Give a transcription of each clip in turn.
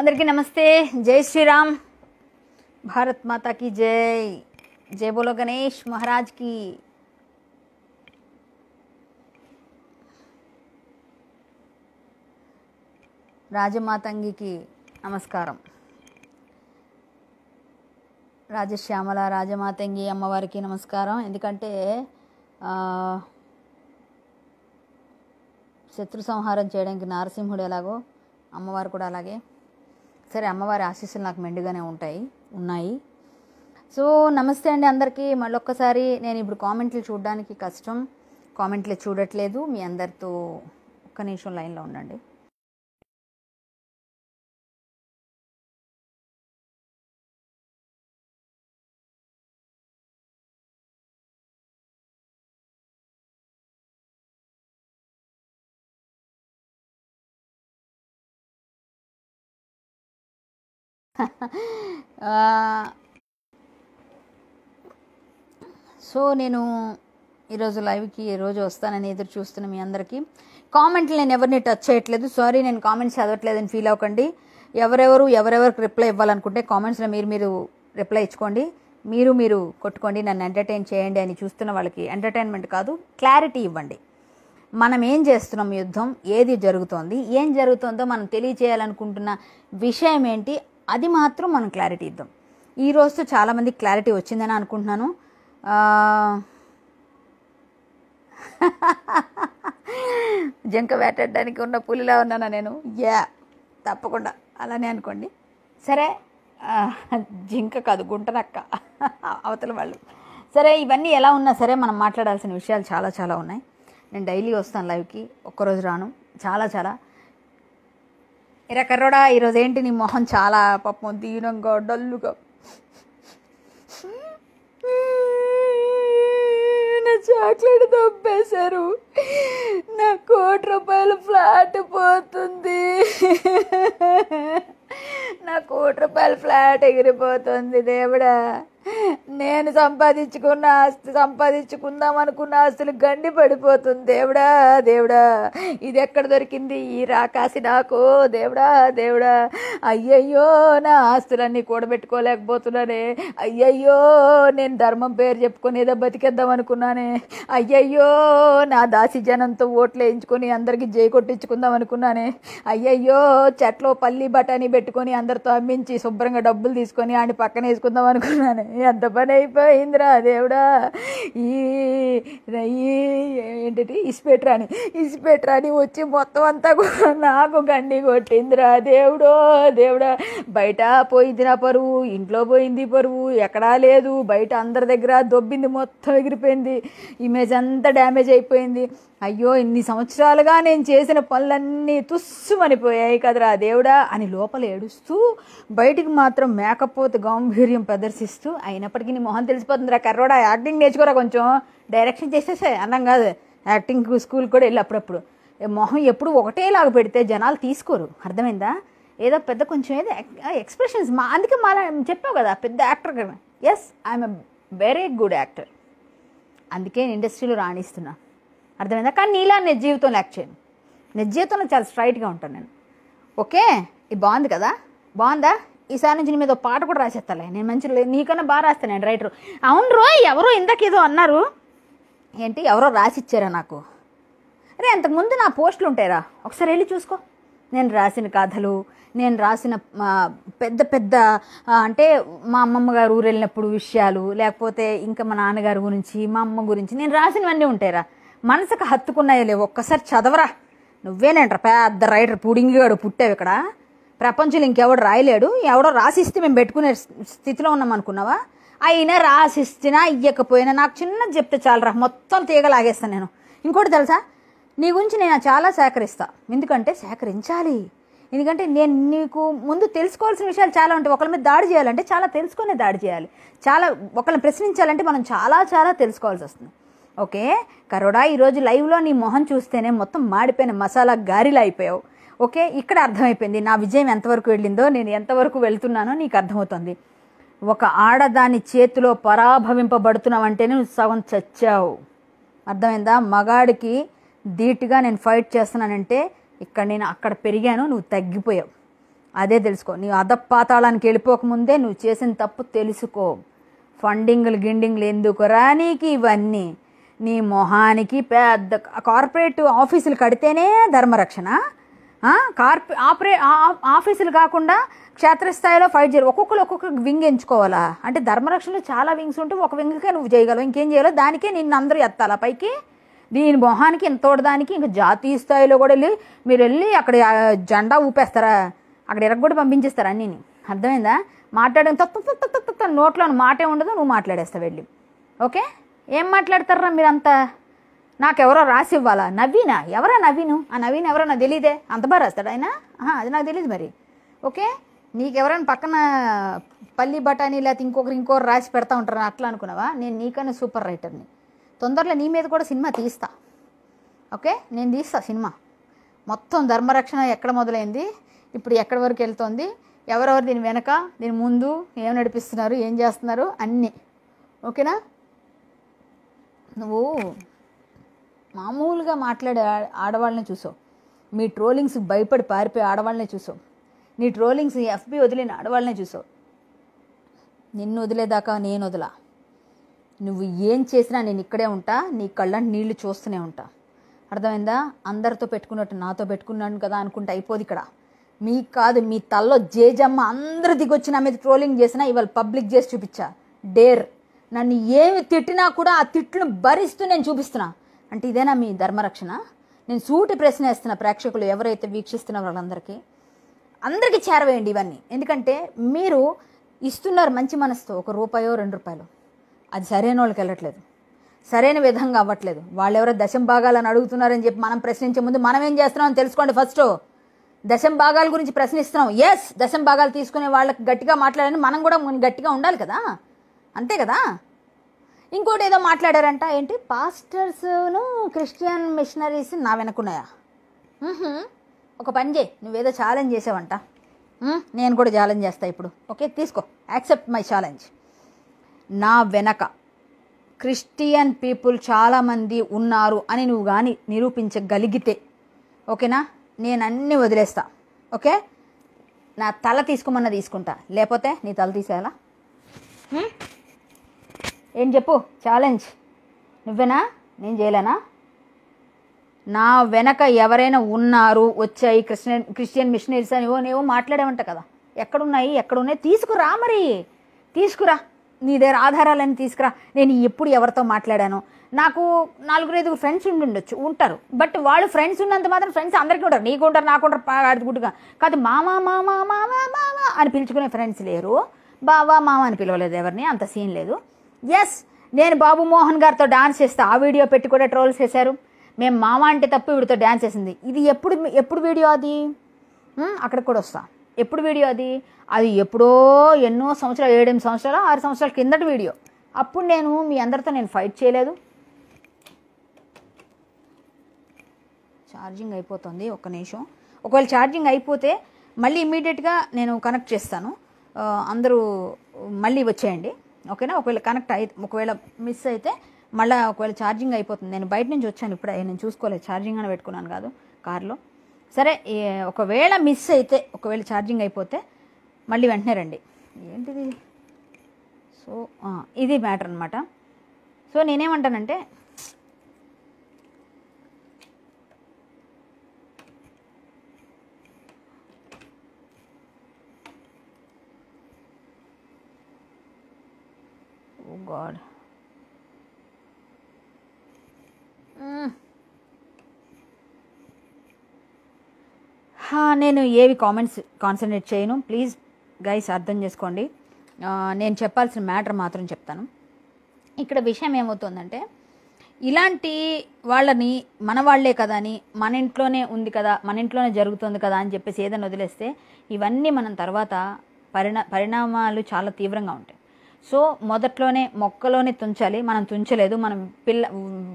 అందరికీ నమస్తే జై శ్రీరామ్ భారత్ మాతాకి జై జై బోలో గణేష్ మహారాజ్కి రాజమాతంగికి నమస్కారం రాజశ్యామల రాజమాతంగి అమ్మవారికి నమస్కారం ఎందుకంటే శత్రు సంహారం చేయడానికి నారసింహుడు ఎలాగో అమ్మవారు కూడా అలాగే సరే అమ్మవారి ఆశీస్సులు నాకు మెండుగానే ఉంటాయి ఉన్నాయి సో నమస్తే అండి అందరికీ మళ్ళొక్కసారి నేను ఇప్పుడు కామెంట్లు చూడడానికి కష్టం కామెంట్లు చూడట్లేదు మీ అందరితో ఒక్క నిమిషం లైన్లో ఉండండి సో నేను ఈరోజు లైవ్కి రోజు వస్తానని ఎదురు చూస్తున్న మీ అందరికీ కామెంట్లు నేను ఎవరిని టచ్ చేయట్లేదు సారీ నేను కామెంట్స్ చదవట్లేదని ఫీల్ అవ్వకండి ఎవరెవరు ఎవరెవరికి రిప్లై ఇవ్వాలనుకుంటే కామెంట్స్లో మీరు మీరు రిప్లై ఇచ్చుకోండి మీరు మీరు కొట్టుకోండి నన్ను ఎంటర్టైన్ చేయండి అని చూస్తున్న వాళ్ళకి ఎంటర్టైన్మెంట్ కాదు క్లారిటీ ఇవ్వండి మనం ఏం చేస్తున్నాం యుద్ధం ఏది జరుగుతోంది ఏం జరుగుతుందో మనం తెలియచేయాలనుకుంటున్న విషయం ఏంటి అది మాత్రం మనం క్లారిటీ ఇద్దాం ఈ రోజుతో చాలామంది క్లారిటీ వచ్చిందని అనుకుంటున్నాను జంక వేటాడడానికి ఉన్న పులిలా ఉన్నానా నేను యా తప్పకుండా అలానే అనుకోండి సరే జింక కాదు గుంటనక్క అవతల వాళ్ళు సరే ఇవన్నీ ఎలా ఉన్నా సరే మనం మాట్లాడాల్సిన విషయాలు చాలా చాలా ఉన్నాయి నేను డైలీ వస్తాను లైవ్కి ఒక్కరోజు రాను చాలా చాలా ఇరా ఈరోజు ఏంటి నీ మొహం చాలా పాపం దీనంగా డల్లుగా నా చాక్లెట్ దొబ్బేశారు నా కోటి రూపాయలు ఫ్లాట్ పోతుంది నా కోటి రూపాయలు ఫ్లాట్ ఎగిరిపోతుంది దేవుడా నేను సంపాదించుకున్న ఆస్తి సంపాదించుకుందాం అనుకున్న ఆస్తులు గండి పడిపోతుంది దేవుడా దేవుడా ఇది ఎక్కడ దొరికింది ఈ రాకాసి నాకు దేవుడా దేవుడా అయ్యయ్యో నా ఆస్తులన్నీ కూడబెట్టుకోలేకపోతున్నానే అయ్యయ్యో నేను ధర్మం పేరు చెప్పుకొని ఏదో బతికేద్దాం అనుకున్నానే అయ్యయ్యో నా దాసి జనంతో ఓట్లు వేయించుకొని అందరికీ జై కొట్టించుకుందాం అనుకున్నానే అయ్యయ్యో చెట్లో పల్లి బఠానీ పెట్టుకొని అందరితో అమ్మించి శుభ్రంగా డబ్బులు తీసుకొని ఆయన పక్కన వేసుకుందాం అనుకున్నానే ఎంత పని అయిపోయిందిరా దేవుడా ఈ ఏంటంటే ఇసిపెట్రాని ఇసిపెట్రాని వచ్చి మొత్తం అంతా నాకు గండి కొట్టిందిరా దేవుడో దేవుడా బయట పోయింది నా పరువు ఇంట్లో పోయింది పరువు ఎక్కడా లేదు బయట అందరి దగ్గర దొబ్బింది మొత్తం ఎగిరిపోయింది ఇమేజ్ అంతా డ్యామేజ్ అయిపోయింది అయ్యో ఇన్ని సంవత్సరాలుగా నేను చేసిన పనులన్నీ తుస్సుమనిపోయాయి కదరా దేవుడా అని లోపల ఏడుస్తూ బయటికి మాత్రం మేకపోతే గాంభీర్యం ప్రదర్శిస్తూ అయినప్పటికీ నీ మొహం తెలిసిపోతుందిరా కర్రోడా యాక్టింగ్ నేర్చుకోరా కొంచెం డైరెక్షన్ చేసేసే అన్నం కాదు యాక్టింగ్ స్కూల్ కూడా వెళ్ళి అప్పుడప్పుడు మొహం ఎప్పుడు ఒకటేలాగా పెడితే జనాలు తీసుకోరు అర్థమైందా ఏదో పెద్ద కొంచెం ఏదో ఎక్స్ప్రెషన్స్ మా అందుకే మా చెప్పావు కదా పెద్ద యాక్టర్ కదా yes I'm a very good actor అందుకే నేను ఇండస్ట్రీలో రాణిస్తున్నా అర్థమైందా కానీ నీలా నిజ జీవితం యాక్ట్ చేయను నిజ జీవితంలో చాలా స్ట్రైట్గా ఉంటాను నేను ఓకే ఇది బాగుంది కదా బాగుందా ఈసారి నుంచి నీ మీద పాట కూడా రాసేస్తాలే నేను మంచి నీకన్నా బాగా రాస్తాను నేను రైటరు అవును రో ఎవరో ఇందాక ఏదో అన్నారు ఏంటి ఎవరో రాసిచ్చారా నాకు అరే అంతకుముందు నా పోస్టులు ఉంటాయరా ఒకసారి వెళ్ళి చూసుకో నేను రాసిన కథలు నేను రాసిన పెద్ద పెద్ద అంటే మా అమ్మమ్మ గారు ఊరు వెళ్ళినప్పుడు విషయాలు లేకపోతే ఇంకా మా నాన్నగారి గురించి మా అమ్మ గురించి నేను రాసినవన్నీ ఉంటాయరా మనసుకు హత్తుకున్నాయో లేవు ఒక్కసారి చదవరా నువ్వేనంట పెద్ద రైటర్ పుడింగిగాడు పుట్టావు ఇక్కడ ప్రపంచంలో ఇంకెవడు రాయలేడు ఎవడో రాసిస్తే మేము పెట్టుకునే స్థితిలో ఉన్నాం అనుకున్నావా అయినా రాసిస్తేనా ఇయ్యకపోయినా నాకు చిన్న చెప్తే చాలరా మొత్తం తీగలాగేస్తాను నేను ఇంకోటి తెలుసా నీ గురించి నేను చాలా సేకరిస్తా ఎందుకంటే సేకరించాలి ఎందుకంటే నేను నీకు ముందు తెలుసుకోవాల్సిన విషయాలు చాలా ఉంటాయి ఒకరి మీద దాడి చేయాలంటే చాలా తెలుసుకునే దాడి చేయాలి చాలా ఒకరిని ప్రశ్నించాలంటే మనం చాలా చాలా తెలుసుకోవాల్సి వస్తుంది ఓకే కరోడా ఈరోజు లైవ్లో నీ మొహం చూస్తేనే మొత్తం మాడిపోయిన మసాలా గారిలా అయిపోయావు ఓకే ఇక్కడ అర్థమైపోయింది నా విజయం ఎంతవరకు వెళ్ళిందో నేను ఎంతవరకు వెళ్తున్నానో నీకు అర్థమవుతుంది ఒక ఆడదాని చేతిలో అంటే నువ్వు సగం చచ్చావు అర్థమైందా మగాడికి ధీటుగా నేను ఫైట్ చేస్తున్నానంటే ఇక్కడ నేను అక్కడ పెరిగాను నువ్వు తగ్గిపోయావు అదే తెలుసుకో నీవు అధపాతాళానికి వెళ్ళిపోకముందే నువ్వు చేసిన తప్పు తెలుసుకో ఫండింగ్లు గిండింగ్లు ఎందుకు రానీకి ఇవన్నీ నీ మొహానికి పెద్ద కార్పొరేట్ ఆఫీసులు కడితేనే ధర్మరక్షణ కార్పొ ఆపరే ఆఫీసులు కాకుండా క్షేత్రస్థాయిలో ఫైట్ చేయాలి ఒక్కొక్కరు ఒక్కొక్క వింగ్ ఎంచుకోవాలా అంటే ధర్మరక్షణలో చాలా వింగ్స్ ఉంటే ఒక వింగ్కే నువ్వు చేయగలవు ఇంకేం చేయాలో దానికే నిన్ను అందరూ ఎత్తాలా పైకి దీని మొహానికి దానికి ఇంకా జాతీయ స్థాయిలో కూడా వెళ్ళి మీరు వెళ్ళి అక్కడ జెండా ఊపేస్తారా అక్కడ ఎరగ కూడా అన్ని నేను అర్థమైందా మాట్లాడడం తత్త తత్త తత్త నోట్లో మాటే ఉండదు నువ్వు మాట్లాడేస్తావు వెళ్ళి ఓకే ఏం మాట్లాడతారా మీరంతా నాకెవరో రాసి ఇవ్వాలా నవీనా ఎవరా నవీను ఆ నవీన్ ఎవరో నాకు తెలియదే అంత బాగా రాస్తాడు ఆయన అది నాకు తెలియదు మరి ఓకే నీకెవరైనా పక్కన పల్లి బఠానీ లేకపోతే ఇంకొకరు ఇంకొకరు రాసి పెడతా ఉంటారు అట్లా అనుకున్నావా నేను నీకన్నా సూపర్ రైటర్ని తొందరలో నీ మీద కూడా సినిమా తీస్తా ఓకే నేను తీస్తా సినిమా మొత్తం ధర్మరక్షణ ఎక్కడ మొదలైంది ఇప్పుడు ఎక్కడి వరకు వెళ్తోంది ఎవరెవరు దీని వెనక దీని ముందు ఏం నడిపిస్తున్నారు ఏం చేస్తున్నారు అన్నీ ఓకేనా నువ్వు మామూలుగా మాట్లాడే ఆడవాళ్ళని చూసావు మీ ట్రోలింగ్స్ భయపడి పారిపోయి ఆడవాళ్ళనే చూసావు నీ ట్రోలింగ్స్ ఎఫ్బి వదిలిన ఆడవాళ్ళనే చూసావు నిన్ను వదిలేదాకా నేను వదిలా నువ్వు ఏం చేసినా నేను ఇక్కడే ఉంటా నీ కళ్ళని నీళ్లు చూస్తూనే ఉంటా అర్థమైందా అందరితో పెట్టుకున్నట్టు నాతో పెట్టుకున్నాను కదా అనుకుంటే అయిపోదు ఇక్కడ మీ కాదు మీ తల్లో జేజమ్మ అందరు దిగొచ్చి నా మీద ట్రోలింగ్ చేసినా ఇవాళ పబ్లిక్ చేసి చూపించా డేర్ నన్ను ఏమి తిట్టినా కూడా ఆ తిట్లను భరిస్తూ నేను చూపిస్తున్నా అంటే ఇదేనా మీ ధర్మరక్షణ నేను సూటి ప్రశ్న వేస్తున్న ప్రేక్షకులు ఎవరైతే వీక్షిస్తున్నారో వాళ్ళందరికీ అందరికీ చేరవేయండి ఇవన్నీ ఎందుకంటే మీరు ఇస్తున్నారు మంచి మనసుతో ఒక రూపాయో రెండు రూపాయలు అది సరైన వాళ్ళకి వెళ్ళట్లేదు సరైన విధంగా అవ్వట్లేదు వాళ్ళు ఎవరో దశం భాగాలను అడుగుతున్నారని చెప్పి మనం ప్రశ్నించే ముందు మనం ఏం అని తెలుసుకోండి ఫస్ట్ దశం భాగాల గురించి ప్రశ్నిస్తున్నాం ఎస్ దశం భాగాలు తీసుకునే వాళ్ళకి గట్టిగా మాట్లాడాలని మనం కూడా గట్టిగా ఉండాలి కదా అంతే కదా ఇంకోటి ఏదో మాట్లాడారంట ఏంటి పాస్టర్స్ను క్రిస్టియన్ మిషనరీస్ నా వెనకున్నాయా ఒక పని చేయి నువ్వేదో ఛాలెంజ్ చేసావంట నేను కూడా ఛాలెంజ్ చేస్తా ఇప్పుడు ఓకే తీసుకో యాక్సెప్ట్ మై ఛాలెంజ్ నా వెనక క్రిస్టియన్ పీపుల్ చాలామంది ఉన్నారు అని నువ్వు కానీ నిరూపించగలిగితే ఓకేనా నేను అన్నీ వదిలేస్తా ఓకే నా తల తీసుకోమన్నా తీసుకుంటా లేకపోతే నీ తల తీసేయాలా ఏం చెప్పు ఛాలెంజ్ నువ్వేనా నేను చేయలేనా నా వెనక ఎవరైనా ఉన్నారు వచ్చాయి క్రిస్టియన్ క్రిస్టియన్ మిషనరీస్ అని నేవో మాట్లాడేవంట కదా ఎక్కడున్నాయి ఎక్కడున్నాయి తీసుకురా మరి తీసుకురా నీ దగ్గర ఆధారాలని తీసుకురా నేను ఎప్పుడు ఎవరితో మాట్లాడాను నాకు నాలుగురు ఐదుగురు ఫ్రెండ్స్ ఉండి ఉండొచ్చు ఉంటారు బట్ వాళ్ళు ఫ్రెండ్స్ ఉన్నంత మాత్రం ఫ్రెండ్స్ అందరికీ ఉంటారు నీకు ఉంటారు నాకు ఉంటారు అడుగుట్టుగా కాదు మామా మామా మామా మామా అని పిలుచుకునే ఫ్రెండ్స్ లేరు బావా మామ అని పిలవలేదు ఎవరిని అంత సీన్ లేదు ఎస్ నేను బాబు మోహన్ గారితో డాన్స్ చేస్తా ఆ వీడియో పెట్టి కూడా ట్రోల్స్ చేశారు మేము మామ అంటే తప్పు వీడితో డాన్స్ చేసింది ఇది ఎప్పుడు ఎప్పుడు వీడియో అది అక్కడికి కూడా వస్తా ఎప్పుడు వీడియో అది అది ఎప్పుడో ఎన్నో సంవత్సరాలు ఏడెనిమిది సంవత్సరాలు ఆరు సంవత్సరాల కిందటి వీడియో అప్పుడు నేను మీ అందరితో నేను ఫైట్ చేయలేదు ఛార్జింగ్ అయిపోతుంది ఒక్క నిమిషం ఒకవేళ ఛార్జింగ్ అయిపోతే మళ్ళీ ఇమీడియట్గా నేను కనెక్ట్ చేస్తాను అందరూ మళ్ళీ వచ్చేయండి ఓకేనా ఒకవేళ కనెక్ట్ అయి ఒకవేళ మిస్ అయితే మళ్ళీ ఒకవేళ ఛార్జింగ్ అయిపోతుంది నేను బయట నుంచి వచ్చాను ఇప్పుడే నేను చూసుకోలేదు ఛార్జింగ్ అని పెట్టుకున్నాను కాదు కార్లో సరే ఒకవేళ మిస్ అయితే ఒకవేళ ఛార్జింగ్ అయిపోతే మళ్ళీ వెంటనే రండి ఏంటిది సో ఇది మ్యాటర్ అనమాట సో నేనేమంటానంటే Oh God. Mm. నేను ఏవి కామెంట్స్ కాన్సన్ట్రేట్ చేయను ప్లీజ్ గైస్ అర్థం చేసుకోండి నేను చెప్పాల్సిన మ్యాటర్ మాత్రం చెప్తాను ఇక్కడ విషయం ఏమవుతుందంటే ఇలాంటి వాళ్ళని మన వాళ్లే కదా అని మన ఇంట్లోనే ఉంది కదా మన ఇంట్లోనే జరుగుతుంది కదా అని చెప్పేసి ఏదైనా వదిలేస్తే ఇవన్నీ మనం తర్వాత పరిణా పరిణామాలు చాలా తీవ్రంగా ఉంటాయి సో మొదట్లోనే మొక్కలోనే తుంచాలి మనం తుంచలేదు మనం పిల్ల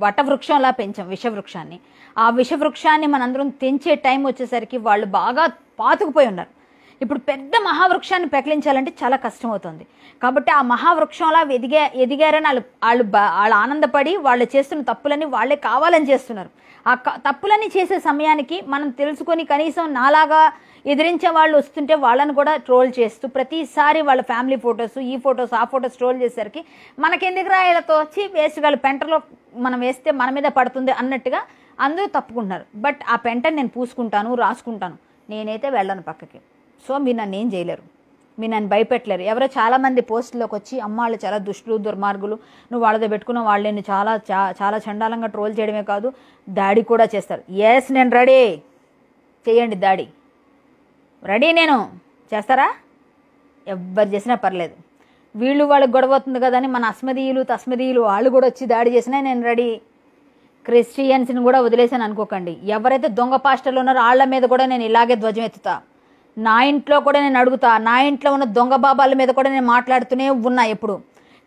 వటవృక్షంలా పెంచాం విషవృక్షాన్ని ఆ విషవృక్షాన్ని మనందరం తెంచే టైం వచ్చేసరికి వాళ్ళు బాగా పాతుకుపోయి ఉన్నారు ఇప్పుడు పెద్ద మహావృక్షాన్ని పెకిలించాలంటే చాలా కష్టం అవుతుంది కాబట్టి ఆ మహావృక్షంలా ఎదిగే ఎదిగారని వాళ్ళు వాళ్ళు వాళ్ళు ఆనందపడి వాళ్ళు చేస్తున్న తప్పులని వాళ్ళే కావాలని చేస్తున్నారు ఆ తప్పులన్నీ చేసే సమయానికి మనం తెలుసుకొని కనీసం నాలాగా ఎదిరించే వాళ్ళు వస్తుంటే వాళ్ళని కూడా ట్రోల్ చేస్తూ ప్రతిసారి వాళ్ళ ఫ్యామిలీ ఫొటోస్ ఈ ఫొటోస్ ఆ ఫొటోస్ ట్రోల్ చేసేసరికి మనకెందుకు రాయలతో వచ్చి వేస్ట్ వాళ్ళ పెంటలో మనం వేస్తే మన మీద పడుతుంది అన్నట్టుగా అందరూ తప్పుకుంటున్నారు బట్ ఆ పెంటని నేను పూసుకుంటాను రాసుకుంటాను నేనైతే వెళ్ళను పక్కకి సో మీరు నన్ను ఏం చేయలేరు మీరు నన్ను భయపెట్టలేరు ఎవరో చాలామంది పోస్టులోకి వచ్చి అమ్మ వాళ్ళు చాలా దుష్టులు దుర్మార్గులు నువ్వు వాళ్ళతో పెట్టుకున్న వాళ్ళు నేను చాలా చాలా చండాలంగా ట్రోల్ చేయడమే కాదు దాడి కూడా చేస్తారు ఎస్ నేను రెడీ చేయండి దాడి రెడీ నేను చేస్తారా ఎవ్వరు చేసినా పర్లేదు వీళ్ళు వాళ్ళకి గొడవ అవుతుంది కదని మన అస్మదీయులు తస్మదీయులు వాళ్ళు కూడా వచ్చి దాడి చేసినా నేను రెడీ క్రిస్టియన్స్ని కూడా వదిలేసాను అనుకోకండి ఎవరైతే దొంగ పాస్టర్లు ఉన్నారో వాళ్ళ మీద కూడా నేను ఇలాగే ధ్వజం ఎత్తుతా నా ఇంట్లో కూడా నేను అడుగుతా నా ఇంట్లో ఉన్న దొంగ బాబాల మీద కూడా నేను మాట్లాడుతూనే ఉన్నా ఎప్పుడు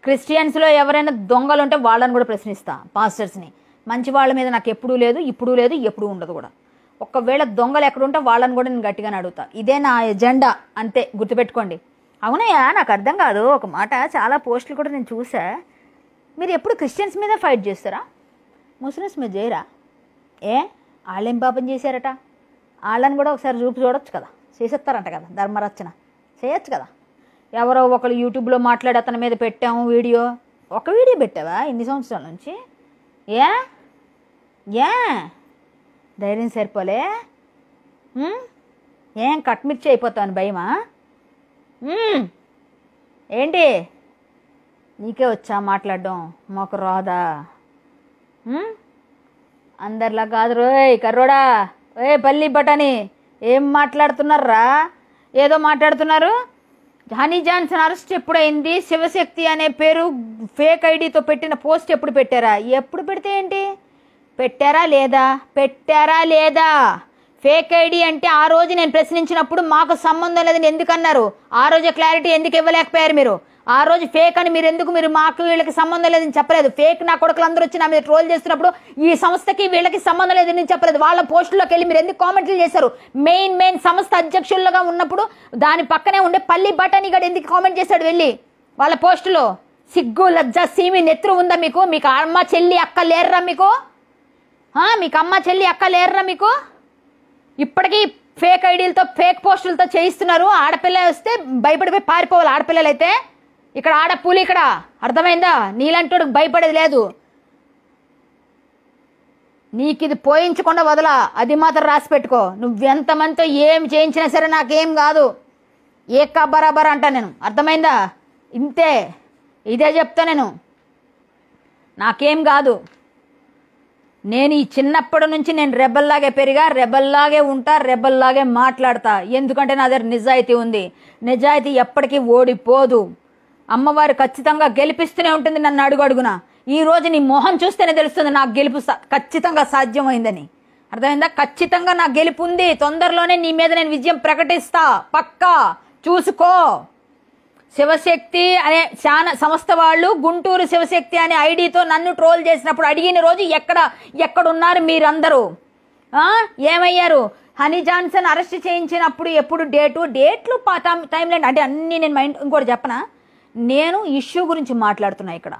క్రిస్టియన్స్లో ఎవరైనా దొంగలు ఉంటే వాళ్ళని కూడా ప్రశ్నిస్తా పాస్టర్స్ని మంచి వాళ్ళ మీద నాకు ఎప్పుడూ లేదు ఇప్పుడు లేదు ఎప్పుడూ ఉండదు కూడా ఒకవేళ దొంగలు ఎక్కడుంటే వాళ్ళని కూడా నేను గట్టిగానే అడుగుతా ఇదే నా ఎజెండా అంతే గుర్తుపెట్టుకోండి అవునయ్యా నాకు అర్థం కాదు ఒక మాట చాలా పోస్టులు కూడా నేను చూసా మీరు ఎప్పుడు క్రిస్టియన్స్ మీద ఫైట్ చేస్తారా ముస్లిమ్స్ మీద చేయరా ఏ వాళ్ళేం పాపం చేశారట వాళ్ళని కూడా ఒకసారి చూపు చూడొచ్చు కదా చేసేస్తారంట కదా ధర్మరచన చేయొచ్చు కదా ఎవరో ఒకరు యూట్యూబ్లో మాట్లాడి అతని మీద పెట్టాము వీడియో ఒక వీడియో పెట్టావా ఇన్ని సంవత్సరాల నుంచి ఏ ఏ ధైర్యం సరిపోలే ఏం కట్మిర్చి అయిపోతాను భయమా ఏంటి నీకే వచ్చా మాట్లాడడం మాకు రాదా అందరిలా కాదు రోయ్ కర్రోడా ఏ పల్లి బటని ఏం మాట్లాడుతున్నారా ఏదో మాట్లాడుతున్నారు హనీ జాన్సన్ అరెస్ట్ ఎప్పుడైంది శివశక్తి అనే పేరు ఫేక్ ఐడితో పెట్టిన పోస్ట్ ఎప్పుడు పెట్టారా ఎప్పుడు పెడితే ఏంటి పెట్టారా లేదా పెట్టారా లేదా ఫేక్ ఐడి అంటే ఆ రోజు నేను ప్రశ్నించినప్పుడు మాకు సంబంధం లేదని ఎందుకన్నారు ఆ రోజు క్లారిటీ ఎందుకు ఇవ్వలేకపోయారు మీరు ఆ రోజు ఫేక్ అని మీరు ఎందుకు మీరు మాకు వీళ్ళకి సంబంధం లేదని చెప్పలేదు ఫేక్ నా కొడుకులు అందరూ వచ్చి నా మీద ట్రోల్ చేస్తున్నప్పుడు ఈ సంస్థకి వీళ్ళకి సంబంధం లేదని చెప్పలేదు వాళ్ళ పోస్టులోకి వెళ్ళి మీరు ఎందుకు కామెంట్లు చేశారు మెయిన్ మెయిన్ సంస్థ అధ్యక్షులుగా ఉన్నప్పుడు దాని పక్కనే ఉండే పల్లి బటని గడు ఎందుకు కామెంట్ చేశాడు వెళ్ళి వాళ్ళ పోస్టులో సిగ్గు లజ్జ సీమి నెత్రు ఉందా మీకు మీకు అమ్మ చెల్లి అక్క లేర్రా మీకు మీకు అమ్మ చెల్లి అక్క లేర్రా మీకు ఇప్పటికీ ఫేక్ ఐడీలతో ఫేక్ పోస్టులతో చేయిస్తున్నారు ఆడపిల్ల వస్తే భయపడిపోయి పారిపోవాలి ఆడపిల్లలు అయితే ఇక్కడ ఆడపూలు ఇక్కడ అర్థమైందా నీలంటోడికి భయపడేది లేదు నీకు ఇది పోయించకుండా వదలా అది మాత్రం రాసి పెట్టుకో నువ్వెంతమందితో ఏం చేయించినా సరే నాకేం కాదు ఏకా బరాబర్ అంటా నేను అర్థమైందా ఇంతే ఇదే చెప్తా నేను నాకేం కాదు నేను ఈ చిన్నప్పటి నుంచి నేను రెబ్బల్లాగే పెరిగా రెబ్బల్లాగే ఉంటా రెబ్బల్లాగే మాట్లాడతా ఎందుకంటే నా దగ్గర నిజాయితీ ఉంది నిజాయితీ ఎప్పటికీ ఓడిపోదు అమ్మవారు ఖచ్చితంగా గెలిపిస్తూనే ఉంటుంది నన్ను అడుగు అడుగున ఈ రోజు నీ మొహం చూస్తేనే తెలుస్తుంది నాకు గెలుపు ఖచ్చితంగా సాధ్యమైందని అర్థమైందా ఖచ్చితంగా నా గెలుపు ఉంది తొందరలోనే నీ మీద నేను విజయం ప్రకటిస్తా పక్కా చూసుకో శివశక్తి అనే చాలా సంస్థ వాళ్ళు గుంటూరు శివశక్తి అనే ఐడితో నన్ను ట్రోల్ చేసినప్పుడు అడిగిన రోజు ఎక్కడ ఎక్కడున్నారు మీరందరూ ఏమయ్యారు హనీ జాన్సన్ అరెస్ట్ చేయించినప్పుడు ఎప్పుడు డేటు డేట్లు టైంలో అంటే అన్నీ నేను మైండ్ ఇంకోటి చెప్పనా నేను ఇష్యూ గురించి మాట్లాడుతున్నా ఇక్కడ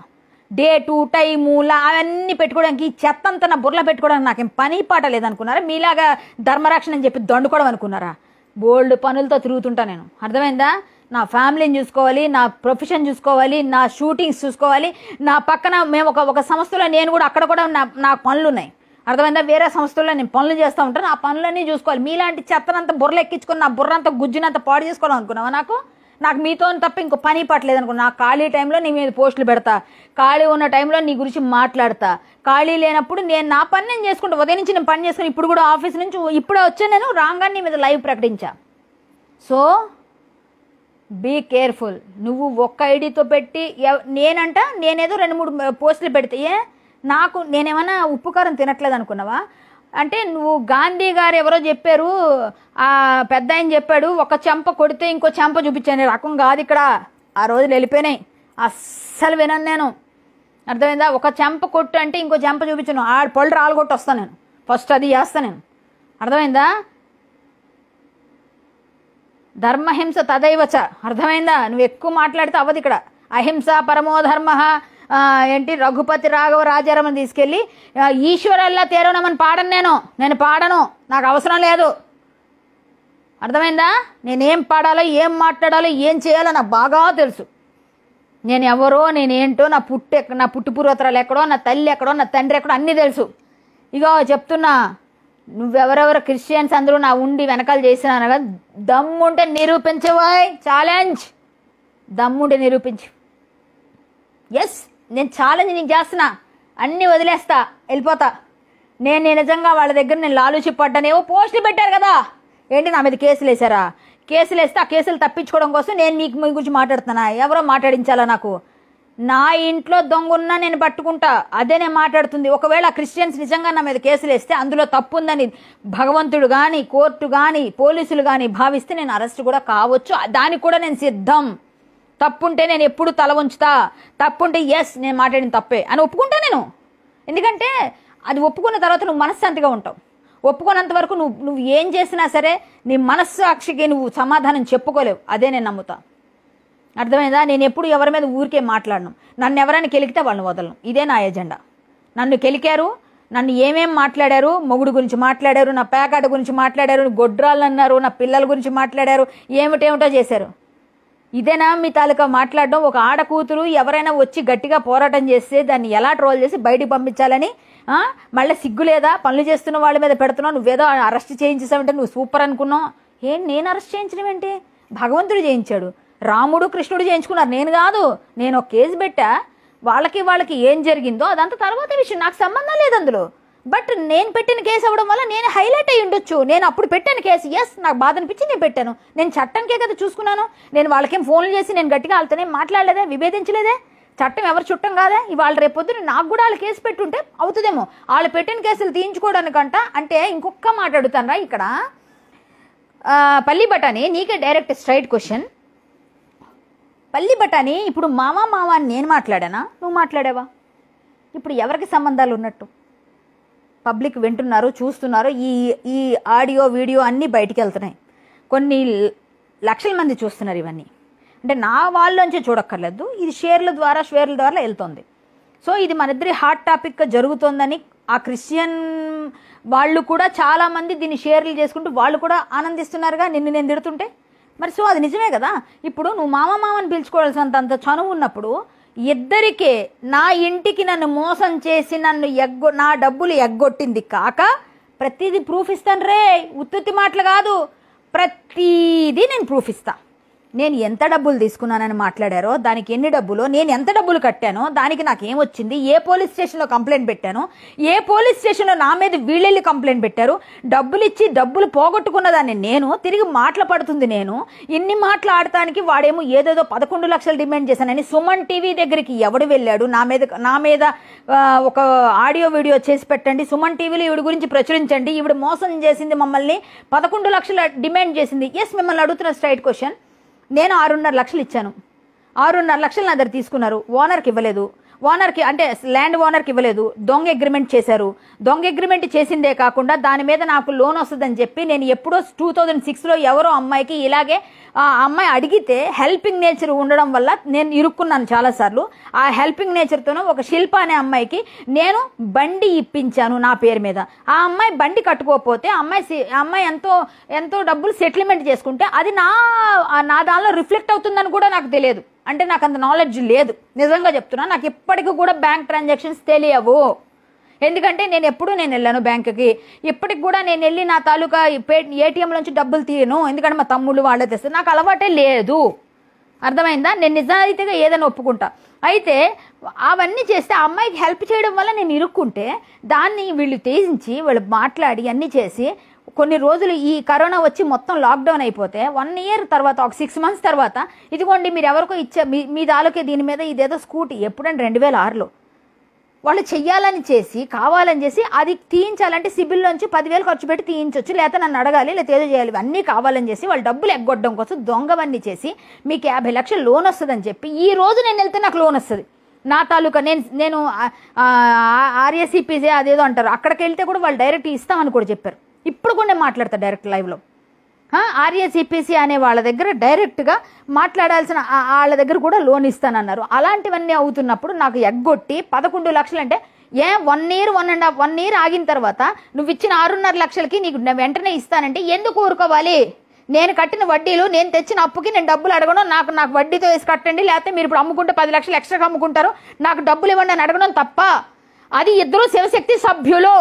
డేటు టైములా అవన్నీ పెట్టుకోవడానికి ఈ చెత్త అంతా నా బుర్రలో పెట్టుకోవడానికి నాకేం పని పాట లేదనుకున్నారా మీలాగా ధర్మరక్షణ అని చెప్పి దండుకోవడం అనుకున్నారా బోల్డ్ పనులతో తిరుగుతుంటా నేను అర్థమైందా నా ఫ్యామిలీని చూసుకోవాలి నా ప్రొఫెషన్ చూసుకోవాలి నా షూటింగ్స్ చూసుకోవాలి నా పక్కన మేము ఒక ఒక సంస్థలో నేను కూడా అక్కడ కూడా నా నా పనులు ఉన్నాయి అర్థమైందా వేరే సంస్థల్లో నేను పనులు చేస్తూ ఉంటాను ఆ పనులన్నీ చూసుకోవాలి మీలాంటి చెత్తనంత బుర్రలు ఎక్కించుకొని నా బుర్రంతా గుజ్జునంత పాడు చేసుకోవాలి అనుకున్నావా నాకు నాకు మీతో తప్ప ఇంకో పని పట్టలేదు అనుకో నా ఖాళీ టైంలో నీ మీద పోస్టులు పెడతా ఖాళీ ఉన్న టైంలో నీ గురించి మాట్లాడతా ఖాళీ లేనప్పుడు నేను నా పని నేను చేసుకుంటా ఉదయం నుంచి నేను పని చేసుకుని ఇప్పుడు కూడా ఆఫీస్ నుంచి ఇప్పుడే వచ్చాను నేను రాగానే నీ మీద లైవ్ ప్రకటించా సో బీ కేర్ఫుల్ నువ్వు ఒక్క ఐడితో పెట్టి నేనంట నేనేదో రెండు మూడు పోస్టులు పెడితే నాకు నేనేమైనా ఉప్పు కారం తినట్లేదు అనుకున్నావా అంటే నువ్వు గాంధీ గారు ఎవరో చెప్పారు ఆ పెద్ద ఆయన చెప్పాడు ఒక చెంప కొడితే ఇంకో చెంప చూపించాను రకం కాదు ఇక్కడ ఆ రోజులు వెళ్ళిపోయినాయి అస్సలు వినను నేను అర్థమైందా ఒక చెంప కొట్టు అంటే ఇంకో చెంప చూపించాను ఆ పళ్ళు రాలగొట్టి వస్తాను నేను ఫస్ట్ అది చేస్తాను నేను అర్థమైందా ధర్మహింస తదైవచ అర్థమైందా నువ్వు ఎక్కువ మాట్లాడితే అవ్వదు ఇక్కడ అహింస పరమో ధర్మ ఏంటి రఘుపతి రాఘవ రాజారమని తీసుకెళ్ళి ఈశ్వరల్లా తేరోనమని పాడను నేను నేను పాడను నాకు అవసరం లేదు అర్థమైందా నేనేం పాడాలో ఏం మాట్లాడాలో ఏం చేయాలో నాకు బాగా తెలుసు నేను ఎవరో నేనేంటో నా పుట్టు నా పుట్టు పూర్వతరాలు ఎక్కడో నా తల్లి ఎక్కడో నా తండ్రి ఎక్కడో అన్నీ తెలుసు ఇగో చెప్తున్నా నువ్వెవరెవరు క్రిస్టియన్స్ అందరూ నా ఉండి వెనకాల చేసినాను కదా దమ్ముంటే నిరూపించవాయ్ ఛాలెంజ్ దమ్ముంటే నిరూపించు ఎస్ నేను ఛాలెంజ్ నీకు చేస్తున్నా అన్నీ వదిలేస్తా వెళ్ళిపోతా నేను నిజంగా వాళ్ళ దగ్గర నేను లాలూచి ఏవో పోస్టులు పెట్టారు కదా ఏంటి నా మీద కేసులు వేసారా కేసులు వేస్తే ఆ కేసులు తప్పించుకోవడం కోసం నేను మీకు మీ గురించి మాట్లాడుతున్నా ఎవరో మాట్లాడించాలా నాకు నా ఇంట్లో దొంగ ఉన్నా నేను పట్టుకుంటా అదే నేను మాట్లాడుతుంది ఒకవేళ క్రిస్టియన్స్ నిజంగా నా మీద కేసులు వేస్తే అందులో తప్పు ఉందని భగవంతుడు కానీ కోర్టు కానీ పోలీసులు కానీ భావిస్తే నేను అరెస్ట్ కూడా కావచ్చు దానికి కూడా నేను సిద్ధం తప్పుంటే నేను ఎప్పుడు తల ఉంచుతా తప్పుంటే ఎస్ నేను మాట్లాడిన తప్పే అని ఒప్పుకుంటా నేను ఎందుకంటే అది ఒప్పుకున్న తర్వాత నువ్వు మనశ్శాంతిగా ఉంటావు ఒప్పుకున్నంత వరకు నువ్వు నువ్వు ఏం చేసినా సరే నీ మనస్సాక్షికి నువ్వు సమాధానం చెప్పుకోలేవు అదే నేను నమ్ముతాను అర్థమైందా నేను ఎప్పుడు ఎవరి మీద ఊరికే మాట్లాడను నన్ను ఎవరైనా కెలికితే వాళ్ళని వదలను ఇదే నా ఎజెండా నన్ను కెలికారు నన్ను ఏమేం మాట్లాడారు మొగుడు గురించి మాట్లాడారు నా పేకాట గురించి మాట్లాడారు గొడ్రాళ్ళు అన్నారు నా పిల్లల గురించి మాట్లాడారు ఏమిటేమిటో చేశారు ఇదేనా మీ తాలూకా మాట్లాడడం ఒక ఆడ కూతురు ఎవరైనా వచ్చి గట్టిగా పోరాటం చేస్తే దాన్ని ఎలా ట్రోల్ చేసి బయటికి పంపించాలని మళ్ళీ సిగ్గు లేదా పనులు చేస్తున్న వాళ్ళ మీద పెడుతున్నావు నువ్వేదో అరెస్ట్ చేయించేసావంటే నువ్వు సూపర్ అనుకున్నావు ఏం నేను అరెస్ట్ చేయించడం ఏంటి భగవంతుడు చేయించాడు రాముడు కృష్ణుడు చేయించుకున్నారు నేను కాదు నేను ఒక కేసు పెట్టా వాళ్ళకి వాళ్ళకి ఏం జరిగిందో అదంతా తర్వాత విషయం నాకు సంబంధం లేదు అందులో బట్ నేను పెట్టిన కేసు అవ్వడం వల్ల నేను హైలైట్ అయ్యి ఉండొచ్చు నేను అప్పుడు పెట్టాను కేసు ఎస్ నాకు బాధ అనిపించి నేను పెట్టాను నేను చట్టంకే కదా చూసుకున్నాను నేను వాళ్ళకేం ఫోన్లు చేసి నేను గట్టిగా వాళ్ళతోనే మాట్లాడలేదే విభేదించలేదే చట్టం ఎవరు చుట్టం కాదే ఇవాళ రేపొద్దున నాకు కూడా వాళ్ళు కేసు పెట్టుంటే అవుతుందేమో వాళ్ళు పెట్టిన కేసులు తీయించుకోవడానికంట అంటే ఇంకొక రా ఇక్కడ పల్లి బటాని నీకే డైరెక్ట్ స్ట్రైట్ క్వశ్చన్ పల్లి బఠానీ ఇప్పుడు మామ మామ అని నేను మాట్లాడానా నువ్వు మాట్లాడావా ఇప్పుడు ఎవరికి సంబంధాలు ఉన్నట్టు పబ్లిక్ వింటున్నారు చూస్తున్నారు ఈ ఈ ఆడియో వీడియో అన్నీ బయటికి వెళ్తున్నాయి కొన్ని లక్షల మంది చూస్తున్నారు ఇవన్నీ అంటే నా వాళ్ళలోంచి చూడక్కర్లేదు ఇది షేర్ల ద్వారా షేర్ల ద్వారా వెళ్తుంది సో ఇది మన ఇద్దరి హాట్ టాపిక్గా జరుగుతోందని ఆ క్రిస్టియన్ వాళ్ళు కూడా చాలామంది దీన్ని షేర్లు చేసుకుంటూ వాళ్ళు కూడా ఆనందిస్తున్నారుగా నిన్ను నేను తిడుతుంటే మరి సో అది నిజమే కదా ఇప్పుడు నువ్వు మామ మామని పిలుచుకోవాల్సినంత అంత చనువు ఉన్నప్పుడు ఇద్దరికే నా ఇంటికి నన్ను మోసం చేసి నన్ను ఎగ్గొ నా డబ్బులు ఎగ్గొట్టింది కాక ప్రతిదీ ప్రూఫ్ ఇస్తాను రే ఉత్తుత్తి మాటలు కాదు ప్రతీదీ నేను ప్రూఫ్ ఇస్తాను నేను ఎంత డబ్బులు తీసుకున్నానని మాట్లాడారో దానికి ఎన్ని డబ్బులు నేను ఎంత డబ్బులు కట్టానో దానికి నాకు ఏమొచ్చింది ఏ పోలీస్ స్టేషన్లో కంప్లైంట్ పెట్టాను ఏ పోలీస్ స్టేషన్లో నా మీద వీళ్ళెళ్ళి కంప్లైంట్ పెట్టారు డబ్బులు ఇచ్చి డబ్బులు పోగొట్టుకున్న దాన్ని నేను తిరిగి మాటలు పడుతుంది నేను ఇన్ని మాటలు ఆడటానికి వాడేమో ఏదేదో పదకొండు లక్షలు డిమాండ్ చేశానని సుమన్ టీవీ దగ్గరికి ఎవడు వెళ్ళాడు నా మీద నా మీద ఒక ఆడియో వీడియో చేసి పెట్టండి సుమన్ టీవీలో ఈవిడ గురించి ప్రచురించండి ఈవిడ మోసం చేసింది మమ్మల్ని పదకొండు లక్షల డిమాండ్ చేసింది ఎస్ మిమ్మల్ని అడుగుతున్న స్ట్రైట్ క్వశ్చన్ నేను ఆరున్నర లక్షలు ఇచ్చాను ఆరున్నర లక్షలు నా దగ్గర తీసుకున్నారు ఓనర్కి ఇవ్వలేదు ఓనర్కి అంటే ల్యాండ్ ఓనర్కి ఇవ్వలేదు దొంగ అగ్రిమెంట్ చేశారు దొంగ అగ్రిమెంట్ చేసిందే కాకుండా దాని మీద నాకు లోన్ వస్తుందని చెప్పి నేను ఎప్పుడో టూ థౌజండ్ సిక్స్లో ఎవరో అమ్మాయికి ఇలాగే ఆ అమ్మాయి అడిగితే హెల్పింగ్ నేచర్ ఉండడం వల్ల నేను ఇరుక్కున్నాను చాలాసార్లు ఆ హెల్పింగ్ నేచర్తోనూ ఒక శిల్ప అనే అమ్మాయికి నేను బండి ఇప్పించాను నా పేరు మీద ఆ అమ్మాయి బండి కట్టుకోకపోతే అమ్మాయి అమ్మాయి ఎంతో ఎంతో డబ్బులు సెటిల్మెంట్ చేసుకుంటే అది నా నా దానిలో రిఫ్లెక్ట్ అవుతుందని కూడా నాకు తెలియదు అంటే నాకు అంత నాలెడ్జ్ లేదు నిజంగా చెప్తున్నా నాకు ఇప్పటికీ కూడా బ్యాంక్ ట్రాన్సాక్షన్స్ తెలియవు ఎందుకంటే నేను ఎప్పుడూ నేను వెళ్ళాను బ్యాంకుకి ఇప్పటికి కూడా నేను వెళ్ళి నా తాలూకా పే ఏటీఎం నుంచి డబ్బులు తీయను ఎందుకంటే మా తమ్ముళ్ళు వాళ్ళే తెస్తారు నాకు అలవాటే లేదు అర్థమైందా నేను నిజాయితీగా ఏదైనా ఒప్పుకుంటా అయితే అవన్నీ చేస్తే ఆ అమ్మాయికి హెల్ప్ చేయడం వల్ల నేను ఇరుక్కుంటే దాన్ని వీళ్ళు తేజించి వీళ్ళు మాట్లాడి అన్నీ చేసి కొన్ని రోజులు ఈ కరోనా వచ్చి మొత్తం లాక్డౌన్ అయిపోతే వన్ ఇయర్ తర్వాత ఒక సిక్స్ మంత్స్ తర్వాత ఇదిగోండి మీరు ఎవరికో ఇచ్చే మీ మీ దాలోకే దీని మీద ఇదేదో స్కూటీ ఎప్పుడండి రెండు వేల ఆరులో వాళ్ళు చెయ్యాలని చేసి కావాలని చేసి అది తీయించాలంటే సిబిల్లోంచి పదివేలు ఖర్చు పెట్టి తీయించవచ్చు లేదా నన్ను అడగాలి లేదా ఏదో చేయాలి అన్నీ కావాలని చేసి వాళ్ళు డబ్బులు ఎగ్గొట్టడం కోసం దొంగవన్నీ చేసి మీకు యాభై లక్షలు లోన్ వస్తుందని చెప్పి ఈ రోజు నేను వెళ్తే నాకు లోన్ వస్తుంది నా తాలూకా నేను నేను ఆర్ఏసీపీజే అదేదో అంటారు అక్కడికి వెళ్తే కూడా వాళ్ళు డైరెక్ట్ ఇస్తామని కూడా చెప్పారు ఇప్పుడు కూడా నేను మాట్లాడతాను డైరెక్ట్ లైవ్లో ఆర్యసిపిసి అనే వాళ్ళ దగ్గర డైరెక్ట్గా మాట్లాడాల్సిన వాళ్ళ దగ్గర కూడా లోన్ ఇస్తానన్నారు అలాంటివన్నీ అవుతున్నప్పుడు నాకు ఎగ్గొట్టి పదకొండు లక్షలు అంటే a one year one and half one year ఆగిన తర్వాత నువ్వు ఇచ్చిన ఆరున్నర లక్షలకి నీకు వెంటనే ఇస్తానంటే ఎందుకు ఊరుకోవాలి నేను కట్టిన వడ్డీలు నేను తెచ్చిన అప్పుకి నేను డబ్బులు అడగను నాకు నాకు వడ్డీతో వేసి కట్టండి లేకపోతే మీరు ఇప్పుడు అమ్ముకుంటే పది లక్షలు ఎక్స్ట్రాగా అమ్ముకుంటారు నాకు డబ్బులు ఇవ్వండి అని అడగడం తప్ప అది ఇద్దరు శివశక్తి సభ్యులు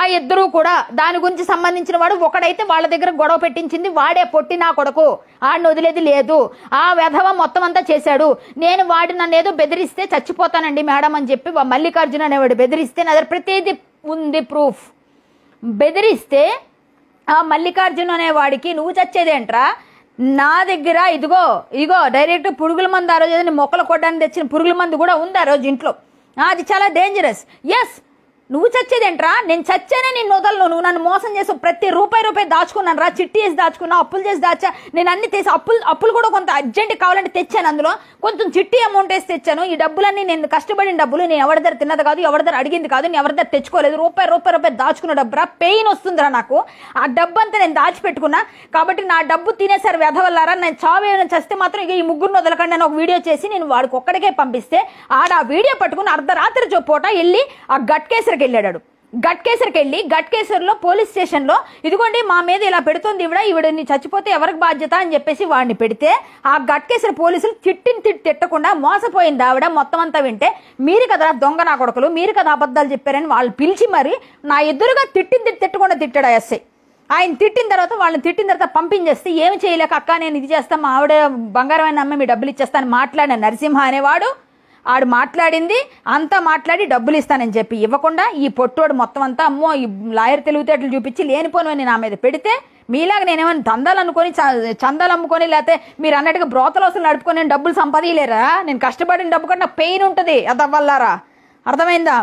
ఆ ఇద్దరూ కూడా దాని గురించి సంబంధించిన వాడు ఒకడైతే వాళ్ళ దగ్గర గొడవ పెట్టించింది వాడే పొట్టి నా కొడుకు ఆడిని వదిలేది లేదు ఆ వెధవ మొత్తం అంతా చేశాడు నేను వాడి నన్ను ఏదో బెదిరిస్తే చచ్చిపోతానండి మేడం అని చెప్పి మల్లికార్జున అనేవాడు బెదిరిస్తే నా దగ్గర ప్రతిదీ ఉంది ప్రూఫ్ బెదిరిస్తే ఆ మల్లికార్జున అనేవాడికి నువ్వు చచ్చేదేంట్రా నా దగ్గర ఇదిగో ఇగో డైరెక్ట్ పురుగుల మందు ఆ రోజు మొక్కలు కొట్టడానికి తెచ్చిన పురుగుల మందు కూడా ఉంది ఆ రోజు ఇంట్లో అది చాలా డేంజరస్ ఎస్ నువ్వు చచ్చేదేంట్రా నేను చచ్చేనే నేను వదలను నువ్వు నన్ను మోసం చేసావు ప్రతి రూపాయి రూపాయి దాచుకున్నాను రా చిట్టి వేసి దాచుకున్నా అప్పులు చేసి దాచా నేను అన్ని తీసి అప్పులు అప్పులు కూడా కొంత అర్జెంట్ కావాలంటే తెచ్చాను అందులో కొంచెం చిట్టి అమౌంట్ వేసి తెచ్చాను ఈ డబ్బులన్నీ నేను కష్టపడిన డబ్బులు నేను ఎవరి దగ్గర తిన్నది కాదు ఎవరి దగ్గర అడిగింది కాదు నేను ఎవరి దగ్గర తెచ్చుకోలేదు రూపాయి రూపాయి రూపాయి దాచుకున్న రా పెయిన్ వస్తుందిరా నాకు ఆ డబ్బు అంతా నేను దాచిపెట్టుకున్నా కాబట్టి నా డబ్బు తినేసారి వెధవల్లారా నేను చావేమైనా చస్తే మాత్రం ఇక ఈ ముగ్గురు వదలకండి నేను ఒక వీడియో చేసి నేను వాడికి ఒక్కడికే పంపిస్తే ఆడ ఆ వీడియో పట్టుకుని అర్ధరాత్రి చొప్పూట వెళ్ళి ఆ గట్కేసి కేసరికి వెళ్ళాడు గట్కేసరికి వెళ్ళి గట్కేసర్లో పోలీస్ స్టేషన్లో ఇదిగోండి మా మీద ఇలా పెడుతుంది ఇవిడ ఈవిడని చచ్చిపోతే ఎవరికి బాధ్యత అని చెప్పేసి వాడిని పెడితే ఆ గట్కేసరి పోలీసులు తిట్టిని తిట్టి తిట్టకుండా మోసపోయింది ఆవిడ మొత్తం అంతా వింటే మీరు కదా దొంగ నా కొడుకులు మీరు కదా అబద్ధాలు చెప్పారని వాళ్ళు పిలిచి మరి నా ఎదురుగా తిట్టిని తిట్టి తిట్టకుండా తిట్టాడు ఎస్ఐ ఆయన తిట్టిన తర్వాత వాళ్ళని తిట్టిన తర్వాత పంపించేస్తే ఏమి చేయలేక అక్క నేను ఇది చేస్తాను మా ఆవిడ బంగారమైన అమ్మ మీ డబ్బులు ఇచ్చేస్తాను మాట్లాడిన నరసింహ అనేవాడు ఆడు మాట్లాడింది అంతా మాట్లాడి డబ్బులు ఇస్తానని చెప్పి ఇవ్వకుండా ఈ పొట్టోడు మొత్తం అంతా అమ్మో ఈ లాయర్ తెలివితేటలు చూపించి లేనిపోనివని నా మీద పెడితే మీలాగా నేనేమైనా దందాలు అనుకొని చందాలు అమ్ముకొని లేకపోతే మీరు అన్నట్టుగా బ్రోతలు అసలు నడుపుకొని నేను డబ్బులు సంపాదించలేరా నేను కష్టపడిన డబ్బు కన్నా పెయిన్ ఉంటుంది అదవ్వల్లారా అర్థమైందా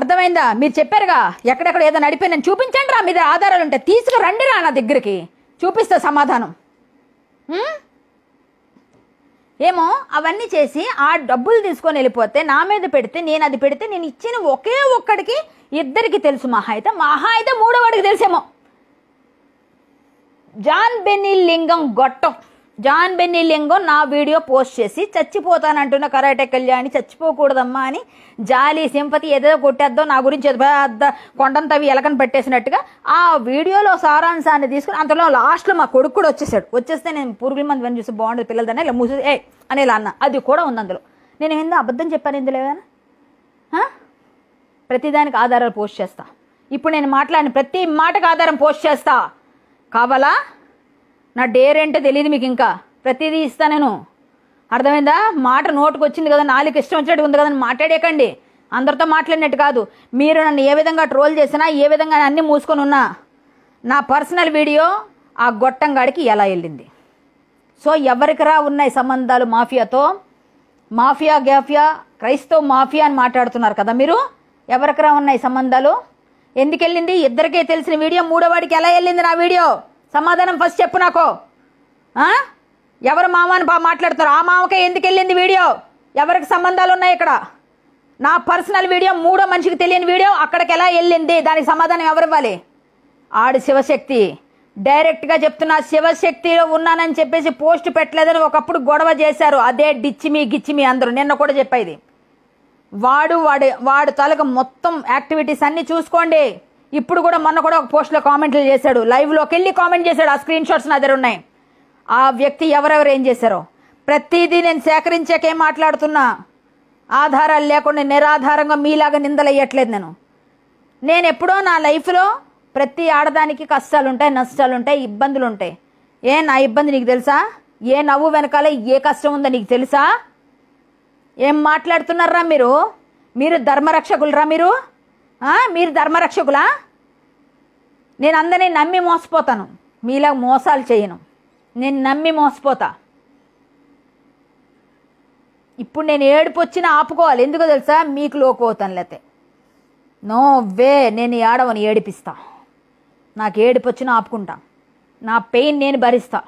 అర్థమైందా మీరు చెప్పారుగా ఎక్కడెక్కడ ఏదో నడిపే నేను చూపించండి రా మీద ఆధారాలు ఉంటాయి తీసుకురండి రా నా దగ్గరికి చూపిస్తా సమాధానం ఏమో అవన్నీ చేసి ఆ డబ్బులు తీసుకొని వెళ్ళిపోతే నా మీద పెడితే నేను అది పెడితే నేను ఇచ్చిన ఒకే ఒక్కడికి ఇద్దరికి తెలుసు మహా అయితే మహా అయితే వాడికి తెలుసేమో జాన్ బెన్నీ లింగం గొట్టం జాన్ బెన్నీ లింగో నా వీడియో పోస్ట్ చేసి చచ్చిపోతానంటున్న కరాటే కళ్యాణి చచ్చిపోకూడదమ్మా అని జాలి సింపతి ఏదో కొట్టేద్దో నా గురించి పెద్ద కొండను తవి ఎలకని పట్టేసినట్టుగా ఆ వీడియోలో సారాంశాన్ని తీసుకుని అంతలో లాస్ట్లో మా కొడుకు కూడా వచ్చేసాడు వచ్చేస్తే నేను పురుగుల మంది వెన్ చూసి బాగుండదు పిల్లలదనే ఇలా మూసి ఏ అని ఇలా అన్న అది కూడా ఉంది అందులో నేను ఏందో అబద్ధం చెప్పాను ఇందులో ఏదైనా ప్రతిదానికి ఆధారాలు పోస్ట్ చేస్తా ఇప్పుడు నేను మాట్లాడిన ప్రతి మాటకు ఆధారం పోస్ట్ చేస్తా కావాలా నా డేర్ ఏంటో తెలియదు మీకు ఇంకా ప్రతిదీ ఇస్తా నేను అర్థమైందా మాట నోటుకు వచ్చింది కదా నాలుగు ఇష్టం వచ్చినట్టు ఉంది కదా మాట్లాడేకండి అందరితో మాట్లాడినట్టు కాదు మీరు నన్ను ఏ విధంగా ట్రోల్ చేసినా ఏ విధంగా అన్నీ మూసుకొని ఉన్నా నా పర్సనల్ వీడియో ఆ గొట్టంగాడికి ఎలా వెళ్ళింది సో ఎవరికిరా ఉన్నాయి సంబంధాలు మాఫియాతో మాఫియా గ్యాఫియా క్రైస్తవ మాఫియా అని మాట్లాడుతున్నారు కదా మీరు ఎవరికిరా ఉన్నాయి సంబంధాలు ఎందుకు వెళ్ళింది ఇద్దరికే తెలిసిన వీడియో మూడోవాడికి ఎలా వెళ్ళింది నా వీడియో సమాధానం ఫస్ట్ చెప్పు నాకు ఎవరు మామని బా మాట్లాడతారు ఆ మామకే ఎందుకు వెళ్ళింది వీడియో ఎవరికి సంబంధాలు ఉన్నాయి ఇక్కడ నా పర్సనల్ వీడియో మూడో మనిషికి తెలియని వీడియో అక్కడికి ఎలా వెళ్ళింది దానికి సమాధానం ఎవరు ఇవ్వాలి ఆడు శివశక్తి డైరెక్ట్గా చెప్తున్నా శివశక్తిలో ఉన్నానని చెప్పేసి పోస్ట్ పెట్టలేదని ఒకప్పుడు గొడవ చేశారు అదే డిచ్చిమి గిచ్చిమి అందరూ నిన్న కూడా చెప్పేది వాడు వాడు వాడు తలకు మొత్తం యాక్టివిటీస్ అన్నీ చూసుకోండి ఇప్పుడు కూడా మొన్న కూడా ఒక పోస్ట్లో కామెంట్లు చేశాడు లైవ్లోకి వెళ్ళి కామెంట్ చేశాడు ఆ స్క్రీన్ షాట్స్ నా దగ్గర ఉన్నాయి ఆ వ్యక్తి ఎవరెవరు ఏం చేశారో ప్రతిదీ నేను సేకరించాకేం మాట్లాడుతున్నా ఆధారాలు లేకుండా నిరాధారంగా మీలాగా నిందలయ్యట్లేదు నేను నేను ఎప్పుడో నా లైఫ్లో ప్రతి ఆడదానికి కష్టాలు ఉంటాయి నష్టాలు ఉంటాయి ఇబ్బందులు ఉంటాయి ఏ నా ఇబ్బంది నీకు తెలుసా ఏ నవ్వు వెనకాల ఏ కష్టం ఉందో నీకు తెలుసా ఏం మాట్లాడుతున్నారా మీరు మీరు ధర్మరక్షకులరా మీరు మీరు ధర్మరక్షకులా నేను అందరినీ నమ్మి మోసపోతాను మీలా మోసాలు చేయను నేను నమ్మి మోసపోతా ఇప్పుడు నేను ఏడుపు వచ్చినా ఆపుకోవాలి ఎందుకో తెలుసా మీకు లోకపోతాను లేతే నో వే నేను ఏడవని ఏడిపిస్తా నాకు ఏడుపు వచ్చినా ఆపుకుంటా నా పెయిన్ నేను భరిస్తా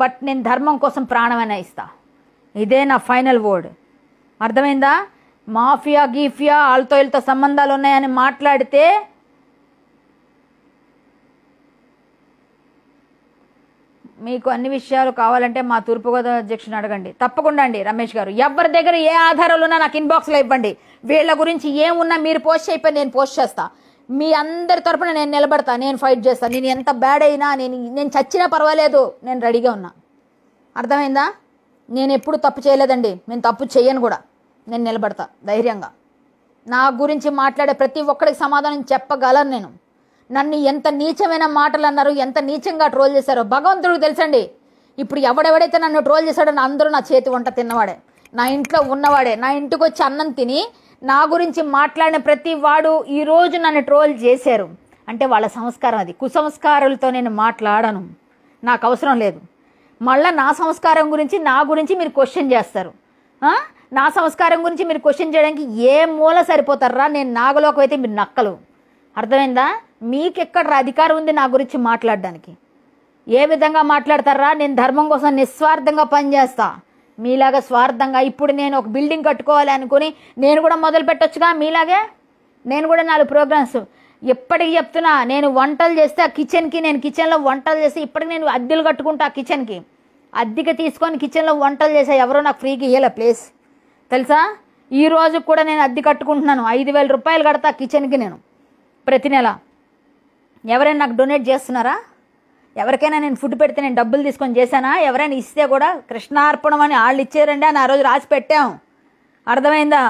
బట్ నేను ధర్మం కోసం ప్రాణమైనా ఇస్తా ఇదే నా ఫైనల్ వర్డ్ అర్థమైందా మాఫియా గీఫియా వాళ్ళతో వీళ్ళతో సంబంధాలు ఉన్నాయని మాట్లాడితే మీకు అన్ని విషయాలు కావాలంటే మా తూర్పుగోదావరి అధ్యక్షుని అడగండి తప్పకుండా అండి రమేష్ గారు ఎవరి దగ్గర ఏ ఆధారాలు ఉన్నా నాకు ఇన్బాక్స్లో ఇవ్వండి వీళ్ళ గురించి ఏమున్నా మీరు పోస్ట్ అయిపోయి నేను పోస్ట్ చేస్తా మీ అందరి తరపున నేను నిలబడతా నేను ఫైట్ చేస్తాను నేను ఎంత బ్యాడ్ అయినా నేను నేను చచ్చినా పర్వాలేదు నేను రెడీగా ఉన్నా అర్థమైందా నేను ఎప్పుడు తప్పు చేయలేదండి నేను తప్పు చేయను కూడా నేను నిలబడతా ధైర్యంగా నా గురించి మాట్లాడే ప్రతి ఒక్కడికి సమాధానం చెప్పగలను నేను నన్ను ఎంత నీచమైన మాటలు అన్నారు ఎంత నీచంగా ట్రోల్ చేశారో భగవంతుడికి తెలుసండి ఇప్పుడు ఎవడెవడైతే నన్ను ట్రోల్ చేశాడో అందరూ నా చేతి వంట తిన్నవాడే నా ఇంట్లో ఉన్నవాడే నా ఇంటికి వచ్చి అన్నం తిని నా గురించి మాట్లాడిన ప్రతి వాడు ఈరోజు నన్ను ట్రోల్ చేశారు అంటే వాళ్ళ సంస్కారం అది కుసంస్కారాలతో నేను మాట్లాడను నాకు అవసరం లేదు మళ్ళీ నా సంస్కారం గురించి నా గురించి మీరు క్వశ్చన్ చేస్తారు నా సంస్కారం గురించి మీరు క్వశ్చన్ చేయడానికి ఏ మూల సరిపోతారా నేను నాగలోకం అయితే మీరు నక్కలు అర్థమైందా మీకు ఎక్కడ అధికారం ఉంది నా గురించి మాట్లాడడానికి ఏ విధంగా మాట్లాడతారా నేను ధర్మం కోసం నిస్వార్థంగా పనిచేస్తా మీలాగా స్వార్థంగా ఇప్పుడు నేను ఒక బిల్డింగ్ కట్టుకోవాలి అనుకుని నేను కూడా మొదలు పెట్టొచ్చుగా మీలాగే నేను కూడా నాలుగు ప్రోగ్రామ్స్ ఎప్పటికి చెప్తున్నా నేను వంటలు చేస్తే ఆ కిచెన్కి నేను కిచెన్లో వంటలు చేస్తే ఇప్పటికి నేను అద్దెలు కట్టుకుంటా ఆ కిచెన్కి అద్దెకి తీసుకొని కిచెన్లో వంటలు చేసే ఎవరో నాకు ఫ్రీగా ఇవ్వలే ప్లేస్ తెలుసా ఈ రోజు కూడా నేను అద్దె కట్టుకుంటున్నాను ఐదు వేల రూపాయలు కడతా కిచెన్కి నేను ప్రతి నెల ఎవరైనా నాకు డొనేట్ చేస్తున్నారా ఎవరికైనా నేను ఫుడ్ పెడితే నేను డబ్బులు తీసుకొని చేశానా ఎవరైనా ఇస్తే కూడా కృష్ణార్పణం అని వాళ్ళు ఇచ్చారండి అని ఆ రోజు రాసి పెట్టాం అర్థమైందా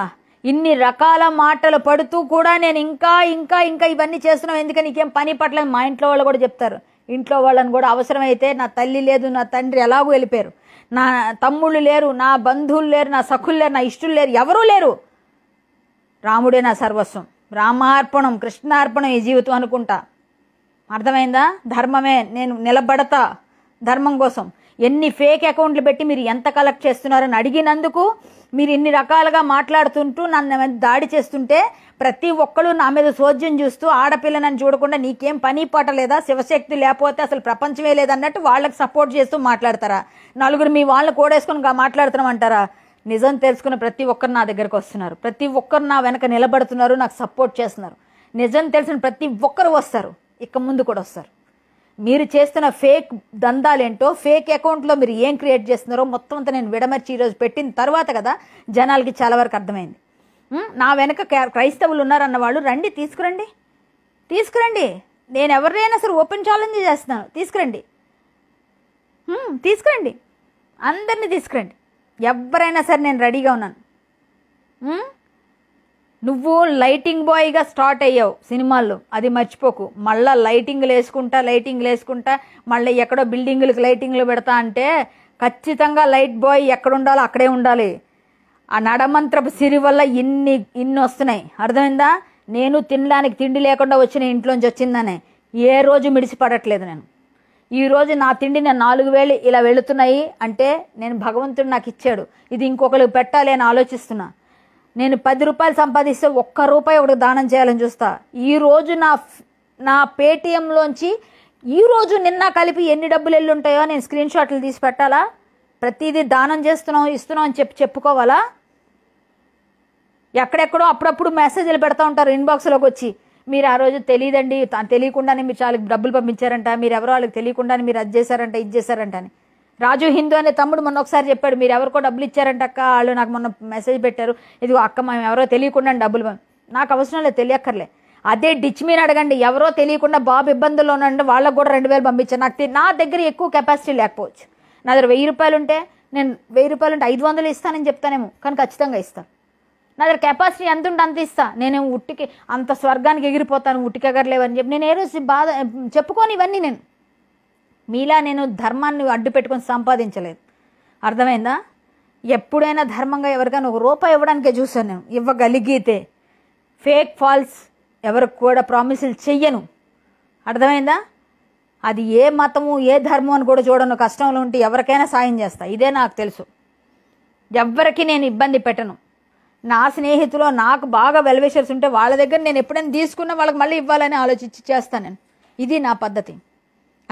ఇన్ని రకాల మాటలు పడుతూ కూడా నేను ఇంకా ఇంకా ఇంకా ఇవన్నీ చేస్తున్నాం ఎందుకని నీకేం పని పట్టలేదు మా ఇంట్లో వాళ్ళు కూడా చెప్తారు ఇంట్లో వాళ్ళని కూడా అవసరమైతే నా తల్లి లేదు నా తండ్రి ఎలాగో వెళ్ళిపోయారు నా తమ్ముళ్ళు లేరు నా బంధువులు లేరు నా సఖులు లేరు నా ఇష్టులు లేరు ఎవరూ లేరు రాముడే నా సర్వస్వం రామార్పణం కృష్ణార్పణం ఈ జీవితం అనుకుంటా అర్థమైందా ధర్మమే నేను నిలబడతా ధర్మం కోసం ఎన్ని ఫేక్ అకౌంట్లు పెట్టి మీరు ఎంత కలెక్ట్ చేస్తున్నారని అడిగినందుకు మీరు ఇన్ని రకాలుగా మాట్లాడుతుంటూ నన్ను దాడి చేస్తుంటే ప్రతి ఒక్కరు నా మీద సోద్యం చూస్తూ ఆడపిల్ల నన్ను చూడకుండా నీకేం పని పాట లేదా శివశక్తి లేకపోతే అసలు ప్రపంచమే లేదన్నట్టు వాళ్ళకి సపోర్ట్ చేస్తూ మాట్లాడతారా నలుగురు మీ వాళ్ళని కూడేసుకుని మాట్లాడుతున్నామంటారా నిజం తెలుసుకున్న ప్రతి ఒక్కరు నా దగ్గరకు వస్తున్నారు ప్రతి ఒక్కరు నా వెనక నిలబడుతున్నారు నాకు సపోర్ట్ చేస్తున్నారు నిజం తెలిసిన ప్రతి ఒక్కరు వస్తారు ఇక ముందు కూడా వస్తారు మీరు చేస్తున్న ఫేక్ దందాలేంటో ఫేక్ అకౌంట్లో మీరు ఏం క్రియేట్ చేస్తున్నారో మొత్తం అంతా నేను విడమర్చి ఈరోజు పెట్టిన తర్వాత కదా జనాలకి చాలా వరకు అర్థమైంది నా వెనక క్రైస్తవులు ఉన్నారన్న వాళ్ళు రండి తీసుకురండి తీసుకురండి నేను ఎవరినైనా సరే ఓపెన్ ఛాలెంజ్ చేస్తున్నాను తీసుకురండి తీసుకురండి అందరినీ తీసుకురండి ఎవరైనా సరే నేను రెడీగా ఉన్నాను నువ్వు లైటింగ్ బాయ్గా స్టార్ట్ అయ్యావు సినిమాల్లో అది మర్చిపోకు మళ్ళీ లైటింగ్లు వేసుకుంటా లైటింగ్లు వేసుకుంటా మళ్ళీ ఎక్కడో బిల్డింగులకు లైటింగ్లు పెడతా అంటే ఖచ్చితంగా లైట్ బాయ్ ఎక్కడ ఉండాలో అక్కడే ఉండాలి ఆ నడమంత్రపు సిరి వల్ల ఇన్ని ఇన్ని వస్తున్నాయి అర్థమైందా నేను తినడానికి తిండి లేకుండా వచ్చిన ఇంట్లోంచి వచ్చిందనే ఏ రోజు మిడిసి పడట్లేదు నేను ఈరోజు నా తిండి నేను నాలుగు వేలు ఇలా వెళుతున్నాయి అంటే నేను భగవంతుడు నాకు ఇచ్చాడు ఇది ఇంకొకరికి పెట్టాలి అని ఆలోచిస్తున్నాను నేను పది రూపాయలు సంపాదిస్తే ఒక్క రూపాయి ఒకటి దానం చేయాలని చూస్తా ఈరోజు నా నా పేటిఎంలోంచి ఈరోజు నిన్న కలిపి ఎన్ని డబ్బులు ఎల్లుంటాయో నేను స్క్రీన్ షాట్లు తీసి పెట్టాలా ప్రతిదీ దానం చేస్తున్నాం ఇస్తున్నాం అని చెప్పి చెప్పుకోవాలా ఎక్కడెక్కడో అప్పుడప్పుడు మెసేజ్లు పెడతా ఉంటారు ఇన్బాక్స్లోకి వచ్చి మీరు ఆ రోజు తెలియదండి తెలియకుండానే మీరు చాలా డబ్బులు పంపించారంట మీరు ఎవరో వాళ్ళకి తెలియకుండానే మీరు అది చేశారంట ఇది చేశారంట అని రాజు హిందూ అనే తమ్ముడు మొన్న ఒకసారి చెప్పాడు మీరు ఎవరికో డబ్బులు ఇచ్చారంట అక్క వాళ్ళు నాకు మొన్న మెసేజ్ పెట్టారు ఇదిగో అక్క మేము ఎవరో తెలియకుండా డబ్బులు నాకు అవసరం లేదు తెలియక్కర్లే అదే డిచ్ మీద అడగండి ఎవరో తెలియకుండా బాబు ఇబ్బందుల్లో ఉండండి వాళ్ళకు కూడా రెండు వేలు పంపించాను నాకు నా దగ్గర ఎక్కువ కెపాసిటీ లేకపోవచ్చు నా దగ్గర వెయ్యి రూపాయలు ఉంటే నేను వెయ్యి రూపాయలు ఉంటే ఐదు వందలు ఇస్తానని చెప్తానేమో కానీ ఖచ్చితంగా ఇస్తాను నా దగ్గర కెపాసిటీ ఎంత ఉంటే అంత ఇస్తా నేను ఉట్టికి అంత స్వర్గానికి ఎగిరిపోతాను ఉట్టికి ఎగరలేవని చెప్పి నేను ఏ రోజు బాధ చెప్పుకొని ఇవన్నీ నేను మీలా నేను ధర్మాన్ని అడ్డు పెట్టుకొని సంపాదించలేదు అర్థమైందా ఎప్పుడైనా ధర్మంగా ఎవరికైనా ఒక రూపాయి ఇవ్వడానికే చూసాను నేను ఇవ్వగలిగితే ఫేక్ ఫాల్స్ ఎవరికి కూడా ప్రామిసులు చెయ్యను అర్థమైందా అది ఏ మతము ఏ ధర్మం అని కూడా చూడను కష్టంలో ఉంటే ఎవరికైనా సాయం చేస్తా ఇదే నాకు తెలుసు ఎవ్వరికి నేను ఇబ్బంది పెట్టను నా స్నేహితులు నాకు బాగా వెల్వేషర్స్ ఉంటే వాళ్ళ దగ్గర నేను ఎప్పుడైనా తీసుకున్నా వాళ్ళకి మళ్ళీ ఇవ్వాలని ఆలోచించి చేస్తాను నేను ఇది నా పద్ధతి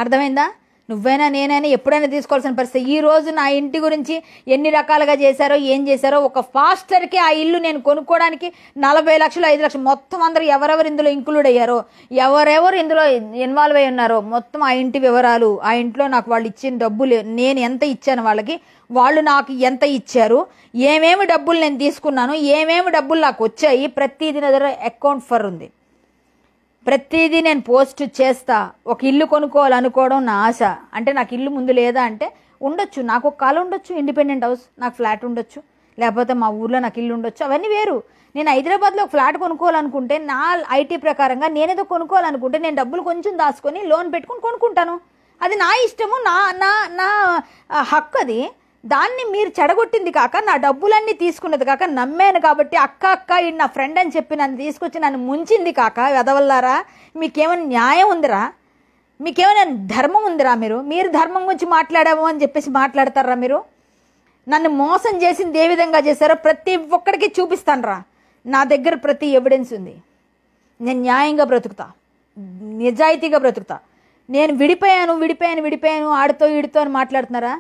అర్థమైందా నువ్వైనా నేనైనా ఎప్పుడైనా తీసుకోవాల్సిన పరిస్థితి ఈ రోజు నా ఇంటి గురించి ఎన్ని రకాలుగా చేశారో ఏం చేశారో ఒక ఫాస్టర్కి ఆ ఇల్లు నేను కొనుక్కోవడానికి నలభై లక్షలు ఐదు లక్షలు మొత్తం అందరూ ఎవరెవరు ఇందులో ఇంక్లూడ్ అయ్యారో ఎవరెవరు ఇందులో ఇన్వాల్వ్ అయి ఉన్నారో మొత్తం ఆ ఇంటి వివరాలు ఆ ఇంట్లో నాకు వాళ్ళు ఇచ్చిన డబ్బులు నేను ఎంత ఇచ్చాను వాళ్ళకి వాళ్ళు నాకు ఎంత ఇచ్చారు ఏమేమి డబ్బులు నేను తీసుకున్నాను ఏమేమి డబ్బులు నాకు వచ్చాయి ప్రతిదిన అకౌంట్ ఫర్ ఉంది ప్రతిదీ నేను పోస్ట్ చేస్తా ఒక ఇల్లు కొనుక్కోవాలనుకోవడం నా ఆశ అంటే నాకు ఇల్లు ముందు లేదా అంటే ఉండొచ్చు నాకు ఒక కాలు ఉండొచ్చు ఇండిపెండెంట్ హౌస్ నాకు ఫ్లాట్ ఉండొచ్చు లేకపోతే మా ఊర్లో నాకు ఇల్లు ఉండొచ్చు అవన్నీ వేరు నేను హైదరాబాద్లో ఒక ఫ్లాట్ కొనుక్కోవాలనుకుంటే నా ఐటీ ప్రకారంగా నేనేదో కొనుక్కోవాలనుకుంటే నేను డబ్బులు కొంచెం దాచుకొని లోన్ పెట్టుకుని కొనుక్కుంటాను అది నా ఇష్టము నా నా నా హక్కు అది దాన్ని మీరు చెడగొట్టింది కాక నా డబ్బులన్నీ తీసుకున్నది కాక నమ్మాను కాబట్టి అక్క అక్క ఈ నా ఫ్రెండ్ అని చెప్పి నన్ను తీసుకొచ్చి నన్ను ముంచింది కాక వెదవల్లారా మీకేమైనా న్యాయం ఉందిరా మీకేమైనా ధర్మం ఉందిరా మీరు మీరు ధర్మం గురించి మాట్లాడాము అని చెప్పేసి మాట్లాడతారా మీరు నన్ను మోసం చేసింది ఏ విధంగా చేశారో ప్రతి ఒక్కడికి చూపిస్తానరా నా దగ్గర ప్రతి ఎవిడెన్స్ ఉంది నేను న్యాయంగా బ్రతుకుతా నిజాయితీగా బ్రతుకుతా నేను విడిపోయాను విడిపోయాను విడిపోయాను ఆడితో ఈడితో అని మాట్లాడుతున్నారా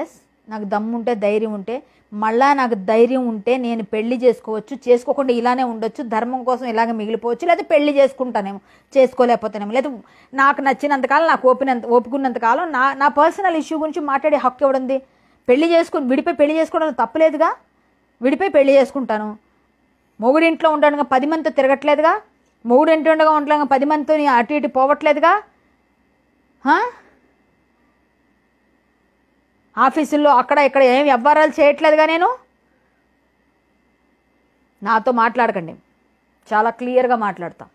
ఎస్ నాకు దమ్ముంటే ధైర్యం ఉంటే మళ్ళా నాకు ధైర్యం ఉంటే నేను పెళ్లి చేసుకోవచ్చు చేసుకోకుండా ఇలానే ఉండొచ్చు ధర్మం కోసం ఇలాగ మిగిలిపోవచ్చు లేదా పెళ్లి చేసుకుంటానేమో చేసుకోలేకపోతానేమో లేదా నాకు నచ్చినంతకాలం నాకు ఓపినంత ఓపుకున్నంతకాలం నా నా పర్సనల్ ఇష్యూ గురించి మాట్లాడే హక్కు ఎవడుంది పెళ్లి చేసుకుని విడిపోయి పెళ్లి చేసుకోవడం తప్పలేదుగా విడిపోయి పెళ్లి చేసుకుంటాను మొగుడింట్లో ఉండడానికి పది మందితో తిరగట్లేదుగా ఇంటి ఉండగా ఉండడానికి పది మందితో అటు ఇటు పోవట్లేదుగా ఆఫీసుల్లో అక్కడ ఇక్కడ ఏం వ్యవహారాలు చేయట్లేదుగా నేను నాతో మాట్లాడకండి చాలా క్లియర్గా మాట్లాడతాం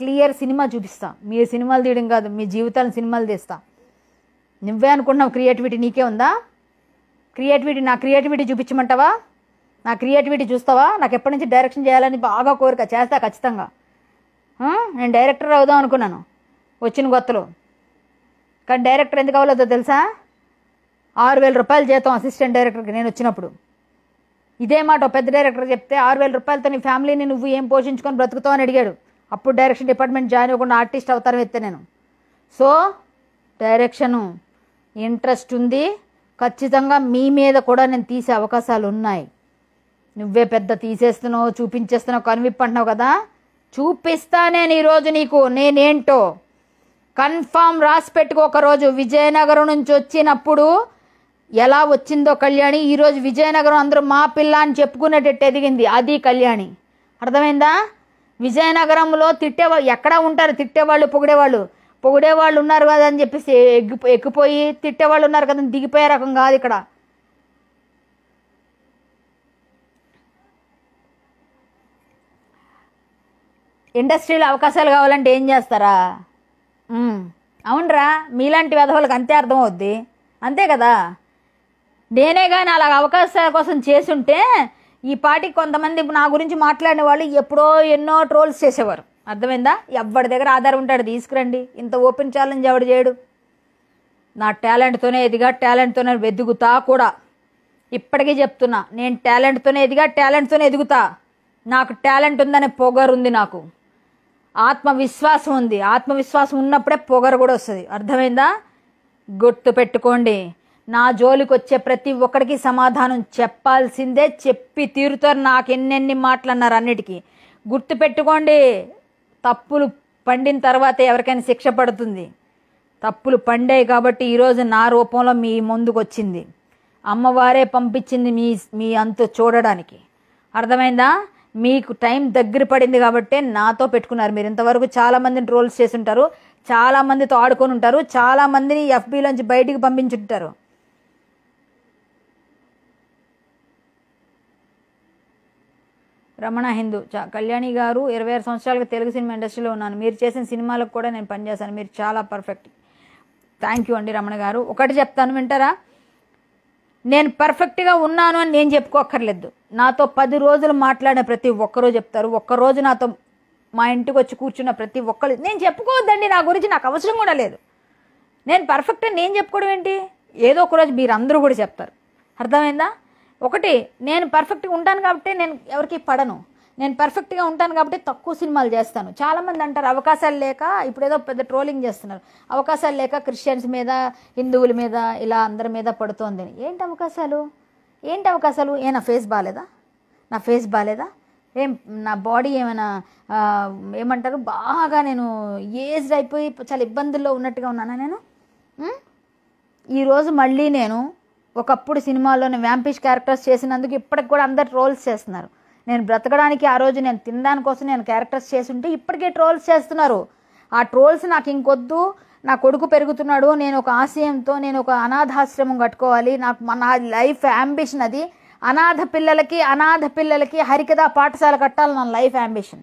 క్లియర్ సినిమా చూపిస్తా మీరు సినిమాలు తీయడం కాదు మీ జీవితాలను సినిమాలు తీస్తా నువ్వే అనుకుంటున్నావు క్రియేటివిటీ నీకే ఉందా క్రియేటివిటీ నా క్రియేటివిటీ చూపించమంటావా నా క్రియేటివిటీ చూస్తావా నాకు ఎప్పటి నుంచి డైరెక్షన్ చేయాలని బాగా కోరిక చేస్తా ఖచ్చితంగా నేను డైరెక్టర్ అవుదాం అనుకున్నాను వచ్చిన కొత్తలో కానీ డైరెక్టర్ ఎందుకు అవ్వలేదో తెలుసా ఆరు వేల రూపాయల జీతం అసిస్టెంట్ డైరెక్టర్కి నేను వచ్చినప్పుడు ఇదే మాట పెద్ద డైరెక్టర్ చెప్తే ఆరు వేల రూపాయలతో నీ ఫ్యామిలీని నువ్వు ఏం పోషించుకొని బ్రతుకుతావు అని అడిగాడు అప్పుడు డైరెక్షన్ డిపార్ట్మెంట్ జాయిన్ అవ్వకుండా ఆర్టిస్ట్ అవతారం ఎత్తే నేను సో డైరెక్షను ఇంట్రెస్ట్ ఉంది ఖచ్చితంగా మీ మీద కూడా నేను తీసే అవకాశాలు ఉన్నాయి నువ్వే పెద్ద తీసేస్తున్నావు చూపించేస్తున్నావు కనివిప్పంటున్నావు కదా చూపిస్తానే నేను ఈరోజు నీకు నేనేంటో కన్ఫామ్ రాసి పెట్టుకో ఒకరోజు విజయనగరం నుంచి వచ్చినప్పుడు ఎలా వచ్చిందో కళ్యాణి ఈరోజు విజయనగరం అందరూ మా పిల్ల అని చెప్పుకునేటట్టు ఎదిగింది అది కళ్యాణి అర్థమైందా విజయనగరంలో తిట్టే ఎక్కడ ఉంటారు తిట్టేవాళ్ళు పొగిడేవాళ్ళు పొగిడేవాళ్ళు ఉన్నారు కదా అని చెప్పేసి ఎగ్గి ఎక్కిపోయి తిట్టేవాళ్ళు ఉన్నారు కదా దిగిపోయే రకం కాదు ఇక్కడ ఇండస్ట్రీలో అవకాశాలు కావాలంటే ఏం చేస్తారా అవునరా మీలాంటి వెధవులకు అంతే అర్థమవుద్ది అంతే కదా నేనే కానీ అలా అవకాశాల కోసం చేసుంటే ఈ పాటికి కొంతమంది నా గురించి మాట్లాడిన వాళ్ళు ఎప్పుడో ఎన్నో ట్రోల్స్ చేసేవారు అర్థమైందా ఎవరి దగ్గర ఆధారం ఉంటాడు తీసుకురండి ఇంత ఓపెన్ ఛాలెంజ్ ఎవడు చేయడు నా టాలెంట్తోనే ఎదిగా టాలెంట్తోనే వెతుకుతా కూడా ఇప్పటికీ చెప్తున్నా నేను టాలెంట్తోనే ఎదిగా టాలెంట్తోనే ఎదుగుతా నాకు టాలెంట్ ఉందనే పొగరు ఉంది నాకు ఆత్మవిశ్వాసం ఉంది ఆత్మవిశ్వాసం ఉన్నప్పుడే పొగరు కూడా వస్తుంది అర్థమైందా గుర్తు పెట్టుకోండి నా జోలికొచ్చే ప్రతి ఒక్కడికి సమాధానం చెప్పాల్సిందే చెప్పి తీరుతారు నాకు ఎన్నెన్ని మాటలు అన్నారు అన్నిటికీ పెట్టుకోండి తప్పులు పండిన తర్వాత ఎవరికైనా శిక్ష పడుతుంది తప్పులు పండాయి కాబట్టి ఈరోజు నా రూపంలో మీ ముందుకు వచ్చింది అమ్మవారే పంపించింది మీ మీ అంత చూడడానికి అర్థమైందా మీకు టైం దగ్గర పడింది కాబట్టి నాతో పెట్టుకున్నారు మీరు ఇంతవరకు చాలామందిని ట్రోల్స్ చేసి ఉంటారు చాలామందితో ఆడుకొని ఉంటారు చాలామందిని ఎఫ్బీలోంచి బయటికి పంపించుంటారు రమణ హిందూ కళ్యాణి గారు ఇరవై ఆరు సంవత్సరాలుగా తెలుగు సినిమా ఇండస్ట్రీలో ఉన్నాను మీరు చేసిన సినిమాలకు కూడా నేను పనిచేశాను మీరు చాలా పర్ఫెక్ట్ థ్యాంక్ యూ అండి రమణ గారు ఒకటి చెప్తాను వింటారా నేను పర్ఫెక్ట్గా ఉన్నాను అని నేను చెప్పుకోక్కర్లేదు నాతో పది రోజులు మాట్లాడిన ప్రతి ఒక్కరూ చెప్తారు ఒక్కరోజు నాతో మా ఇంటికి వచ్చి కూర్చున్న ప్రతి ఒక్కరు నేను చెప్పుకోవద్దండి నా గురించి నాకు అవసరం కూడా లేదు నేను పర్ఫెక్ట్ అని నేను చెప్పుకోవడం ఏంటి ఏదో ఒకరోజు మీరు అందరూ కూడా చెప్తారు అర్థమైందా ఒకటి నేను పర్ఫెక్ట్గా ఉంటాను కాబట్టి నేను ఎవరికి పడను నేను పర్ఫెక్ట్గా ఉంటాను కాబట్టి తక్కువ సినిమాలు చేస్తాను చాలామంది అంటారు అవకాశాలు లేక ఇప్పుడు ఏదో పెద్ద ట్రోలింగ్ చేస్తున్నారు అవకాశాలు లేక క్రిస్టియన్స్ మీద హిందువుల మీద ఇలా అందరి మీద పడుతోంది ఏంటి అవకాశాలు ఏంటి అవకాశాలు ఏ నా ఫేస్ బాగాలేదా నా ఫేస్ బాగాలేదా ఏం నా బాడీ ఏమైనా ఏమంటారు బాగా నేను ఏజ్డ్ అయిపోయి చాలా ఇబ్బందుల్లో ఉన్నట్టుగా ఉన్నానా నేను ఈరోజు మళ్ళీ నేను ఒకప్పుడు సినిమాలోని వ్యాంపిష్ క్యారెక్టర్స్ చేసినందుకు ఇప్పటికి కూడా అందరు ట్రోల్స్ చేస్తున్నారు నేను బ్రతకడానికి ఆ రోజు నేను తినడానికోసం నేను క్యారెక్టర్స్ చేస్తుంటే ఇప్పటికే ట్రోల్స్ చేస్తున్నారు ఆ ట్రోల్స్ నాకు ఇంకొద్దు నా కొడుకు పెరుగుతున్నాడు నేను ఒక ఆశయంతో నేను ఒక అనాథాశ్రమం కట్టుకోవాలి నాకు మన లైఫ్ అంబిషన్ అది అనాథ పిల్లలకి అనాథ పిల్లలకి హరికథ పాఠశాల కట్టాలి నా లైఫ్ అంబిషన్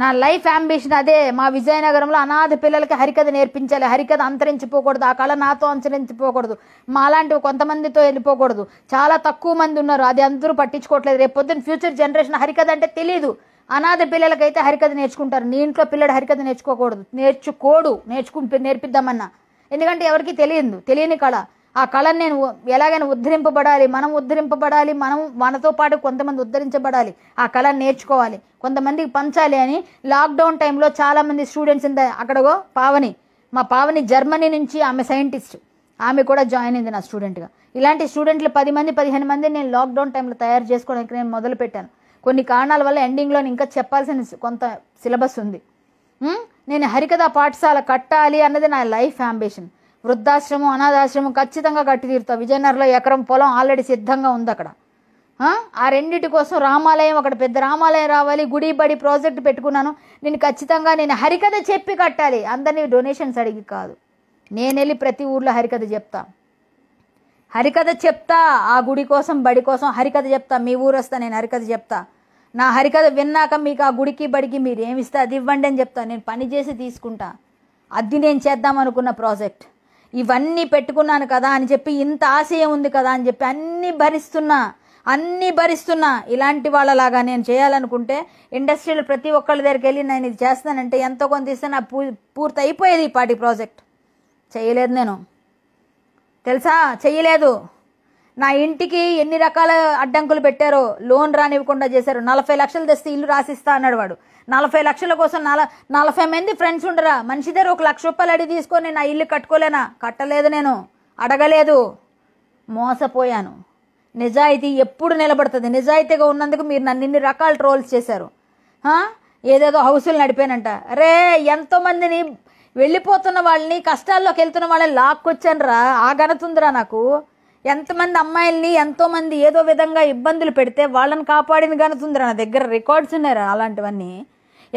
నా లైఫ్ అంబిషన్ అదే మా విజయనగరంలో అనాథ పిల్లలకి హరికథ నేర్పించాలి హరికథ అంతరించిపోకూడదు ఆ కళ నాతో అంతరించిపోకూడదు మా అలాంటివి కొంతమందితో వెళ్ళిపోకూడదు చాలా తక్కువ మంది ఉన్నారు అది అందరూ పట్టించుకోవట్లేదు రేపు పొద్దున్న ఫ్యూచర్ జనరేషన్ హరికథ అంటే తెలియదు అనాథ పిల్లలకైతే హరికథ నేర్చుకుంటారు నీ ఇంట్లో పిల్లడు హరికథ నేర్చుకోకూడదు నేర్చుకోడు నేర్చుకు నేర్పిద్దామన్నా ఎందుకంటే ఎవరికి తెలియదు తెలియని కళ ఆ కళను నేను ఎలాగైనా ఉద్ధరింపబడాలి మనం ఉద్ధరింపబడాలి మనం మనతో పాటు కొంతమంది ఉద్ధరించబడాలి ఆ కళను నేర్చుకోవాలి కొంతమందికి పంచాలి అని లాక్డౌన్ టైంలో చాలామంది స్టూడెంట్స్ ఇంత అక్కడగో పావని మా పావని జర్మనీ నుంచి ఆమె సైంటిస్ట్ ఆమె కూడా జాయిన్ అయింది నా స్టూడెంట్గా ఇలాంటి స్టూడెంట్లు పది మంది పదిహేను మంది నేను లాక్డౌన్ టైంలో తయారు చేసుకోవడానికి నేను మొదలుపెట్టాను కొన్ని కారణాల వల్ల ఎండింగ్లో ఇంకా చెప్పాల్సిన కొంత సిలబస్ ఉంది నేను హరికథ పాఠశాల కట్టాలి అన్నది నా లైఫ్ అంబిషన్ వృద్ధాశ్రమం అనాథాశ్రమం ఖచ్చితంగా కట్టి తీరుతావు విజయనగరంలో ఎకరం పొలం ఆల్రెడీ సిద్ధంగా ఉంది అక్కడ ఆ రెండింటి కోసం రామాలయం అక్కడ పెద్ద రామాలయం రావాలి గుడి బడి ప్రాజెక్ట్ పెట్టుకున్నాను నేను ఖచ్చితంగా నేను హరికథ చెప్పి కట్టాలి అందరినీ డొనేషన్స్ అడిగి కాదు నేను వెళ్ళి ప్రతి ఊర్లో హరికథ చెప్తా హరికథ చెప్తా ఆ గుడి కోసం బడి కోసం హరికథ చెప్తా మీ ఊరు వస్తా నేను హరికథ చెప్తా నా హరికథ విన్నాక మీకు ఆ గుడికి బడికి మీరు ఏమిస్తే అది ఇవ్వండి అని చెప్తా నేను పని చేసి తీసుకుంటా అది నేను చేద్దాం అనుకున్న ప్రాజెక్ట్ ఇవన్నీ పెట్టుకున్నాను కదా అని చెప్పి ఇంత ఆశయం ఉంది కదా అని చెప్పి అన్నీ భరిస్తున్నా అన్నీ భరిస్తున్నా ఇలాంటి వాళ్ళలాగా నేను చేయాలనుకుంటే ఇండస్ట్రీలో ప్రతి ఒక్కళ్ళ దగ్గరికి వెళ్ళి నేను ఇది చేస్తానంటే ఎంతో కొంత ఇస్తే నా పూ పూర్తి అయిపోయేది ఈ పాటి ప్రాజెక్ట్ చేయలేదు నేను తెలుసా చేయలేదు నా ఇంటికి ఎన్ని రకాల అడ్డంకులు పెట్టారో లోన్ రానివ్వకుండా చేశారు నలభై లక్షలు తెస్తే ఇల్లు రాసిస్తా అన్నాడు వాడు నలభై లక్షల కోసం నల నలభై మంది ఫ్రెండ్స్ ఉండరా మనిషి దగ్గర ఒక లక్ష రూపాయలు అడిగి తీసుకొని నా ఇల్లు కట్టుకోలేనా కట్టలేదు నేను అడగలేదు మోసపోయాను నిజాయితీ ఎప్పుడు నిలబడుతుంది నిజాయితీగా ఉన్నందుకు మీరు నన్ను ఇన్ని రకాల ట్రోల్స్ చేశారు ఏదేదో హౌసులు నడిపానంట రే ఎంతోమందిని వెళ్ళిపోతున్న వాళ్ళని కష్టాల్లోకి వెళ్తున్న వాళ్ళని లాక్కొచ్చాను రా ఆ ఉందిరా నాకు ఎంతమంది అమ్మాయిల్ని ఎంతోమంది ఏదో విధంగా ఇబ్బందులు పెడితే వాళ్ళని కాపాడిన ఉందిరా నా దగ్గర రికార్డ్స్ ఉన్నాయి అలాంటివన్నీ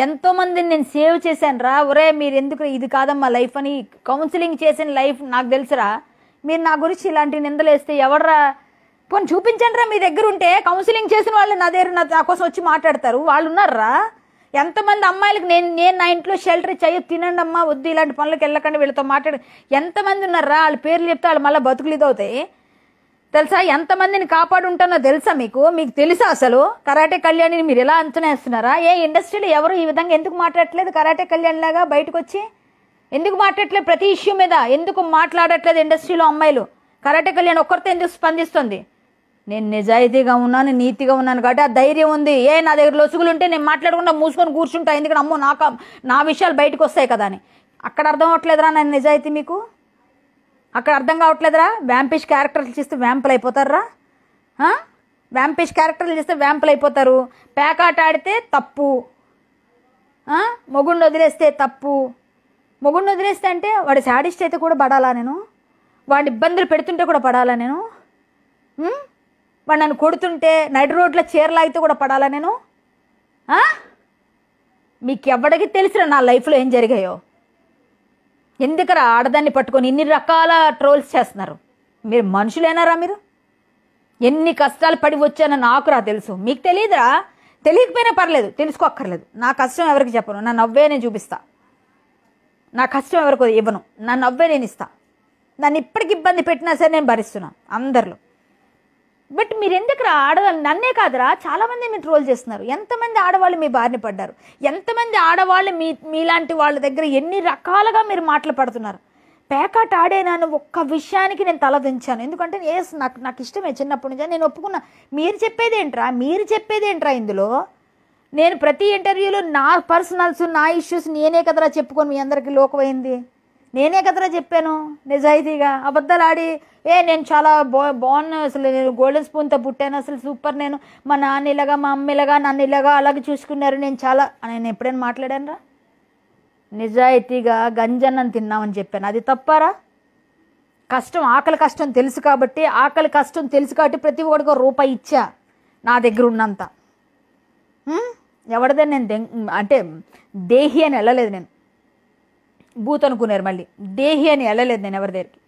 ఎంతోమందిని నేను సేవ్ చేశాను రా ఒరే మీరు ఎందుకు ఇది కాదమ్మా లైఫ్ అని కౌన్సిలింగ్ చేసిన లైఫ్ నాకు తెలుసురా మీరు నా గురించి ఇలాంటి నిందలు వేస్తే ఎవడరా పోనీ చూపించండి రా మీ దగ్గర ఉంటే కౌన్సిలింగ్ చేసిన వాళ్ళు నా దగ్గర నా కోసం వచ్చి మాట్లాడతారు వాళ్ళు ఉన్నారా ఎంతమంది అమ్మాయిలకు నేను నేను నా ఇంట్లో షెల్టర్ చేయొద్దు తినండి అమ్మా వద్దు ఇలాంటి పనులకు వెళ్ళకండి వీళ్ళతో మాట్లాడు ఎంతమంది ఉన్నారా వాళ్ళ పేర్లు చెప్తే వాళ్ళు మళ్ళీ బతుకులు ఇదవుతాయి తెలుసా ఎంతమందిని కాపాడుంటానో తెలుసా మీకు మీకు తెలుసా అసలు కరాటే కళ్యాణిని మీరు ఎలా అంచనా వేస్తున్నారా ఏ ఇండస్ట్రీలో ఎవరు ఈ విధంగా ఎందుకు మాట్లాడట్లేదు కరాటే కళ్యాణ్ లాగా బయటకు వచ్చి ఎందుకు మాట్లాడట్లేదు ప్రతి ఇష్యూ మీద ఎందుకు మాట్లాడట్లేదు ఇండస్ట్రీలో అమ్మాయిలు కరాటే కళ్యాణ్ ఒక్కరితో ఎందుకు స్పందిస్తుంది నేను నిజాయితీగా ఉన్నాను నీతిగా ఉన్నాను కాబట్టి ఆ ధైర్యం ఉంది ఏ నా దగ్గర లొసుగులు ఉంటే నేను మాట్లాడకుండా మూసుకొని కూర్చుంటా ఎందుకంటే అమ్మో నాకు నా విషయాలు బయటకు వస్తాయి కదా అని అక్కడ అర్థం అవట్లేదురా నేను నిజాయితీ మీకు అక్కడ అర్థం కావట్లేదురా వ్యాంపిష్ క్యారెక్టర్లు చేస్తే వ్యాంపులు అయిపోతారా వ్యాంపిష్ క్యారెక్టర్లు చేస్తే వ్యాంపులు అయిపోతారు పేకాట ఆడితే తప్పు మొగుడిని వదిలేస్తే తప్పు మొగుడిని వదిలేస్తే అంటే వాడి శాడిస్ట్ అయితే కూడా పడాలా నేను వాడిని ఇబ్బందులు పెడుతుంటే కూడా పడాలా నేను వాడు నన్ను కొడుతుంటే నడి రోడ్ల చీరలాగితే కూడా పడాలా నేను మీకు ఎవరికి తెలిసిన నా లైఫ్లో ఏం జరిగాయో ఎందుకరా ఆడదాన్ని పట్టుకొని ఇన్ని రకాల ట్రోల్స్ చేస్తున్నారు మీరు మనుషులేనారా మీరు ఎన్ని కష్టాలు పడి వచ్చానో నాకురా తెలుసు మీకు తెలియదురా తెలియకపోయినా పర్లేదు తెలుసుకోక్కర్లేదు నా కష్టం ఎవరికి చెప్పను నా నవ్వే నేను చూపిస్తా నా కష్టం ఎవరికి ఇవ్వను నా నవ్వే నేను ఇస్తా నన్ను ఇప్పటికి ఇబ్బంది పెట్టినా సరే నేను భరిస్తున్నాను అందరిలో బట్ మీరు ఎందుకు ఆడవాళ్ళు నన్నే కాదురా చాలామంది మీరు ట్రోల్ చేస్తున్నారు ఎంతమంది ఆడవాళ్ళు మీ బారిన పడ్డారు ఎంతమంది ఆడవాళ్ళు మీ మీలాంటి వాళ్ళ దగ్గర ఎన్ని రకాలుగా మీరు మాటలు పడుతున్నారు పేకాట ఆడేనాను ఒక్క విషయానికి నేను తల దించాను ఎందుకంటే ఏ నాకు నాకు ఇష్టమే చిన్నప్పటి నుంచి నేను ఒప్పుకున్నా మీరు చెప్పేది ఏంట్రా మీరు ఏంట్రా ఇందులో నేను ప్రతి ఇంటర్వ్యూలో నా పర్సనల్స్ నా ఇష్యూస్ నేనే కదరా చెప్పుకొని మీ అందరికీ లోకమైంది నేనే కదరా చెప్పాను నిజాయితీగా అబద్ధాలు ఆడి ఏ నేను చాలా బా బాగున్నాను అసలు నేను గోల్డెన్ స్పూన్తో పుట్టాను అసలు సూపర్ నేను మా నాన్న ఇలాగా మా అమ్మ ఇలాగా నన్ను ఇలాగా అలాగే చూసుకున్నారు నేను చాలా నేను ఎప్పుడైనా రా నిజాయితీగా గంజన్నం తిన్నామని చెప్పాను అది తప్పారా కష్టం ఆకలి కష్టం తెలుసు కాబట్టి ఆకలి కష్టం తెలుసు కాబట్టి ప్రతి ఒక్కడికి రూపాయి ఇచ్చా నా దగ్గర ఉన్నంత ఎవరిదే నేను అంటే దేహి అని వెళ్ళలేదు నేను బూత్ అనుకున్నారు మళ్ళీ దేహి అని వెళ్ళలేదు నేను ఎవరి దగ్గరికి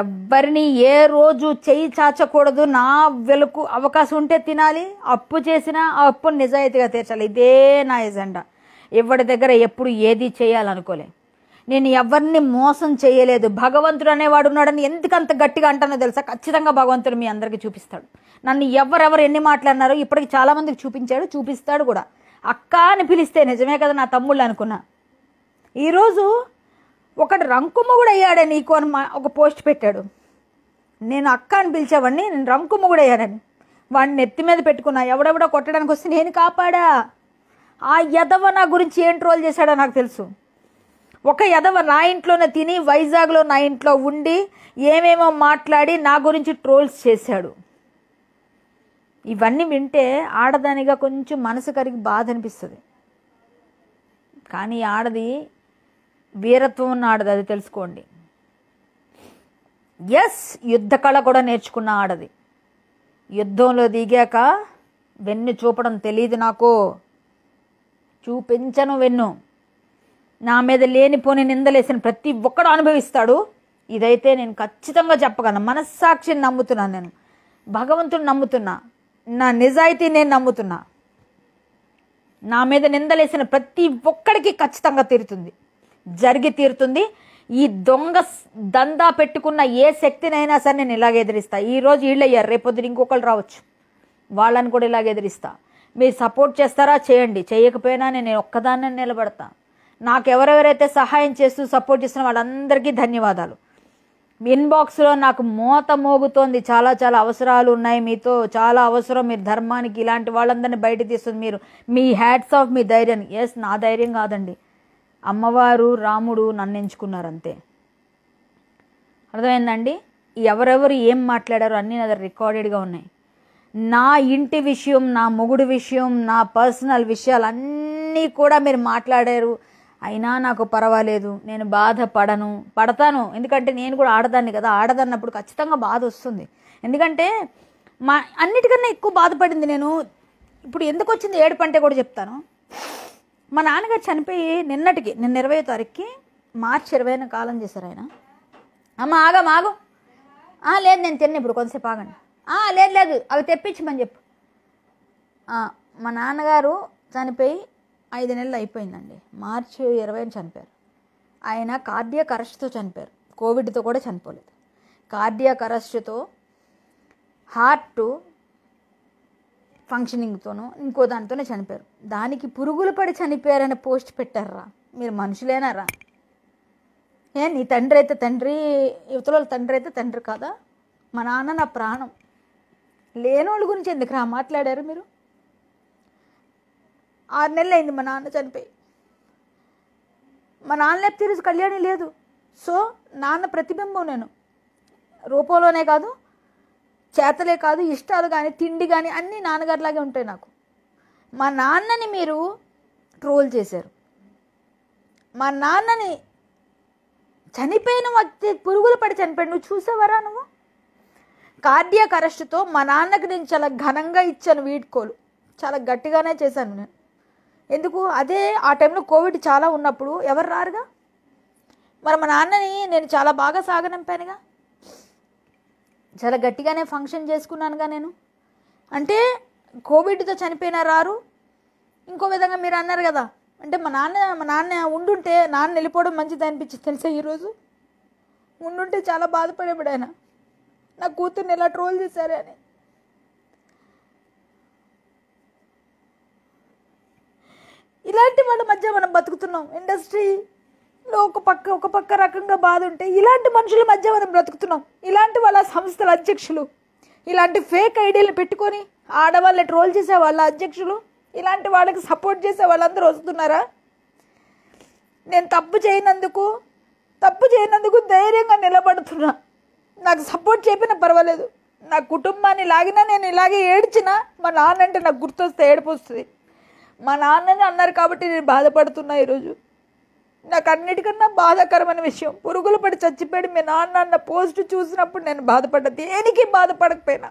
ఎవరిని ఏ రోజు చేయి చాచకూడదు నా వెలుకు అవకాశం ఉంటే తినాలి అప్పు చేసినా ఆ అప్పును నిజాయితీగా తీర్చాలి ఇదే నా ఎజెండా ఎవరి దగ్గర ఎప్పుడు ఏది చేయాలనుకోలే నేను ఎవరిని మోసం చేయలేదు భగవంతుడు అనేవాడు ఉన్నాడని ఎందుకంత గట్టిగా అంటానో తెలుసా ఖచ్చితంగా భగవంతుడు మీ అందరికీ చూపిస్తాడు నన్ను ఎవరెవరు ఎన్ని మాట్లాడినారో ఇప్పటికి చాలామందికి చూపించాడు చూపిస్తాడు కూడా అక్క అని పిలిస్తే నిజమే కదా నా తమ్ముళ్ళు అనుకున్నా ఈరోజు రంకుమ్మ కూడా అయ్యాడని నీకు అని ఒక పోస్ట్ పెట్టాడు నేను అక్క అని పిలిచేవాడిని నేను కూడా అయ్యాడని వాడిని నెత్తి మీద పెట్టుకున్నా ఎవడెవడో కొట్టడానికి వస్తే నేను కాపాడా ఆ యదవ నా గురించి ఏం ట్రోల్ చేశాడో నాకు తెలుసు ఒక ఎదవ నా ఇంట్లోనే తిని వైజాగ్లో నా ఇంట్లో ఉండి ఏమేమో మాట్లాడి నా గురించి ట్రోల్స్ చేశాడు ఇవన్నీ వింటే ఆడదానిగా కొంచెం మనసు కరిగి బాధ అనిపిస్తుంది కానీ ఆడది వీరత్వం ఉన్న ఆడది అది తెలుసుకోండి ఎస్ యుద్ధకళ కూడా నేర్చుకున్న ఆడది యుద్ధంలో దిగాక వెన్ను చూపడం తెలియదు నాకు చూపించను వెన్ను నా మీద లేనిపోని నిందలేసిన ప్రతి ఒక్కడు అనుభవిస్తాడు ఇదైతే నేను ఖచ్చితంగా చెప్పగలను మనస్సాక్షిని నమ్ముతున్నాను నేను భగవంతుని నమ్ముతున్నా నా నిజాయితీ నేను నమ్ముతున్నా నా మీద నిందలేసిన ప్రతి ఒక్కడికి ఖచ్చితంగా తీరుతుంది జరిగి తీరుతుంది ఈ దొంగ దందా పెట్టుకున్న ఏ శక్తినైనా సరే నేను ఇలాగ ఎదిరిస్తా ఈరోజు వీళ్ళయ్యారు పొద్దున ఇంకొకళ్ళు రావచ్చు వాళ్ళని కూడా ఇలాగ ఎదిరిస్తా మీరు సపోర్ట్ చేస్తారా చేయండి చేయకపోయినా నేను ఒక్కదాన్ని నిలబడతా నాకెవరెవరైతే సహాయం చేస్తూ సపోర్ట్ చేసిన వాళ్ళందరికీ ధన్యవాదాలు ఇన్బాక్స్లో నాకు మోత మోగుతోంది చాలా చాలా అవసరాలు ఉన్నాయి మీతో చాలా అవసరం మీరు ధర్మానికి ఇలాంటి వాళ్ళందరినీ బయట తీస్తుంది మీరు మీ హ్యాట్స్ ఆఫ్ మీ ధైర్యం ఎస్ నా ధైర్యం కాదండి అమ్మవారు రాముడు నన్ను ఎంచుకున్నారు అంతే అర్థమైందండి ఎవరెవరు ఏం మాట్లాడారు అన్నీ నా దగ్గర రికార్డెడ్గా ఉన్నాయి నా ఇంటి విషయం నా మొగుడు విషయం నా పర్సనల్ విషయాలు అన్నీ కూడా మీరు మాట్లాడారు అయినా నాకు పర్వాలేదు నేను బాధపడను పడతాను ఎందుకంటే నేను కూడా ఆడదాన్ని కదా ఆడదన్నప్పుడు ఖచ్చితంగా బాధ వస్తుంది ఎందుకంటే మా అన్నిటికన్నా ఎక్కువ బాధపడింది నేను ఇప్పుడు ఎందుకు వచ్చింది ఏడుపు అంటే కూడా చెప్తాను మా నాన్నగారు చనిపోయి నిన్నటికి నిన్న ఇరవై తారీఖుకి మార్చి ఇరవైన కాలం చేశారు ఆయన అమ్మ ఆగం ఆగు లేదు నేను తిన్న ఇప్పుడు కొంతసేపు ఆగండి లేదు లేదు అవి తెప్పించమని చెప్పు మా నాన్నగారు చనిపోయి ఐదు నెలలు అయిపోయిందండి మార్చి ఇరవై చనిపోయారు ఆయన కార్డియాక్ అరెస్ట్తో చనిపోయారు కోవిడ్తో కూడా చనిపోలేదు కార్డియాక్ అరెస్ట్తో హార్ట్ ఫంక్షనింగ్తోనూ ఇంకో దానితోనే చనిపోయారు దానికి పురుగులు పడి చనిపోయారని పోస్ట్ పెట్టారా మీరు మనుషులేనారా ఏ నీ తండ్రి అయితే తండ్రి యువతలో తండ్రి అయితే తండ్రి కాదా మా నాన్న నా ప్రాణం లేనోళ్ళ గురించి ఎందుకు రా మాట్లాడారు మీరు ఆరు నెలలు అయింది మా నాన్న చనిపోయి మా నాన్న లేపు తెలుసు కళ్యాణి లేదు సో నాన్న ప్రతిబింబం నేను రూపంలోనే కాదు చేతలే కాదు ఇష్టాలు కానీ తిండి కానీ అన్నీ నాన్నగారిలాగే ఉంటాయి నాకు మా నాన్నని మీరు ట్రోల్ చేశారు మా నాన్నని చనిపోయిన వ్యక్తి పురుగులు పడి చనిపోయాడు నువ్వు చూసావరా నువ్వు కార్డియాక్ అరెస్ట్తో మా నాన్నకి నేను చాలా ఘనంగా ఇచ్చాను వీడ్కోలు చాలా గట్టిగానే చేశాను నేను ఎందుకు అదే ఆ టైంలో కోవిడ్ చాలా ఉన్నప్పుడు ఎవరు రారుగా మరి మా నాన్నని నేను చాలా బాగా సాగనంపానుగా చాలా గట్టిగానే ఫంక్షన్ చేసుకున్నానుగా నేను అంటే కోవిడ్తో చనిపోయిన రారు ఇంకో విధంగా మీరు అన్నారు కదా అంటే మా నాన్న మా నాన్న ఉండుంటే నాన్న వెళ్ళిపోవడం మంచిది అనిపించింది తెలుసా ఈరోజు ఉండుంటే చాలా బాధపడేవాడు ఆయన నా కూతుర్ని ఎలా ట్రోల్ చేశారు అని ఇలాంటి వాళ్ళ మధ్య మనం బతుకుతున్నాం ఇండస్ట్రీ లో ఒక పక్క ఒక పక్క రకంగా బాధ ఉంటే ఇలాంటి మనుషుల మధ్య మనం బ్రతుకుతున్నాం ఇలాంటి వాళ్ళ సంస్థల అధ్యక్షులు ఇలాంటి ఫేక్ ఐడియాలు పెట్టుకొని ఆడవాళ్ళని ట్రోల్ చేసే వాళ్ళ అధ్యక్షులు ఇలాంటి వాళ్ళకి సపోర్ట్ చేసే వాళ్ళందరూ వస్తున్నారా నేను తప్పు చేయనందుకు తప్పు చేయనందుకు ధైర్యంగా నిలబడుతున్నా నాకు సపోర్ట్ చేపినా పర్వాలేదు నా కుటుంబాన్ని లాగినా నేను ఇలాగే ఏడ్చినా మా నాన్నంటే నాకు గుర్తొస్తే ఏడిపోస్తుంది మా నాన్నని అన్నారు కాబట్టి నేను బాధపడుతున్నా ఈరోజు నాకు అన్నిటికన్నా బాధాకరమైన విషయం పురుగులు పడి చచ్చిపోయాడు మీ నాన్న అన్న పోస్ట్ చూసినప్పుడు నేను బాధపడ్డా దేనికి బాధపడకపోయినా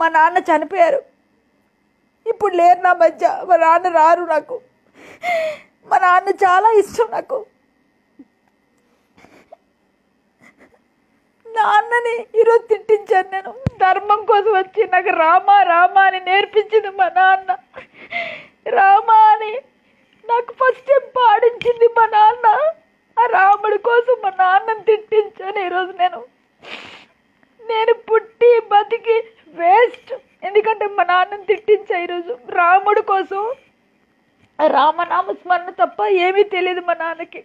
మా నాన్న చనిపోయారు ఇప్పుడు లేరు నా మధ్య మా నాన్న రారు నాకు మా నాన్న చాలా ఇష్టం నాకు నాన్నని ఈరోజు తిట్టించాను నేను ధర్మం కోసం వచ్చి నాకు రామ రామ అని నేర్పించింది మా నాన్న రామా అని నాకు ఫస్ట్ టైం పాడించింది మా నాన్న ఆ రాముడి కోసం మా నాన్నని తిట్టించాను ఈరోజు నేను నేను పుట్టి బతికి వేస్ట్ ఎందుకంటే మా నాన్నని తిట్టించా ఈరోజు రాముడి కోసం రామనామ స్మరణ తప్ప ఏమీ తెలియదు మా నాన్నకి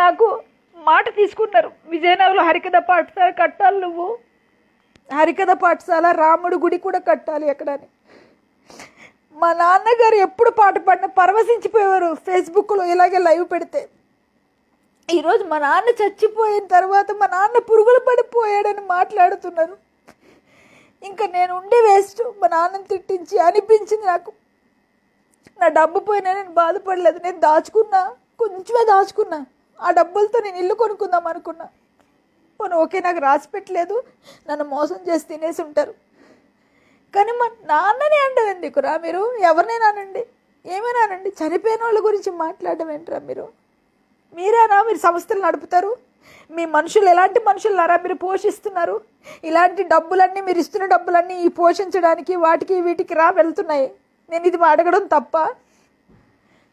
నాకు మాట తీసుకున్నారు విజయనగరంలో హరికథ పాఠశాల కట్టాలి నువ్వు హరికథ పాఠశాల రాముడు గుడి కూడా కట్టాలి ఎక్కడని మా నాన్నగారు ఎప్పుడు పాట పాడిన పరవశించిపోయేవారు ఫేస్బుక్లో ఇలాగే లైవ్ పెడితే ఈరోజు మా నాన్న చచ్చిపోయిన తర్వాత మా నాన్న పురుగులు పడిపోయాడని మాట్లాడుతున్నారు ఇంకా నేను ఉండే వేస్ట్ మా నాన్నని తిట్టించి అనిపించింది నాకు నా డబ్బు పోయినా నేను బాధపడలేదు నేను దాచుకున్నా కొంచెమే దాచుకున్నా ఆ డబ్బులతో నేను ఇల్లు కొనుక్కుందాం అనుకున్నా పోను ఓకే నాకు రాసి పెట్టలేదు నన్ను మోసం చేసి తినేసి ఉంటారు కానీ మా నాన్ననే అంటారు ఎందుకురా మీరు ఏమైనా అనండి చనిపోయిన వాళ్ళ గురించి మాట్లాడడం ఏంట్రా మీరు మీరేనా మీరు సంస్థలు నడుపుతారు మీ మనుషులు ఎలాంటి మనుషులున్నారా మీరు పోషిస్తున్నారు ఇలాంటి డబ్బులన్నీ మీరు ఇస్తున్న డబ్బులన్నీ ఈ పోషించడానికి వాటికి వీటికి రా వెళ్తున్నాయి నేను ఇది అడగడం తప్ప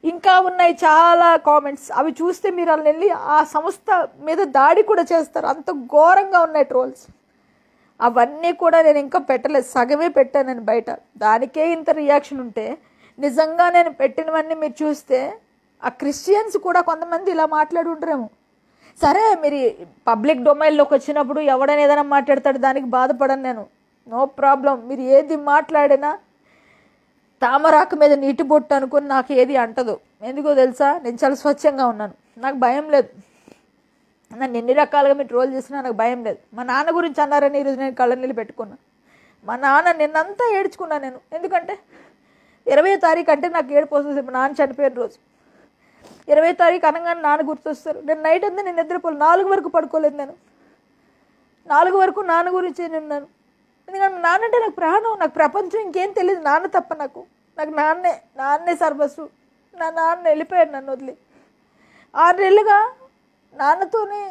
ఇంకా ఉన్నాయి చాలా కామెంట్స్ అవి చూస్తే మీరు వాళ్ళని వెళ్ళి ఆ సంస్థ మీద దాడి కూడా చేస్తారు అంత ఘోరంగా ఉన్నాయి ట్రోల్స్ అవన్నీ కూడా నేను ఇంకా పెట్టలేదు సగమే పెట్టాను నేను బయట దానికే ఇంత రియాక్షన్ ఉంటే నిజంగా నేను పెట్టినవన్నీ మీరు చూస్తే ఆ క్రిస్టియన్స్ కూడా కొంతమంది ఇలా ఉంటారేమో సరే మీరు పబ్లిక్ డొమైన్లోకి వచ్చినప్పుడు ఎవడైనా ఏదైనా మాట్లాడతాడు దానికి బాధపడను నేను నో ప్రాబ్లం మీరు ఏది మాట్లాడినా తామరాకు మీద నీటి బొట్టు అనుకుని నాకు ఏది అంటదు ఎందుకో తెలుసా నేను చాలా స్వచ్ఛంగా ఉన్నాను నాకు భయం లేదు నన్ను ఎన్ని రకాలుగా మీరు ట్రోల్ చేసినా నాకు భయం లేదు మా నాన్న గురించి అన్నారని ఈరోజు నేను కళ్ళనీళ్ళు పెట్టుకున్నాను మా నాన్న నిన్నంతా ఏడ్చుకున్నాను నేను ఎందుకంటే ఇరవై తారీఖు అంటే నాకు ఏడిపోతుంది మా నాన్న చనిపోయిన రోజు ఇరవై తారీఖు అనగానే నాన్న గుర్తొస్తారు నేను నైట్ అంతా నేను నిద్రపోలేదు నాలుగు వరకు పడుకోలేదు నేను నాలుగు వరకు నాన్న గురించి నేను ఎందుకంటే నాన్నంటే నాకు ప్రాణం నాకు ప్రపంచం ఇంకేం తెలియదు నాన్న తప్ప నాకు నాకు నాన్నే నాన్నే సర్వస్సు నా నాన్న వెళ్ళిపోయాడు నన్ను వదిలి ఆరేళ్ళుగా నాన్నతోనే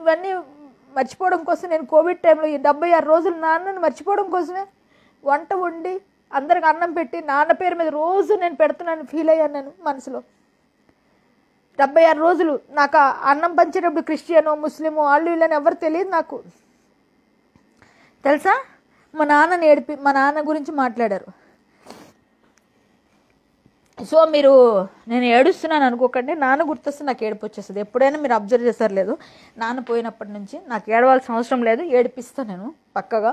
ఇవన్నీ మర్చిపోవడం కోసం నేను కోవిడ్ టైంలో ఈ డెబ్బై ఆరు రోజులు నాన్నని మర్చిపోవడం కోసమే వంట వండి అందరికి అన్నం పెట్టి నాన్న పేరు మీద రోజు నేను పెడుతున్నాను ఫీల్ అయ్యాను నేను మనసులో డెబ్బై ఆరు రోజులు నాకు అన్నం పంచేటప్పుడు క్రిస్టియను ముస్లిము వాళ్ళు వీళ్ళని ఎవరు తెలియదు నాకు తెలుసా మా నాన్న నేడిపి మా నాన్న గురించి మాట్లాడారు సో మీరు నేను ఏడుస్తున్నాను అనుకోకండి నాన్న గుర్తొస్తే నాకు ఏడుపు వచ్చేస్తుంది ఎప్పుడైనా మీరు అబ్జర్వ్ చేస్తారు లేదు నాన్న పోయినప్పటి నుంచి నాకు ఏడవాల్సిన అవసరం లేదు ఏడిపిస్తాను నేను పక్కగా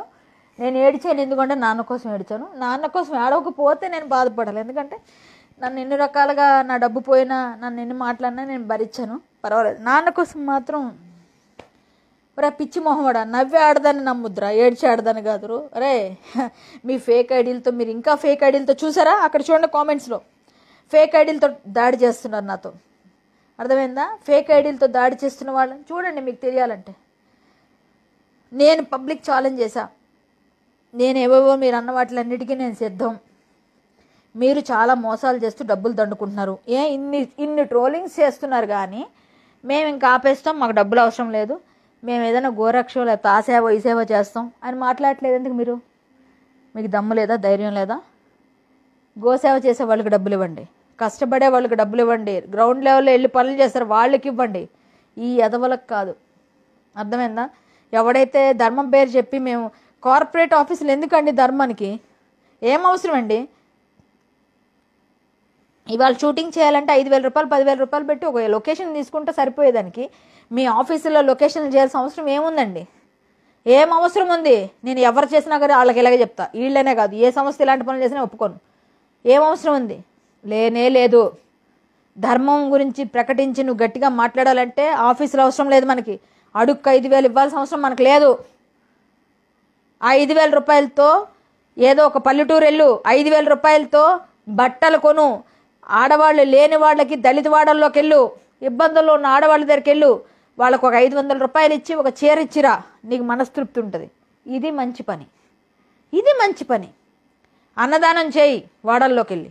నేను ఏడిచాను ఎందుకంటే నాన్న కోసం ఏడిచాను నాన్న కోసం ఏడవకపోతే నేను బాధపడాలి ఎందుకంటే నన్ను ఎన్ని రకాలుగా నా డబ్బు పోయినా నన్ను ఎన్ని మాట్లాడినా నేను భరించాను పర్వాలేదు నాన్న కోసం మాత్రం రే పిచ్చి మొహమడా నవ్వి ఆడదని నమ్ముద్రా ఏడ్చి ఆడదని కాదురు రే మీ ఫేక్ ఐడీలతో మీరు ఇంకా ఫేక్ ఐడీలతో చూసారా అక్కడ చూడండి కామెంట్స్లో ఫేక్ ఐడీలతో దాడి చేస్తున్నారు నాతో అర్థమైందా ఫేక్ ఐడీలతో దాడి చేస్తున్న వాళ్ళని చూడండి మీకు తెలియాలంటే నేను పబ్లిక్ ఛాలెంజ్ చేశా నేను ఏవేవో మీరు అన్న వాటిలన్నిటికీ నేను సిద్ధం మీరు చాలా మోసాలు చేస్తూ డబ్బులు దండుకుంటున్నారు ఏ ఇన్ని ఇన్ని ట్రోలింగ్స్ చేస్తున్నారు కానీ మేము ఇంకా ఆపేస్తాం మాకు డబ్బులు అవసరం లేదు మేము ఏదైనా గోరక్షో లేకపోతే ఆ సేవ ఈ సేవ చేస్తాం అని మాట్లాడట్లేదు ఎందుకు మీరు మీకు దమ్ము లేదా ధైర్యం లేదా గోసేవ చేసే వాళ్ళకి డబ్బులు ఇవ్వండి కష్టపడే వాళ్ళకి డబ్బులు ఇవ్వండి గ్రౌండ్ లెవెల్లో వెళ్ళి పనులు చేస్తారు వాళ్ళకి ఇవ్వండి ఈ ఎదవలకు కాదు అర్థమైందా ఎవడైతే ధర్మం పేరు చెప్పి మేము కార్పొరేట్ ఆఫీసులు ఎందుకండి ధర్మానికి ఏం అవసరం అండి ఇవాళ షూటింగ్ చేయాలంటే ఐదు వేల రూపాయలు పదివేల రూపాయలు పెట్టి ఒక లొకేషన్ తీసుకుంటే సరిపోయేదానికి మీ ఆఫీసులో లొకేషన్ చేయాల్సిన అవసరం ఏముందండి ఏం అవసరం ఉంది నేను ఎవరు చేసినా కానీ వాళ్ళకి ఇలాగే చెప్తా వీళ్ళనే కాదు ఏ సంస్థ ఇలాంటి పనులు చేసినా ఒప్పుకోను ఏం అవసరం ఉంది లేనే లేదు ధర్మం గురించి ప్రకటించి నువ్వు గట్టిగా మాట్లాడాలంటే ఆఫీసులో అవసరం లేదు మనకి అడుక్కు ఐదు వేలు ఇవ్వాల్సిన అవసరం మనకు లేదు ఆ ఐదు వేల రూపాయలతో ఏదో ఒక పల్లెటూరు వెళ్ళు ఐదు వేల రూపాయలతో బట్టలు కొను ఆడవాళ్ళు లేని వాళ్ళకి దళిత వాడల్లోకి వెళ్ళు ఇబ్బందుల్లో ఉన్న ఆడవాళ్ళ దగ్గరికి వెళ్ళు వాళ్ళకు ఒక ఐదు వందల రూపాయలు ఇచ్చి ఒక చీర ఇచ్చిరా నీకు మనస్తృప్తి ఉంటుంది ఇది మంచి పని ఇది మంచి పని అన్నదానం చేయి వాడల్లోకి వెళ్ళి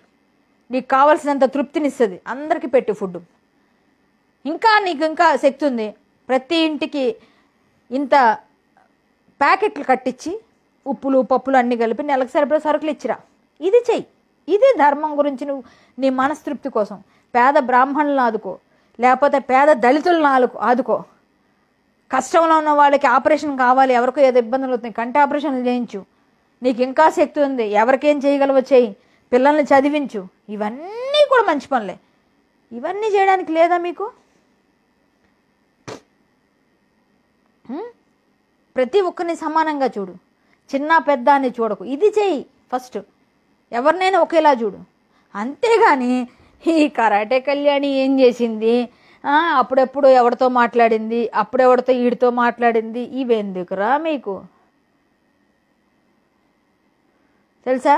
నీకు కావలసినంత తృప్తినిస్తుంది అందరికీ పెట్టి ఫుడ్ ఇంకా నీకు ఇంకా శక్తి ఉంది ప్రతి ఇంటికి ఇంత ప్యాకెట్లు కట్టించి ఉప్పులు పప్పులు అన్నీ కలిపి నెలకు సరిపడే సరుకులు ఇచ్చిరా ఇది చెయ్యి ఇది ధర్మం గురించి నువ్వు నీ మనస్తృప్తి కోసం పేద బ్రాహ్మణులను ఆదుకో లేకపోతే పేద దళితులు నాలుగు ఆదుకో కష్టంలో ఉన్న వాళ్ళకి ఆపరేషన్ కావాలి ఎవరికో ఏదో ఇబ్బందులు అవుతుంది కంటి ఆపరేషన్లు చేయించు నీకు ఇంకా శక్తి ఉంది ఎవరికేం చేయగలవో చేయి పిల్లల్ని చదివించు ఇవన్నీ కూడా మంచి పనులే ఇవన్నీ చేయడానికి లేదా మీకు ప్రతి ఒక్కరిని సమానంగా చూడు చిన్న పెద్ద అని చూడకు ఇది చేయి ఫస్ట్ ఎవరినైనా ఒకేలా చూడు అంతేగాని ఈ కరాటే కళ్యాణి ఏం చేసింది అప్పుడెప్పుడు ఎవరితో మాట్లాడింది అప్పుడెవరితో వీడితో మాట్లాడింది ఇవెందుకురా మీకు తెలుసా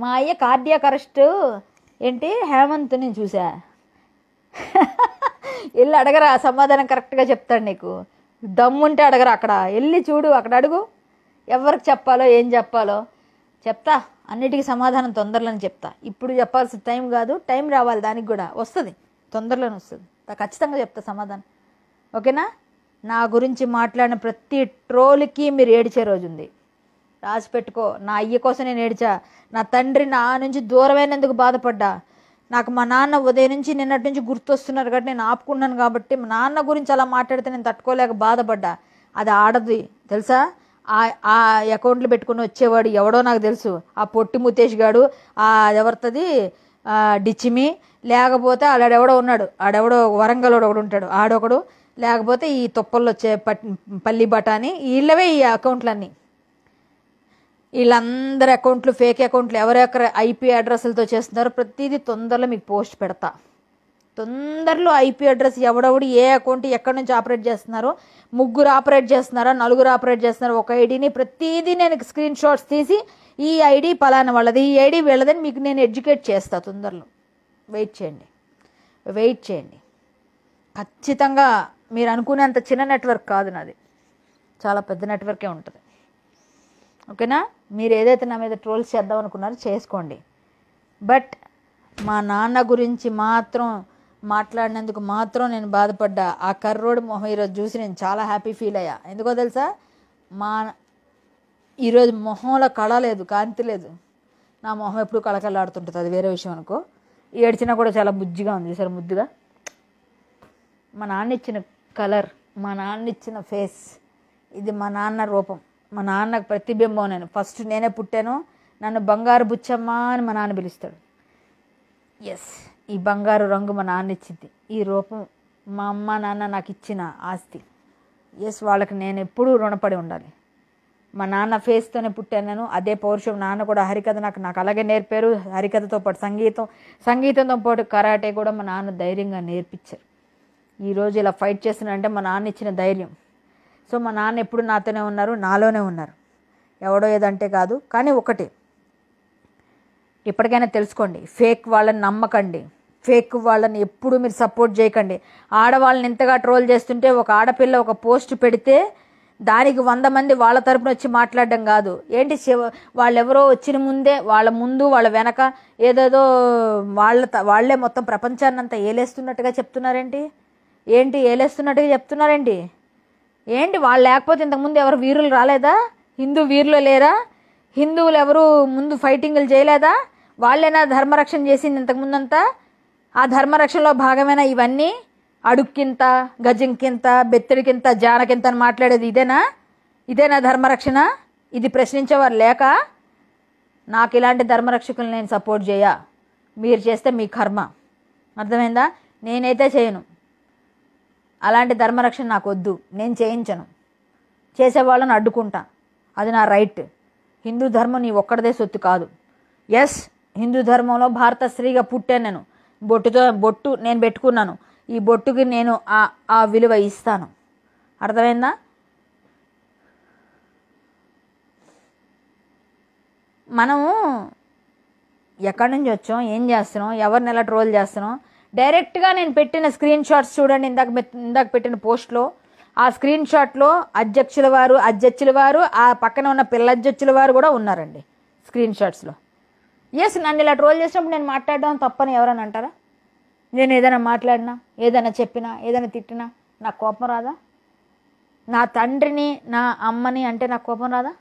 మా అయ్య కార్డియా అరెస్ట్ ఏంటి హేమంత్ని చూసా వెళ్ళి అడగరా సమాధానం కరెక్ట్గా చెప్తాడు నీకు దమ్ముంటే అడగరు అక్కడ వెళ్ళి చూడు అక్కడ అడుగు ఎవరికి చెప్పాలో ఏం చెప్పాలో చెప్తా అన్నిటికీ సమాధానం తొందరలోనే చెప్తా ఇప్పుడు చెప్పాల్సిన టైం కాదు టైం రావాలి దానికి కూడా వస్తుంది తొందరలోనే వస్తుంది ఖచ్చితంగా చెప్తా సమాధానం ఓకేనా నా గురించి మాట్లాడిన ప్రతి ట్రోల్కి మీరు ఏడిచే రోజు ఉంది రాసి పెట్టుకో నా అయ్య కోసం నేను ఏడిచా నా తండ్రి నా నుంచి దూరమైనందుకు బాధపడ్డా నాకు మా నాన్న ఉదయం నుంచి నిన్నటి నుంచి గుర్తొస్తున్నారు కాబట్టి నేను ఆపుకున్నాను కాబట్టి మా నాన్న గురించి అలా మాట్లాడితే నేను తట్టుకోలేక బాధపడ్డా అది ఆడది తెలుసా ఆ ఆ అకౌంట్లు పెట్టుకుని వచ్చేవాడు ఎవడో నాకు తెలుసు ఆ పొట్టి ముతేష్ గాడు ఎవరితది డిచ్చిమి లేకపోతే ఆడెవడో ఉన్నాడు ఆడెవడో వరంగల్ ఒకడు ఉంటాడు ఆడొకడు లేకపోతే ఈ తుప్పల్లో వచ్చే పల్లి బఠానీ వీళ్ళవే ఈ అకౌంట్లన్నీ వీళ్ళందరి అకౌంట్లు ఫేక్ అకౌంట్లు ఎవరెవరి ఐపీ అడ్రస్లతో చేస్తున్నారో ప్రతిదీ తొందరలో మీకు పోస్ట్ పెడతా తొందరలో ఐపీ అడ్రస్ ఎవడెవడు ఏ అకౌంట్ ఎక్కడి నుంచి ఆపరేట్ చేస్తున్నారో ముగ్గురు ఆపరేట్ చేస్తున్నారా నలుగురు ఆపరేట్ చేస్తున్నారో ఒక ఐడిని ప్రతిదీ నేను స్క్రీన్ షాట్స్ తీసి ఈ ఐడి పలానా వాళ్ళది ఈ ఐడి వెళ్ళదని మీకు నేను ఎడ్యుకేట్ చేస్తా తొందరలో వెయిట్ చేయండి వెయిట్ చేయండి ఖచ్చితంగా మీరు అనుకునేంత చిన్న నెట్వర్క్ కాదు నాది చాలా పెద్ద నెట్వర్కే ఉంటుంది ఓకేనా మీరు ఏదైతే నా మీద ట్రోల్స్ చేద్దాం అనుకున్నారో చేసుకోండి బట్ మా నాన్న గురించి మాత్రం మాట్లాడినందుకు మాత్రం నేను బాధపడ్డా ఆ కర్రోడు మొహం ఈరోజు చూసి నేను చాలా హ్యాపీ ఫీల్ అయ్యా ఎందుకో తెలుసా మా ఈరోజు మొహంలో కళ లేదు కాంతి లేదు నా మొహం ఎప్పుడు కళకళలాడుతుంటుంది అది వేరే విషయం అనుకో ఏడ్చినా కూడా చాలా బుజ్జిగా ఉంది సార్ ముద్దుగా మా నాన్న ఇచ్చిన కలర్ మా నాన్న ఇచ్చిన ఫేస్ ఇది మా నాన్న రూపం మా నాన్నకు ప్రతిబింబం నేను ఫస్ట్ నేనే పుట్టాను నన్ను బంగారు బుచ్చమ్మ అని మా నాన్న పిలుస్తాడు ఎస్ ఈ బంగారు రంగు మా నాన్న ఇచ్చింది ఈ రూపం మా అమ్మ నాన్న నాకు ఇచ్చిన ఆస్తి ఎస్ వాళ్ళకి నేను ఎప్పుడూ రుణపడి ఉండాలి మా నాన్న ఫేస్తోనే పుట్టాను నేను అదే పౌరుషం నాన్న కూడా హరికథ నాకు నాకు అలాగే నేర్పారు హరికథతో పాటు సంగీతం సంగీతంతో పాటు కరాటే కూడా మా నాన్న ధైర్యంగా నేర్పించారు ఈరోజు ఇలా ఫైట్ చేస్తున్నానంటే మా నాన్న ఇచ్చిన ధైర్యం సో మా నాన్న ఎప్పుడు నాతోనే ఉన్నారు నాలోనే ఉన్నారు ఎవడో ఏదంటే కాదు కానీ ఒకటి ఇప్పటికైనా తెలుసుకోండి ఫేక్ వాళ్ళని నమ్మకండి ఫేక్ వాళ్ళని ఎప్పుడు మీరు సపోర్ట్ చేయకండి ఆడవాళ్ళని ఎంతగా ట్రోల్ చేస్తుంటే ఒక ఆడపిల్ల ఒక పోస్ట్ పెడితే దానికి వంద మంది వాళ్ళ తరపున వచ్చి మాట్లాడడం కాదు ఏంటి వాళ్ళెవరో వచ్చిన ముందే వాళ్ళ ముందు వాళ్ళ వెనక ఏదేదో వాళ్ళ వాళ్ళే మొత్తం ప్రపంచాన్ని అంతా ఏలేస్తున్నట్టుగా చెప్తున్నారేంటి ఏంటి ఏలేస్తున్నట్టుగా చెప్తున్నారండి ఏంటి వాళ్ళు లేకపోతే ఇంతకుముందు ఎవరు వీరులు రాలేదా హిందూ వీరులు లేరా హిందువులు ఎవరు ముందు ఫైటింగ్లు చేయలేదా వాళ్ళైనా ధర్మరక్షణ చేసింది ఇంతకుముందంతా ఆ ధర్మరక్షణలో భాగమైన ఇవన్నీ అడుక్కింత గజంకింత బెత్తడికింత జానకింత అని మాట్లాడేది ఇదేనా ఇదేనా ధర్మరక్షణ ఇది ప్రశ్నించేవారు లేక నాకు ఇలాంటి ధర్మరక్షకులు నేను సపోర్ట్ చేయ మీరు చేస్తే మీ కర్మ అర్థమైందా నేనైతే చేయను అలాంటి ధర్మరక్షణ నాకు వద్దు నేను చేయించను చేసేవాళ్ళని అడ్డుకుంటా అది నా రైట్ హిందూ ధర్మం నీ ఒక్కడదే సొత్తు కాదు ఎస్ హిందూ ధర్మంలో భారత స్త్రీగా పుట్టే నేను బొట్టుతో బొట్టు నేను పెట్టుకున్నాను ఈ బొట్టుకి నేను ఆ ఆ విలువ ఇస్తాను అర్థమైందా మనము ఎక్కడి నుంచి వచ్చాం ఏం చేస్తున్నాం ఎవరిని ఎలా ట్రోల్ చేస్తున్నాం డైరెక్ట్గా నేను పెట్టిన స్క్రీన్ షాట్స్ చూడండి ఇందాక ఇందాక పెట్టిన పోస్ట్లో ఆ స్క్రీన్ షాట్లో అధ్యక్షుల వారు అధ్యక్షుల వారు ఆ పక్కన ఉన్న పిల్ల అధ్యక్షుల వారు కూడా ఉన్నారండి స్క్రీన్ షాట్స్లో ఎస్ నన్ను ఇలా ట్రోల్ చేసినప్పుడు నేను మాట్లాడడం తప్పని ఎవరైనా అంటారా నేను ఏదైనా మాట్లాడినా ఏదైనా చెప్పినా ఏదైనా తిట్టినా నాకు కోపం రాదా నా తండ్రిని నా అమ్మని అంటే నాకు కోపం రాదా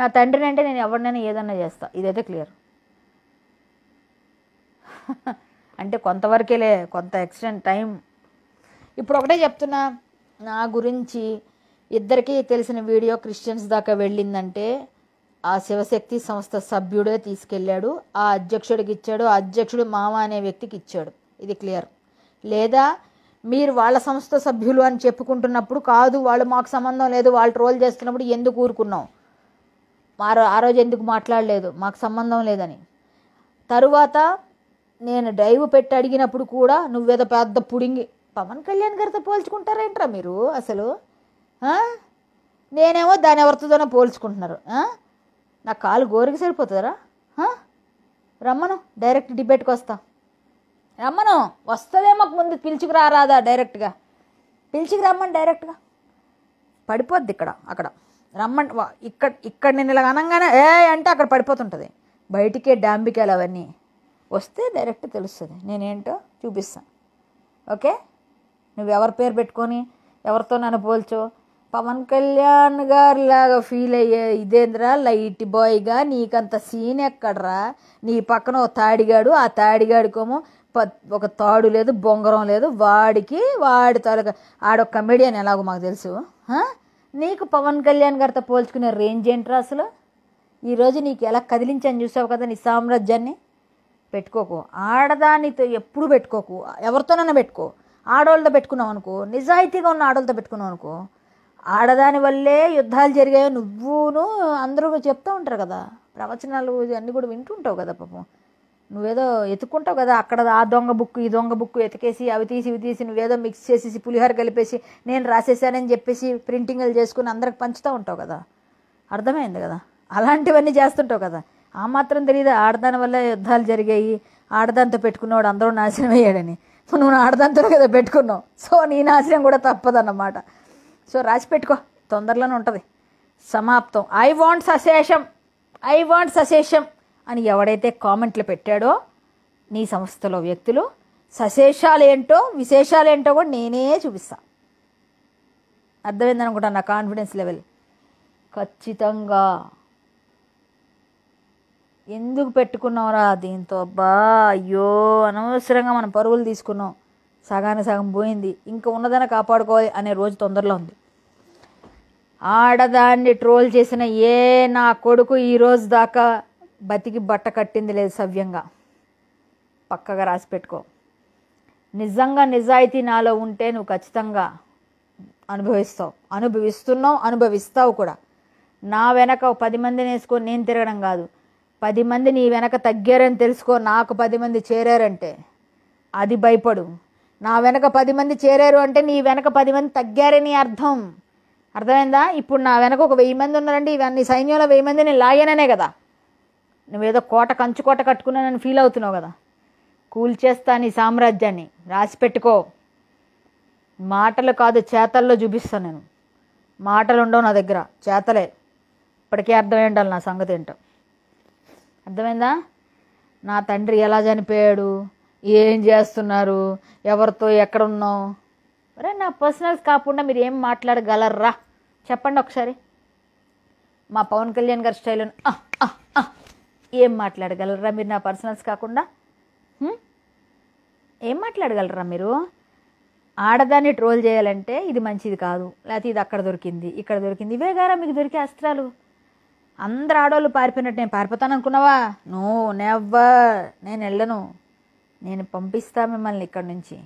నా తండ్రిని అంటే నేను ఎవరినైనా ఏదైనా చేస్తా ఇదైతే క్లియర్ అంటే కొంతవరకేలే కొంత ఎక్స్టెంట్ టైం ఇప్పుడు ఒకటే చెప్తున్నా నా గురించి ఇద్దరికీ తెలిసిన వీడియో క్రిస్టియన్స్ దాకా వెళ్ళిందంటే ఆ శివశక్తి సంస్థ సభ్యుడే తీసుకెళ్ళాడు ఆ అధ్యక్షుడికి ఇచ్చాడు ఆ అధ్యక్షుడు మామ అనే వ్యక్తికి ఇచ్చాడు ఇది క్లియర్ లేదా మీరు వాళ్ళ సంస్థ సభ్యులు అని చెప్పుకుంటున్నప్పుడు కాదు వాళ్ళు మాకు సంబంధం లేదు వాళ్ళు ట్రోల్ చేస్తున్నప్పుడు ఎందుకు ఊరుకున్నాం ఆ రోజు ఎందుకు మాట్లాడలేదు మాకు సంబంధం లేదని తరువాత నేను డైవ్ పెట్టి అడిగినప్పుడు కూడా నువ్వేదో పెద్ద పుడింగి పవన్ కళ్యాణ్ గారితో పోల్చుకుంటారేంట్రా మీరు అసలు నేనేమో దాని ఎవరితోనో పోల్చుకుంటున్నారు నా కాలు గోరికి సరిపోతుందరా రమ్మను డైరెక్ట్ డిబేట్కి వస్తా రమ్మను వస్తుందేమో ముందు పిలిచికి రారాదా డైరెక్ట్గా పిలిచికి రమ్మని డైరెక్ట్గా పడిపోద్ది ఇక్కడ అక్కడ రమ్మని ఇక్కడ ఇక్కడ నేను ఇలా అనగానే ఏ అంటే అక్కడ పడిపోతుంటుంది బయటికే డాంబికాయలు అవన్నీ వస్తే డైరెక్ట్ తెలుస్తుంది నేనేంటో చూపిస్తాను ఓకే నువ్వు ఎవరి పేరు పెట్టుకొని ఎవరితో నన్ను పోల్చో పవన్ కళ్యాణ్ గారు లాగా ఫీల్ అయ్యే ఇదేంద్రా లైట్ బాయ్గా నీకంత సీన్ ఎక్కడరా నీ పక్కన ఒక తాడిగాడు ఆ తాడిగాడికోమో ప ఒక తాడు లేదు బొంగరం లేదు వాడికి వాడి తాలూకా ఆడొక కమెడియన్ ఎలాగో మాకు తెలుసు నీకు పవన్ కళ్యాణ్ గారితో పోల్చుకునే రేంజ్ ఏంట్రా అసలు ఈరోజు నీకు ఎలా కదిలించాను చూసావు కదా నీ సామ్రాజ్యాన్ని పెట్టుకోకు ఆడదానితో ఎప్పుడు పెట్టుకోకు ఎవరితోనైనా పెట్టుకో ఆడవాళ్ళతో పెట్టుకున్నావు అనుకో నిజాయితీగా ఉన్న ఆడవాళ్ళతో పెట్టుకున్నావు అనుకో ఆడదాని వల్లే యుద్ధాలు జరిగాయో నువ్వును అందరూ చెప్తూ ఉంటారు కదా ప్రవచనాలు అన్నీ కూడా వింటుంటావు కదా పాపం నువ్వేదో ఎత్తుకుంటావు కదా అక్కడ ఆ దొంగ బుక్ ఈ దొంగ బుక్ ఎతికేసి అవి తీసి ఇవి తీసి నువ్వేదో మిక్స్ చేసేసి పులిహోర కలిపేసి నేను రాసేసానని చెప్పేసి ప్రింటింగ్లు చేసుకుని అందరికి పంచుతూ ఉంటావు కదా అర్థమైంది కదా అలాంటివన్నీ చేస్తుంటావు కదా ఆ మాత్రం తెలియదు ఆడదాని వల్ల యుద్ధాలు జరిగాయి ఆడదాంతో పెట్టుకున్నవాడు అందరూ నాశనం అయ్యాడని సో నువ్వు ఆడదాంతో కదా పెట్టుకున్నావు సో నీ నాశనం కూడా తప్పదన్నమాట సో రాసి పెట్టుకో తొందరలోనే ఉంటుంది సమాప్తం ఐ వాంట్ సశేషం ఐ వాంట్ సశేషం అని ఎవడైతే కామెంట్లు పెట్టాడో నీ సంస్థలో వ్యక్తులు సశేషాలేంటో విశేషాలేంటో కూడా నేనే చూపిస్తా అర్థమైందనుకుంటా నా కాన్ఫిడెన్స్ లెవెల్ ఖచ్చితంగా ఎందుకు పెట్టుకున్నావురా దీంతో అబ్బా అయ్యో అనవసరంగా మనం పరుగులు తీసుకున్నాం సగాన్ని సగం పోయింది ఇంకా ఉన్నదాన్ని కాపాడుకోవాలి అనే రోజు తొందరలో ఉంది ఆడదాన్ని ట్రోల్ చేసిన ఏ నా కొడుకు ఈరోజు దాకా బతికి బట్ట కట్టింది లేదు సవ్యంగా పక్కగా రాసి పెట్టుకో నిజంగా నిజాయితీ నాలో ఉంటే నువ్వు ఖచ్చితంగా అనుభవిస్తావు అనుభవిస్తున్నావు అనుభవిస్తావు కూడా నా వెనక పది మందిని వేసుకొని నేను తిరగడం కాదు పది మంది నీ వెనక తగ్గారని తెలుసుకో నాకు పది మంది చేరారంటే అది భయపడు నా వెనక పది మంది చేరారు అంటే నీ వెనక పది మంది తగ్గారని అర్థం అర్థమైందా ఇప్పుడు నా వెనక ఒక వెయ్యి మంది ఉన్నారండి ఇవన్నీ సైన్యంలో వెయ్యి మంది నేను లాగాననే కదా నువ్వేదో కోట కంచు కోట కట్టుకున్నానని ఫీల్ అవుతున్నావు కదా కూల్చేస్తా నీ సామ్రాజ్యాన్ని రాసి పెట్టుకో మాటలు కాదు చేతల్లో చూపిస్తాను నేను మాటలు ఉండవు నా దగ్గర చేతలే ఇప్పటికే అర్థమై ఉండాలి నా సంగతి ఏంటో అర్థమైందా నా తండ్రి ఎలా చనిపోయాడు ఏం చేస్తున్నారు ఎవరితో ఎక్కడున్నావు రే నా పర్సనల్స్ కాకుండా మీరు ఏం మాట్లాడగలరా చెప్పండి ఒకసారి మా పవన్ కళ్యాణ్ గారి స్టైల్ ఏం మాట్లాడగలరా మీరు నా పర్సనల్స్ కాకుండా ఏం మాట్లాడగలరా మీరు ఆడదాన్ని ట్రోల్ చేయాలంటే ఇది మంచిది కాదు లేకపోతే ఇది అక్కడ దొరికింది ఇక్కడ దొరికింది ఇవే గారా మీకు దొరికే అస్త్రాలు అందరు ఆడవాళ్ళు పారిపోయినట్టు నేను పారిపోతాను అనుకున్నావా నువ్వు నేవ్వా నేను వెళ్ళను నేను పంపిస్తా మిమ్మల్ని ఇక్కడి నుంచి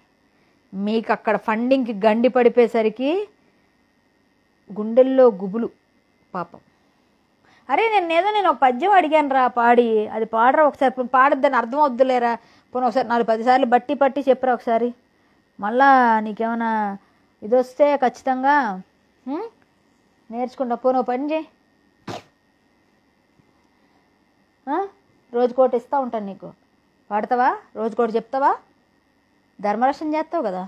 మీకు అక్కడ ఫండింగ్కి గండి పడిపోయేసరికి గుండెల్లో గుబులు పాపం అరే నేను ఏదో నేను ఒక పద్యం అడిగాను రా పాడి అది పాడరా ఒకసారి పాడద్దని అర్థం వద్దులేరా పోనీ ఒకసారి నాలుగు పదిసార్లు బట్టి పట్టి చెప్పరా ఒకసారి మళ్ళా నీకేమైనా ఇది వస్తే ఖచ్చితంగా నేర్చుకుంటా పోను పని చేయి రోజుకోటి ఇస్తూ ఉంటాను నీకు వాడతావా రోజుకోటి చెప్తావా ధర్మరక్షణ చేస్తావు కదా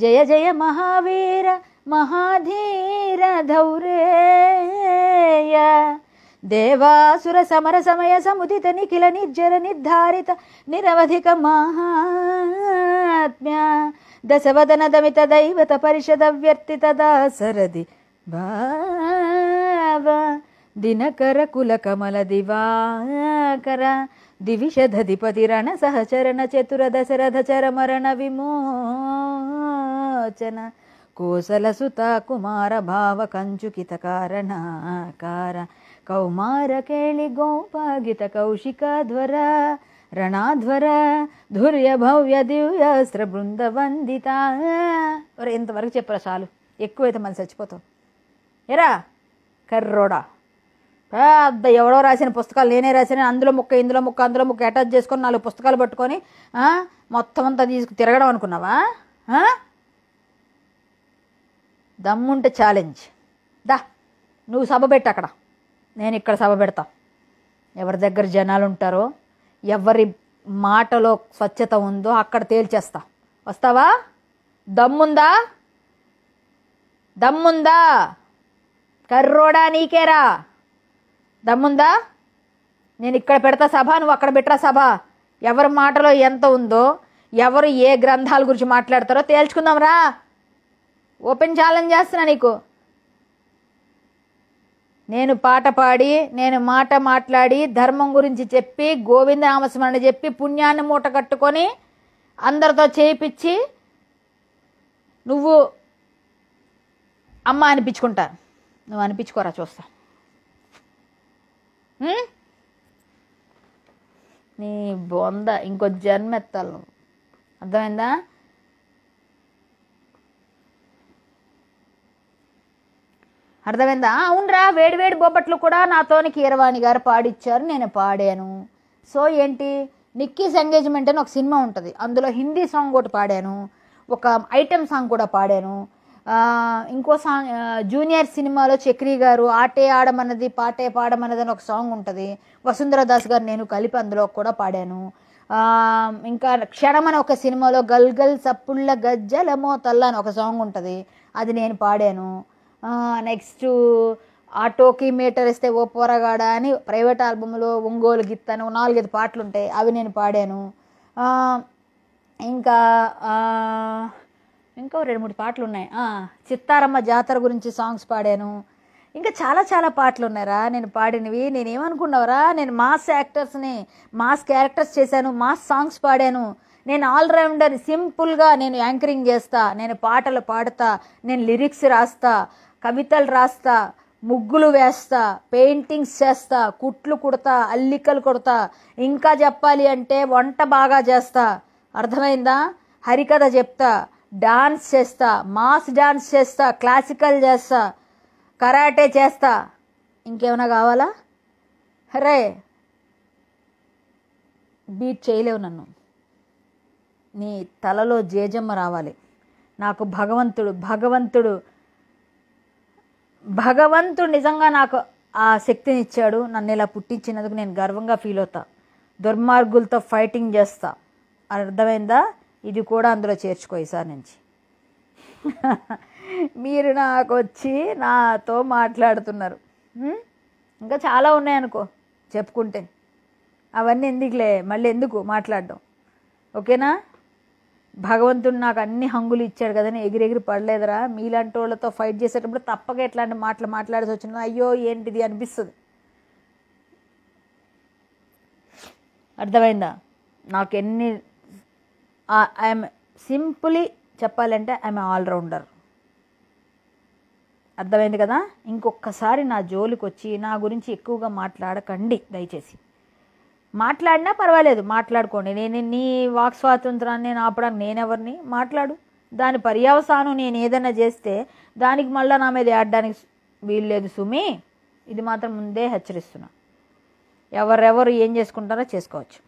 జయ జయ మహావీర మహాధీర ధౌరేయ దేవాసుర సమర సమయ సముదిత నిఖిల నిర్జర నిర్ధారిత నిరవధిక మహాత్మ్య దశవదన దమిత దైవత పరిషద వ్యర్థిత దాసరది భావ దినకర కమల దివాకర దివిషధిపతి రణ సహచరణ చతుర దశరథ చరమరణ విమోచన కోసల సుత కుమార భావ కంచుకిత కారణాಕಾರ కౌమార కేళి గోపాగిత కౌశికాధ్వర రణాధ్వర ధుర్య భవ్య దివ్యాస్త్ర బృంద వందిత ఎంతవరకు చెప్పరా చాలు ఎక్కువైతే మనం చచ్చిపోతాం ఎరా కర్రోడా పెద్ద ఎవడో రాసిన పుస్తకాలు నేనే రాసిన అందులో ముక్క ఇందులో ముక్క అందులో ముక్క అటాచ్ చేసుకొని నాలుగు పుస్తకాలు పట్టుకొని మొత్తం అంతా తీసుకు తిరగడం అనుకున్నావా దమ్ముంటే ఛాలెంజ్ దా నువ్వు సభ పెట్టు అక్కడ నేను ఇక్కడ సభ పెడతా ఎవరి దగ్గర జనాలు ఉంటారో ఎవరి మాటలో స్వచ్ఛత ఉందో అక్కడ తేల్చేస్తా వస్తావా దమ్ముందా దమ్ముందా కర్రోడా నీకేరా దమ్ముందా నేను ఇక్కడ పెడతా సభ నువ్వు అక్కడ పెట్టరా సభ ఎవరి మాటలో ఎంత ఉందో ఎవరు ఏ గ్రంథాల గురించి మాట్లాడతారో తేల్చుకుందాం రా ఓపెన్ ఛాలెంజ్ చేస్తున్నా నీకు నేను పాట పాడి నేను మాట మాట్లాడి ధర్మం గురించి చెప్పి గోవింద నామస్మరణ చెప్పి పుణ్యాన్ని మూట కట్టుకొని అందరితో చేయిపించి నువ్వు అమ్మ అనిపించుకుంటా నువ్వు అనిపించుకోరా చూస్తా నీ బొంద ఇంకో జన్మ ఎత్తాలి నువ్వు అర్థమైందా అర్థమైందా అవునరా వేడి బొబ్బట్లు కూడా నాతోనికి కీరవాణి గారు పాడిచ్చారు నేను పాడాను సో ఏంటి నిక్కీస్ ఎంగేజ్మెంట్ అని ఒక సినిమా ఉంటుంది అందులో హిందీ సాంగ్ ఒకటి పాడాను ఒక ఐటెం సాంగ్ కూడా పాడాను ఇంకో సాంగ్ జూనియర్ సినిమాలో చక్రి గారు ఆటే ఆడమన్నది పాటే పాడమన్నది అని ఒక సాంగ్ ఉంటుంది వసుంధర దాస్ గారు నేను కలిపి అందులో కూడా పాడాను ఇంకా క్షణమన ఒక సినిమాలో గల్గల్ సప్పుళ్ళ గజ్జల మోతల్ల అని ఒక సాంగ్ ఉంటుంది అది నేను పాడాను నెక్స్ట్ ఆటోకి మీటర్ ఇస్తే ఓ పోరగాడ అని ప్రైవేట్ ఆల్బంలో ఒంగోలు గిత్తను నాలుగైదు పాటలు ఉంటాయి అవి నేను పాడాను ఇంకా ఇంకో రెండు మూడు పాటలు ఉన్నాయి చిత్తారమ్మ జాతర గురించి సాంగ్స్ పాడాను ఇంకా చాలా చాలా పాటలు ఉన్నారా నేను పాడినవి నేను ఏమనుకున్నావరా నేను మాస్ యాక్టర్స్ని మాస్ క్యారెక్టర్స్ చేశాను మాస్ సాంగ్స్ పాడాను నేను ఆల్రౌండర్ సింపుల్గా నేను యాంకరింగ్ చేస్తా నేను పాటలు పాడతా నేను లిరిక్స్ రాస్తా కవితలు రాస్తా ముగ్గులు వేస్తా పెయింటింగ్స్ చేస్తా కుట్లు కుడతా అల్లికలు కొడతా ఇంకా చెప్పాలి అంటే వంట బాగా చేస్తా అర్థమైందా హరికథ చెప్తా డాన్స్ చేస్తా మాస్ డాన్స్ చేస్తా క్లాసికల్ చేస్తా కరాటే చేస్తా ఇంకేమైనా కావాలా రే బీట్ చేయలేవు నన్ను నీ తలలో జేజమ్మ రావాలి నాకు భగవంతుడు భగవంతుడు భగవంతుడు నిజంగా నాకు ఆ శక్తిని ఇచ్చాడు నన్ను ఇలా పుట్టించినందుకు నేను గర్వంగా ఫీల్ అవుతా దుర్మార్గులతో ఫైటింగ్ చేస్తా అర్థమైందా ఇది కూడా అందులో చేర్చుకో ఈసారి నుంచి మీరు నాకు వచ్చి నాతో మాట్లాడుతున్నారు ఇంకా చాలా ఉన్నాయనుకో చెప్పుకుంటే అవన్నీ ఎందుకులే మళ్ళీ ఎందుకు మాట్లాడడం ఓకేనా భగవంతుడు నాకు అన్ని హంగులు ఇచ్చాడు కదా నేను ఎగిరెగిరి పడలేదురా మీలాంటి వాళ్ళతో ఫైట్ చేసేటప్పుడు తప్పక ఎట్లాంటి మాటలు మాట్లాడేసి వచ్చిన అయ్యో ఏంటిది అనిపిస్తుంది అర్థమైందా నాకు ఎన్ని ఐఎమ్ సింపులీ చెప్పాలంటే ఐఎమ్ ఆల్రౌండర్ అర్థమైంది కదా ఇంకొకసారి నా జోలికి వచ్చి నా గురించి ఎక్కువగా మాట్లాడకండి దయచేసి మాట్లాడినా పర్వాలేదు మాట్లాడుకోండి నేను నీ వాక్ స్వాతంత్రాన్ని నేను ఆపడానికి నేనెవరిని మాట్లాడు దాని పర్యవసానం నేను ఏదైనా చేస్తే దానికి మళ్ళీ నా మీద ఆడడానికి వీల్లేదు సుమి ఇది మాత్రం ముందే హెచ్చరిస్తున్నా ఎవరెవరు ఏం చేసుకుంటారో చేసుకోవచ్చు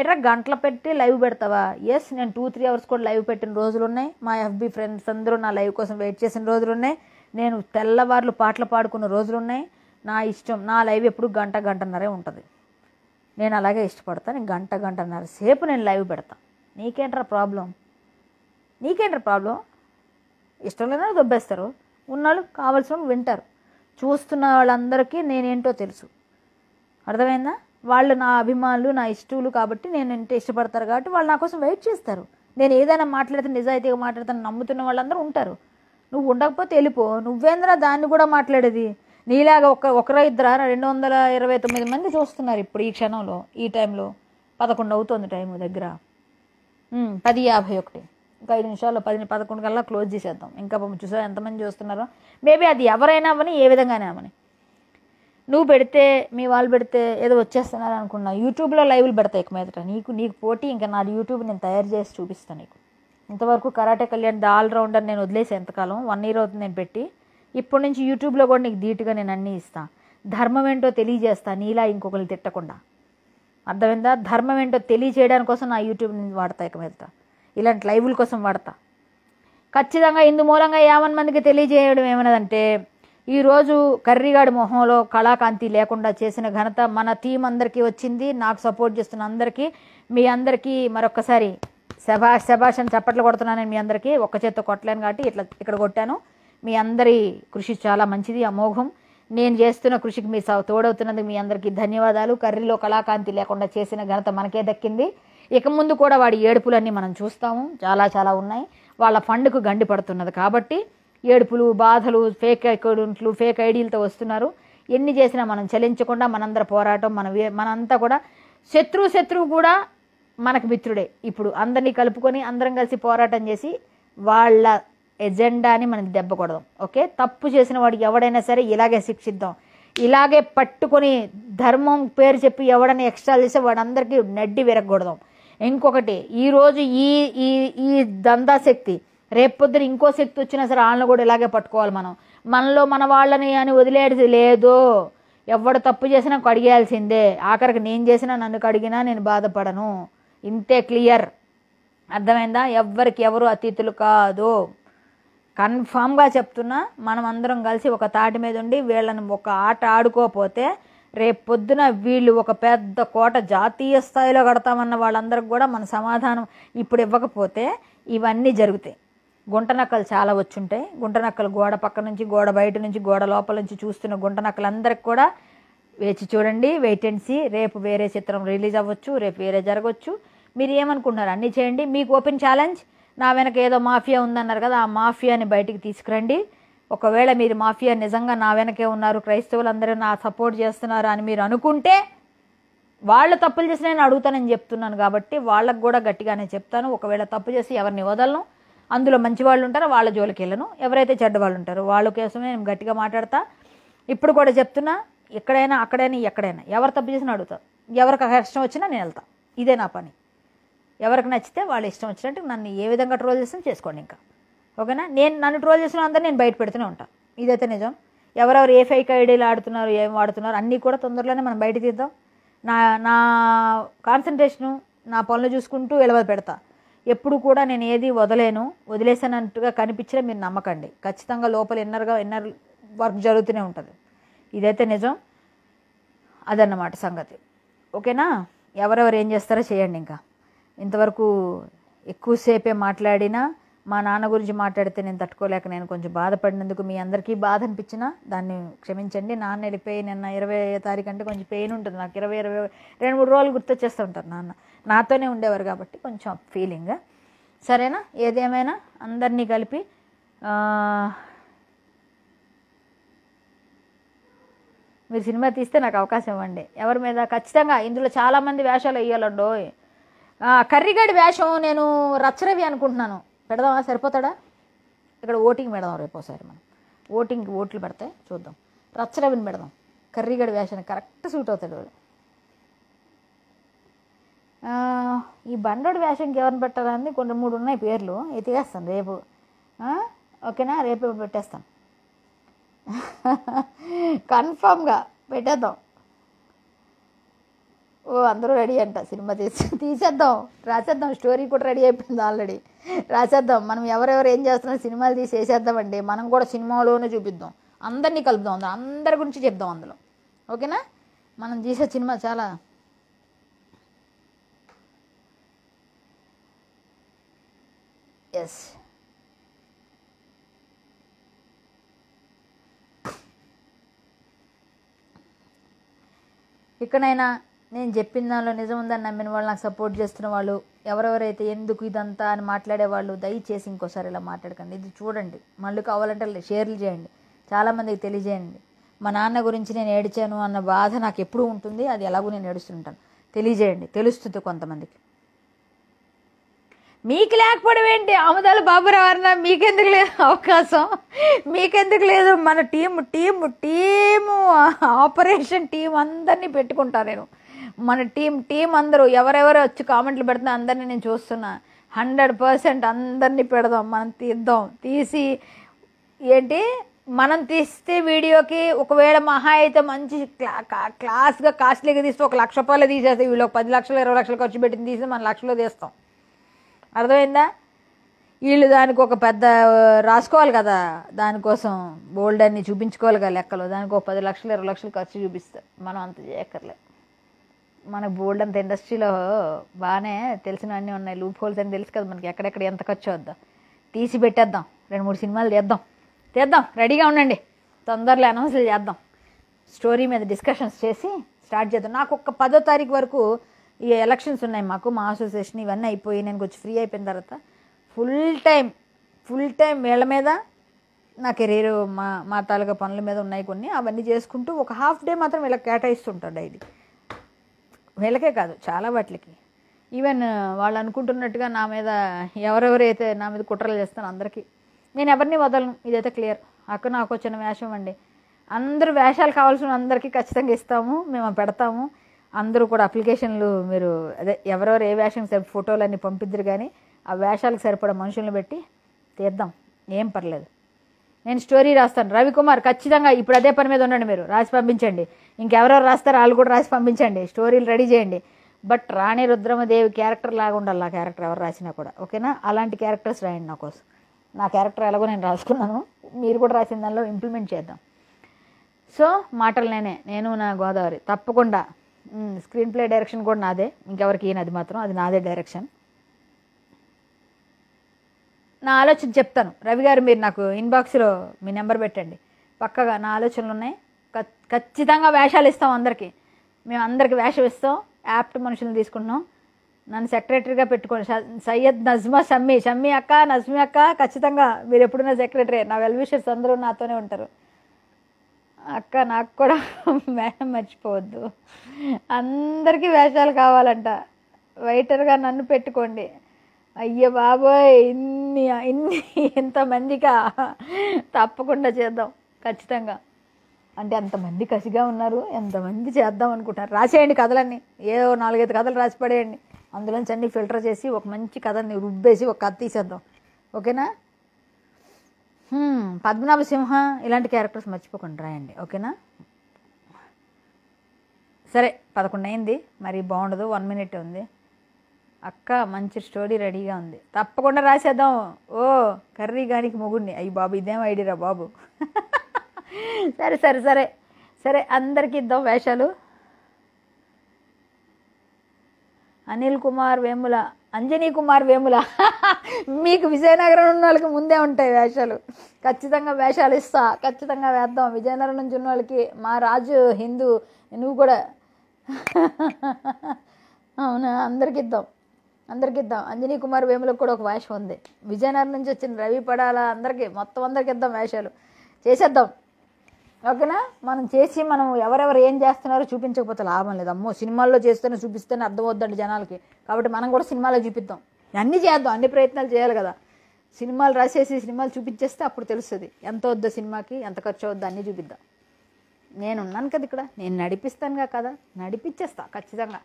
ఎట్రా గంటలు పెట్టి లైవ్ పెడతావా ఎస్ నేను టూ త్రీ అవర్స్ కూడా లైవ్ పెట్టిన రోజులు ఉన్నాయి మా ఎఫ్బీ ఫ్రెండ్స్ అందరూ నా లైవ్ కోసం వెయిట్ చేసిన రోజులు ఉన్నాయి నేను తెల్లవార్లు పాటలు పాడుకున్న రోజులు ఉన్నాయి నా ఇష్టం నా లైవ్ ఎప్పుడు గంట గంటన్నరే ఉంటుంది నేను అలాగే ఇష్టపడతాను గంట గంటన్నర సేపు నేను లైవ్ పెడతాను నీకేంట్రా ప్రాబ్లం నీకేంట్రా ప్రాబ్లం ఇష్టం లేదా దొబ్బేస్తారు ఉన్నాళ్ళు కావాల్సిన వింటారు చూస్తున్న వాళ్ళందరికీ నేనేంటో తెలుసు అర్థమైందా వాళ్ళు నా అభిమానులు నా ఇష్టలు కాబట్టి నేను అంటే ఇష్టపడతారు కాబట్టి వాళ్ళు నా కోసం వెయిట్ చేస్తారు నేను ఏదైనా మాట్లాడితే నిజాయితీగా మాట్లాడతాను నమ్ముతున్న వాళ్ళందరూ ఉంటారు నువ్వు ఉండకపోతే వెళ్ళిపో నువ్వేంద్రా దాన్ని కూడా మాట్లాడేది నీలాగా ఒక ఒకరా ఇద్దరా రెండు వందల ఇరవై తొమ్మిది మంది చూస్తున్నారు ఇప్పుడు ఈ క్షణంలో ఈ టైంలో పదకొండు అవుతుంది టైం దగ్గర పది యాభై ఒకటి ఇంకా ఐదు నిమిషాల్లో పది పదకొండు కల్లా క్లోజ్ చేసేద్దాం ఇంకా చూసా ఎంతమంది చూస్తున్నారో మేబీ అది ఎవరైనా అవని ఏ విధంగానే అవని నువ్వు పెడితే మీ వాళ్ళు పెడితే ఏదో వచ్చేస్తున్నారు అనుకున్నా యూట్యూబ్లో లైవ్లు పెడతాయి ఇక మీదట నీకు నీకు పోటీ ఇంకా నా యూట్యూబ్ నేను తయారు చేసి చూపిస్తాను నీకు ఇంతవరకు కరాటే కళ్యాణ్ ద ఆల్రౌండర్ నేను వదిలేసి ఎంతకాలం వన్ ఇయర్ అవుతుంది నేను పెట్టి ఇప్పటి నుంచి యూట్యూబ్లో కూడా నీకు ధీటుగా నేను అన్నీ ఇస్తాను ధర్మం ఏంటో తెలియజేస్తాను నీలా ఇంకొకరిని తిట్టకుండా అర్థమైందా ధర్మం ఏంటో తెలియజేయడానికి కోసం నా యూట్యూబ్ వాడతా ఇక మీదట ఇలాంటి లైవ్ల కోసం వాడతా ఖచ్చితంగా ఇందు మూలంగా యావన్ మందికి తెలియజేయడం ఏమన్నదంటే ఈరోజు కర్రీగాడి మొహంలో కళాకాంతి లేకుండా చేసిన ఘనత మన టీం అందరికీ వచ్చింది నాకు సపోర్ట్ చేస్తున్న అందరికీ మీ అందరికీ మరొకసారి శభా శభాషన్ చప్పట్లు కొడుతున్నాను మీ అందరికీ ఒక్క చేత్తో కొట్టలేను కాబట్టి ఇట్లా ఇక్కడ కొట్టాను మీ అందరి కృషి చాలా మంచిది అమోఘం నేను చేస్తున్న కృషికి మీ తోడవుతున్నందుకు మీ అందరికీ ధన్యవాదాలు కర్రీలో కళాకాంతి లేకుండా చేసిన ఘనత మనకే దక్కింది ఇక ముందు కూడా వాడి ఏడుపులన్నీ మనం చూస్తాము చాలా చాలా ఉన్నాయి వాళ్ళ ఫండ్కు గండి పడుతున్నది కాబట్టి ఏడుపులు బాధలు ఫేక్ అకౌంట్లు ఫేక్ ఐడీలతో వస్తున్నారు ఎన్ని చేసినా మనం చలించకుండా మనందరి పోరాటం మన మనంతా కూడా శత్రు శత్రువు కూడా మనకు మిత్రుడే ఇప్పుడు అందరినీ కలుపుకొని అందరం కలిసి పోరాటం చేసి వాళ్ళ ఎజెండాని మనం దెబ్బకూడదు ఓకే తప్పు చేసిన వాడికి ఎవడైనా సరే ఇలాగే శిక్షిద్దాం ఇలాగే పట్టుకొని ధర్మం పేరు చెప్పి ఎవడైనా ఎక్స్ట్రా చేసి వాడందరికీ నడ్డి విరగకూడదాం ఇంకొకటి ఈరోజు ఈ ఈ ఈ దందాశక్తి రేపొద్దున ఇంకో శక్తి వచ్చినా సరే వాళ్ళని కూడా ఇలాగే పట్టుకోవాలి మనం మనలో మన వాళ్ళని అని వదిలేది లేదు ఎవడు తప్పు చేసినా కడిగేయాల్సిందే ఆఖరికి నేను చేసినా నన్ను కడిగినా నేను బాధపడను ఇంతే క్లియర్ అర్థమైందా ఎవ్వరికి ఎవరు అతిథులు కాదు కన్ఫామ్గా చెప్తున్నా మనం అందరం కలిసి ఒక తాటి మీద ఉండి వీళ్ళని ఒక ఆట ఆడుకోపోతే రేపు పొద్దున వీళ్ళు ఒక పెద్ద కోట జాతీయ స్థాయిలో కడతామన్న వాళ్ళందరికి కూడా మన సమాధానం ఇప్పుడు ఇవ్వకపోతే ఇవన్నీ జరుగుతాయి గుంటనక్కలు చాలా వచ్చుంటాయి గుంటనక్కలు గోడ పక్క నుంచి గోడ బయట నుంచి గోడ లోపల నుంచి చూస్తున్న అందరికి కూడా వేచి చూడండి వెయిట్ అండ్ సీ రేపు వేరే చిత్రం రిలీజ్ అవ్వచ్చు రేపు వేరే జరగవచ్చు మీరు ఏమనుకుంటున్నారు అన్నీ చేయండి మీకు ఓపెన్ ఛాలెంజ్ నా వెనక ఏదో మాఫియా ఉందన్నారు కదా ఆ మాఫియాని బయటికి తీసుకురండి ఒకవేళ మీరు మాఫియా నిజంగా నా వెనకే ఉన్నారు క్రైస్తవులందరూ నా సపోర్ట్ చేస్తున్నారు అని మీరు అనుకుంటే వాళ్ళు తప్పులు చేసి నేను అడుగుతానని చెప్తున్నాను కాబట్టి వాళ్ళకు కూడా గట్టిగానే చెప్తాను ఒకవేళ తప్పు చేసి ఎవరిని వదలను అందులో మంచి వాళ్ళు ఉంటారో వాళ్ళ జోలికి వెళ్ళను ఎవరైతే చెడ్డ వాళ్ళు ఉంటారో వాళ్ళ కోసమే నేను గట్టిగా మాట్లాడతా ఇప్పుడు కూడా చెప్తున్నా ఎక్కడైనా అక్కడైనా ఎక్కడైనా ఎవరు తప్పు చేసినా అడుగుతా ఎవరికి కష్టం వచ్చినా నేను వెళ్తా ఇదే నా పని ఎవరికి నచ్చితే వాళ్ళు ఇష్టం వచ్చినట్టు నన్ను ఏ విధంగా ట్రోల్ చేసినా చేసుకోండి ఇంకా ఓకేనా నేను నన్ను ట్రోల్ చేసిన అందరూ నేను బయట పెడుతూనే ఉంటాను ఇదైతే నిజం ఎవరెవరు ఏ ఫైక్ ఐడీలు ఆడుతున్నారు ఏం వాడుతున్నారు అన్నీ కూడా తొందరలోనే మనం బయట తీద్దాం నా నా కాన్సన్ట్రేషను నా పనులు చూసుకుంటూ ఎలవ పెడతా ఎప్పుడు కూడా నేను ఏది వదలేను వదిలేసానట్టుగా కనిపించిన మీరు నమ్మకండి ఖచ్చితంగా లోపల ఇన్నర్గా ఇన్నర్ వర్క్ జరుగుతూనే ఉంటుంది ఇదైతే నిజం అదన్నమాట సంగతి ఓకేనా ఎవరెవరు ఏం చేస్తారో చేయండి ఇంకా ఇంతవరకు ఎక్కువసేపే మాట్లాడినా మా నాన్న గురించి మాట్లాడితే నేను తట్టుకోలేక నేను కొంచెం బాధపడినందుకు మీ అందరికీ బాధ అనిపించినా దాన్ని క్షమించండి నాన్న వెళ్ళిపోయి నిన్న ఇరవై తారీఖు అంటే కొంచెం పెయిన్ ఉంటుంది నాకు ఇరవై ఇరవై రెండు మూడు రోజులు గుర్తొచ్చేస్తూ ఉంటారు నాన్న నాతోనే ఉండేవారు కాబట్టి కొంచెం ఫీలింగ్ సరేనా ఏదేమైనా అందరినీ కలిపి మీరు సినిమా తీస్తే నాకు అవకాశం ఇవ్వండి ఎవరి మీద ఖచ్చితంగా ఇందులో చాలామంది వేషాలు వేయాలండో కర్రిగడి వేషం నేను రచ్చరవి అనుకుంటున్నాను పెడదామా సరిపోతాడా ఇక్కడ ఓటింగ్ పెడదాం రేపు ఒకసారి మనం ఓటింగ్కి ఓట్లు పెడతాయి చూద్దాం రచ్చరవిని పెడదాం కర్రీగడి వేషన్ కరెక్ట్ సూట్ అవుతాడు వాడు ఈ బండోడు వేషంకి ఎవరిని పెట్టాలని కొన్ని మూడు ఉన్నాయి పేర్లు ఎతికేస్తాను రేపు ఓకేనా రేపు పెట్టేస్తాను కన్ఫామ్గా పెట్టేద్దాం ఓ అందరూ రెడీ అంట సినిమా తీసి తీసేద్దాం రాసేద్దాం స్టోరీ కూడా రెడీ అయిపోయింది ఆల్రెడీ రాసేద్దాం మనం ఎవరెవరు ఏం చేస్తున్నా సినిమాలు తీసి వేసేద్దామండి మనం కూడా సినిమాలోనే చూపిద్దాం అందరినీ కలుపుదాం అందులో అందరి గురించి చెప్దాం అందులో ఓకేనా మనం తీసే సినిమా చాలా ఎస్ ఇక్కడైనా నేను చెప్పిన దానిలో నిజం ఉందని నమ్మిన వాళ్ళు నాకు సపోర్ట్ చేస్తున్న వాళ్ళు ఎవరెవరైతే ఎందుకు ఇదంతా అని మాట్లాడేవాళ్ళు దయచేసి ఇంకోసారి ఇలా మాట్లాడకండి ఇది చూడండి మళ్ళీ కావాలంటే షేర్లు చేయండి చాలామందికి తెలియజేయండి మా నాన్న గురించి నేను ఏడిచాను అన్న బాధ నాకు ఎప్పుడు ఉంటుంది అది ఎలాగో నేను ఏడుస్తుంటాను తెలియజేయండి తెలుస్తుంది కొంతమందికి మీకు లేకపోవడం ఏంటి ఆముదాలు బాబురావు అన్న మీకెందుకు లేదు అవకాశం మీకెందుకు లేదు మన team team team operation team అందరినీ పెట్టుకుంటా నేను మన టీం టీం అందరూ ఎవరెవరు వచ్చి కామెంట్లు పెడుతున్నా అందరినీ నేను చూస్తున్నా హండ్రెడ్ పర్సెంట్ అందరినీ పెడదాం మనం తీద్దాం తీసి ఏంటి మనం తీస్తే వీడియోకి ఒకవేళ మహా అయితే మంచి క్లా క్లాస్గా కాస్ట్లీగా తీస్తే ఒక లక్ష రూపాయలు తీసేస్తే వీళ్ళు పది లక్షలు ఇరవై లక్షలు ఖర్చు పెట్టింది తీసి మనం లక్షలో తీస్తాం అర్థమైందా వీళ్ళు దానికి ఒక పెద్ద రాసుకోవాలి కదా దానికోసం బోల్డ్ అన్ని చూపించుకోవాలి కదా లెక్కలు దానికి ఒక పది లక్షలు ఇరవై లక్షలు ఖర్చు చూపిస్తారు మనం అంత చేయక్కర్లేదు మన బోల్డ్ అంత ఇండస్ట్రీలో బాగానే తెలిసినవన్నీ ఉన్నాయి లూప్ హోల్స్ అని తెలుసు కదా మనకి ఎక్కడెక్కడ ఎంత ఖర్చు వద్దాం తీసి పెట్టేద్దాం రెండు మూడు సినిమాలు చేద్దాం చేద్దాం రెడీగా ఉండండి తొందరలో అనౌన్స్లు చేద్దాం స్టోరీ మీద డిస్కషన్స్ చేసి స్టార్ట్ చేద్దాం నాకు ఒక పదో తారీఖు వరకు ఈ ఎలక్షన్స్ ఉన్నాయి మాకు మా అసోసియేషన్ ఇవన్నీ అయిపోయి నేను కొంచెం ఫ్రీ అయిపోయిన తర్వాత ఫుల్ టైం ఫుల్ టైం వీళ్ళ మీద నా కెరీర్ మా మా తాలూకా పనుల మీద ఉన్నాయి కొన్ని అవన్నీ చేసుకుంటూ ఒక హాఫ్ డే మాత్రం ఇలా కేటాయిస్తుంటాడు డైలీ వీళ్ళకే కాదు చాలా వాటికి ఈవెన్ వాళ్ళు అనుకుంటున్నట్టుగా నా మీద ఎవరెవరైతే నా మీద కుట్రలు చేస్తారో అందరికీ నేను ఎవరిని వదలను ఇదైతే క్లియర్ అక్కడ నాకు వచ్చిన వేషం అండి అందరూ వేషాలు కావాల్సిన అందరికీ ఖచ్చితంగా ఇస్తాము మేము పెడతాము అందరూ కూడా అప్లికేషన్లు మీరు అదే ఎవరెవరు ఏ వేషం ఫోటోలు ఫోటోలన్నీ పంపిద్దరు కానీ ఆ వేషాలకు సరిపడా మనుషులను పెట్టి తీద్దాం ఏం పర్లేదు నేను స్టోరీ రాస్తాను రవికుమార్ ఖచ్చితంగా ఇప్పుడు అదే పని మీద ఉండండి మీరు రాసి పంపించండి ఇంకెవరెవరు రాస్తారో వాళ్ళు కూడా రాసి పంపించండి స్టోరీలు రెడీ చేయండి బట్ రాణి రుద్రమదేవి క్యారెక్టర్ లాగా ఉండాలి ఆ క్యారెక్టర్ ఎవరు రాసినా కూడా ఓకేనా అలాంటి క్యారెక్టర్స్ రాయండి నా కోసం నా క్యారెక్టర్ ఎలాగో నేను రాసుకున్నాను మీరు కూడా రాసిన దానిలో ఇంప్లిమెంట్ చేద్దాం సో మాటలు నేనే నేను నా గోదావరి తప్పకుండా స్క్రీన్ ప్లే డైరెక్షన్ కూడా నాదే ఇంకెవరికి ఈయనది మాత్రం అది నాదే డైరెక్షన్ నా ఆలోచన చెప్తాను రవి గారు మీరు నాకు ఇన్బాక్స్లో మీ నెంబర్ పెట్టండి పక్కగా నా ఆలోచనలు ఉన్నాయి ఖచ్చితంగా వేషాలు ఇస్తాం అందరికీ మేము అందరికీ వేషం ఇస్తాం యాప్ట్ మనుషులను తీసుకుంటున్నాం నన్ను సెక్రటరీగా పెట్టుకోండి సయ్యద్ నజ్మా షమ్మి షమ్మి అక్క నజ్మి అక్క ఖచ్చితంగా మీరు ఎప్పుడున్నా సెక్రటరీ నా వెల్విషర్స్ అందరూ నాతోనే ఉంటారు అక్క నాకు కూడా మేడం మర్చిపోవద్దు అందరికీ వేషాలు కావాలంట వెయిటర్గా నన్ను పెట్టుకోండి అయ్య బాబోయ్ ఇన్ని ఇన్ని ఎంతమందికా తప్పకుండా చేద్దాం ఖచ్చితంగా అంటే అంతమంది కసిగా ఉన్నారు ఎంతమంది చేద్దాం అనుకుంటారు రాసేయండి కథలన్నీ ఏదో నాలుగైదు కథలు రాసి పడేయండి అందులోంచి అన్ని ఫిల్టర్ చేసి ఒక మంచి కథని రుబ్బేసి ఒక కథ తీసేద్దాం ఓకేనా పద్మనాభ సింహ ఇలాంటి క్యారెక్టర్స్ మర్చిపోకుండా రాయండి ఓకేనా సరే పదకొండు అయింది మరి బాగుండదు వన్ మినిట్ ఉంది అక్క మంచి స్టోరీ రెడీగా ఉంది తప్పకుండా రాసేద్దాం ఓ కర్రీ గారికి మొగుడిని అయ్యి బాబు ఇదేం ఐడిరా బాబు సరే సరే సరే సరే అందరికీ ఇద్దాం వేషాలు అనిల్ కుమార్ వేముల అంజనీ కుమార్ వేముల మీకు విజయనగరం ఉన్న వాళ్ళకి ముందే ఉంటాయి వేషాలు ఖచ్చితంగా వేషాలు ఇస్తా ఖచ్చితంగా వేద్దాం విజయనగరం నుంచి ఉన్న వాళ్ళకి మా రాజు హిందూ నువ్వు కూడా అవునా అందరికి ఇద్దాం అందరికి ఇద్దాం అంజనీ కుమార్ వేములకు కూడా ఒక వేషం ఉంది విజయనగరం నుంచి వచ్చిన రవి పడాల అందరికీ మొత్తం అందరికి ఇద్దాం వేషాలు చేసేద్దాం ఓకేనా మనం చేసి మనం ఎవరెవరు ఏం చేస్తున్నారో చూపించకపోతే లాభం లేదు అమ్మో సినిమాల్లో చేస్తేనే చూపిస్తేనే అర్థమవుద్దండి జనాలకి కాబట్టి మనం కూడా సినిమాలో చూపిద్దాం అన్నీ చేద్దాం అన్ని ప్రయత్నాలు చేయాలి కదా సినిమాలు రాసేసి సినిమాలు చూపించేస్తే అప్పుడు తెలుస్తుంది ఎంత వద్దో సినిమాకి ఎంత ఖర్చు అవుద్దో అన్నీ చూపిద్దాం నేనున్నాను కదా ఇక్కడ నేను నడిపిస్తానుగా కదా నడిపించేస్తా ఖచ్చితంగా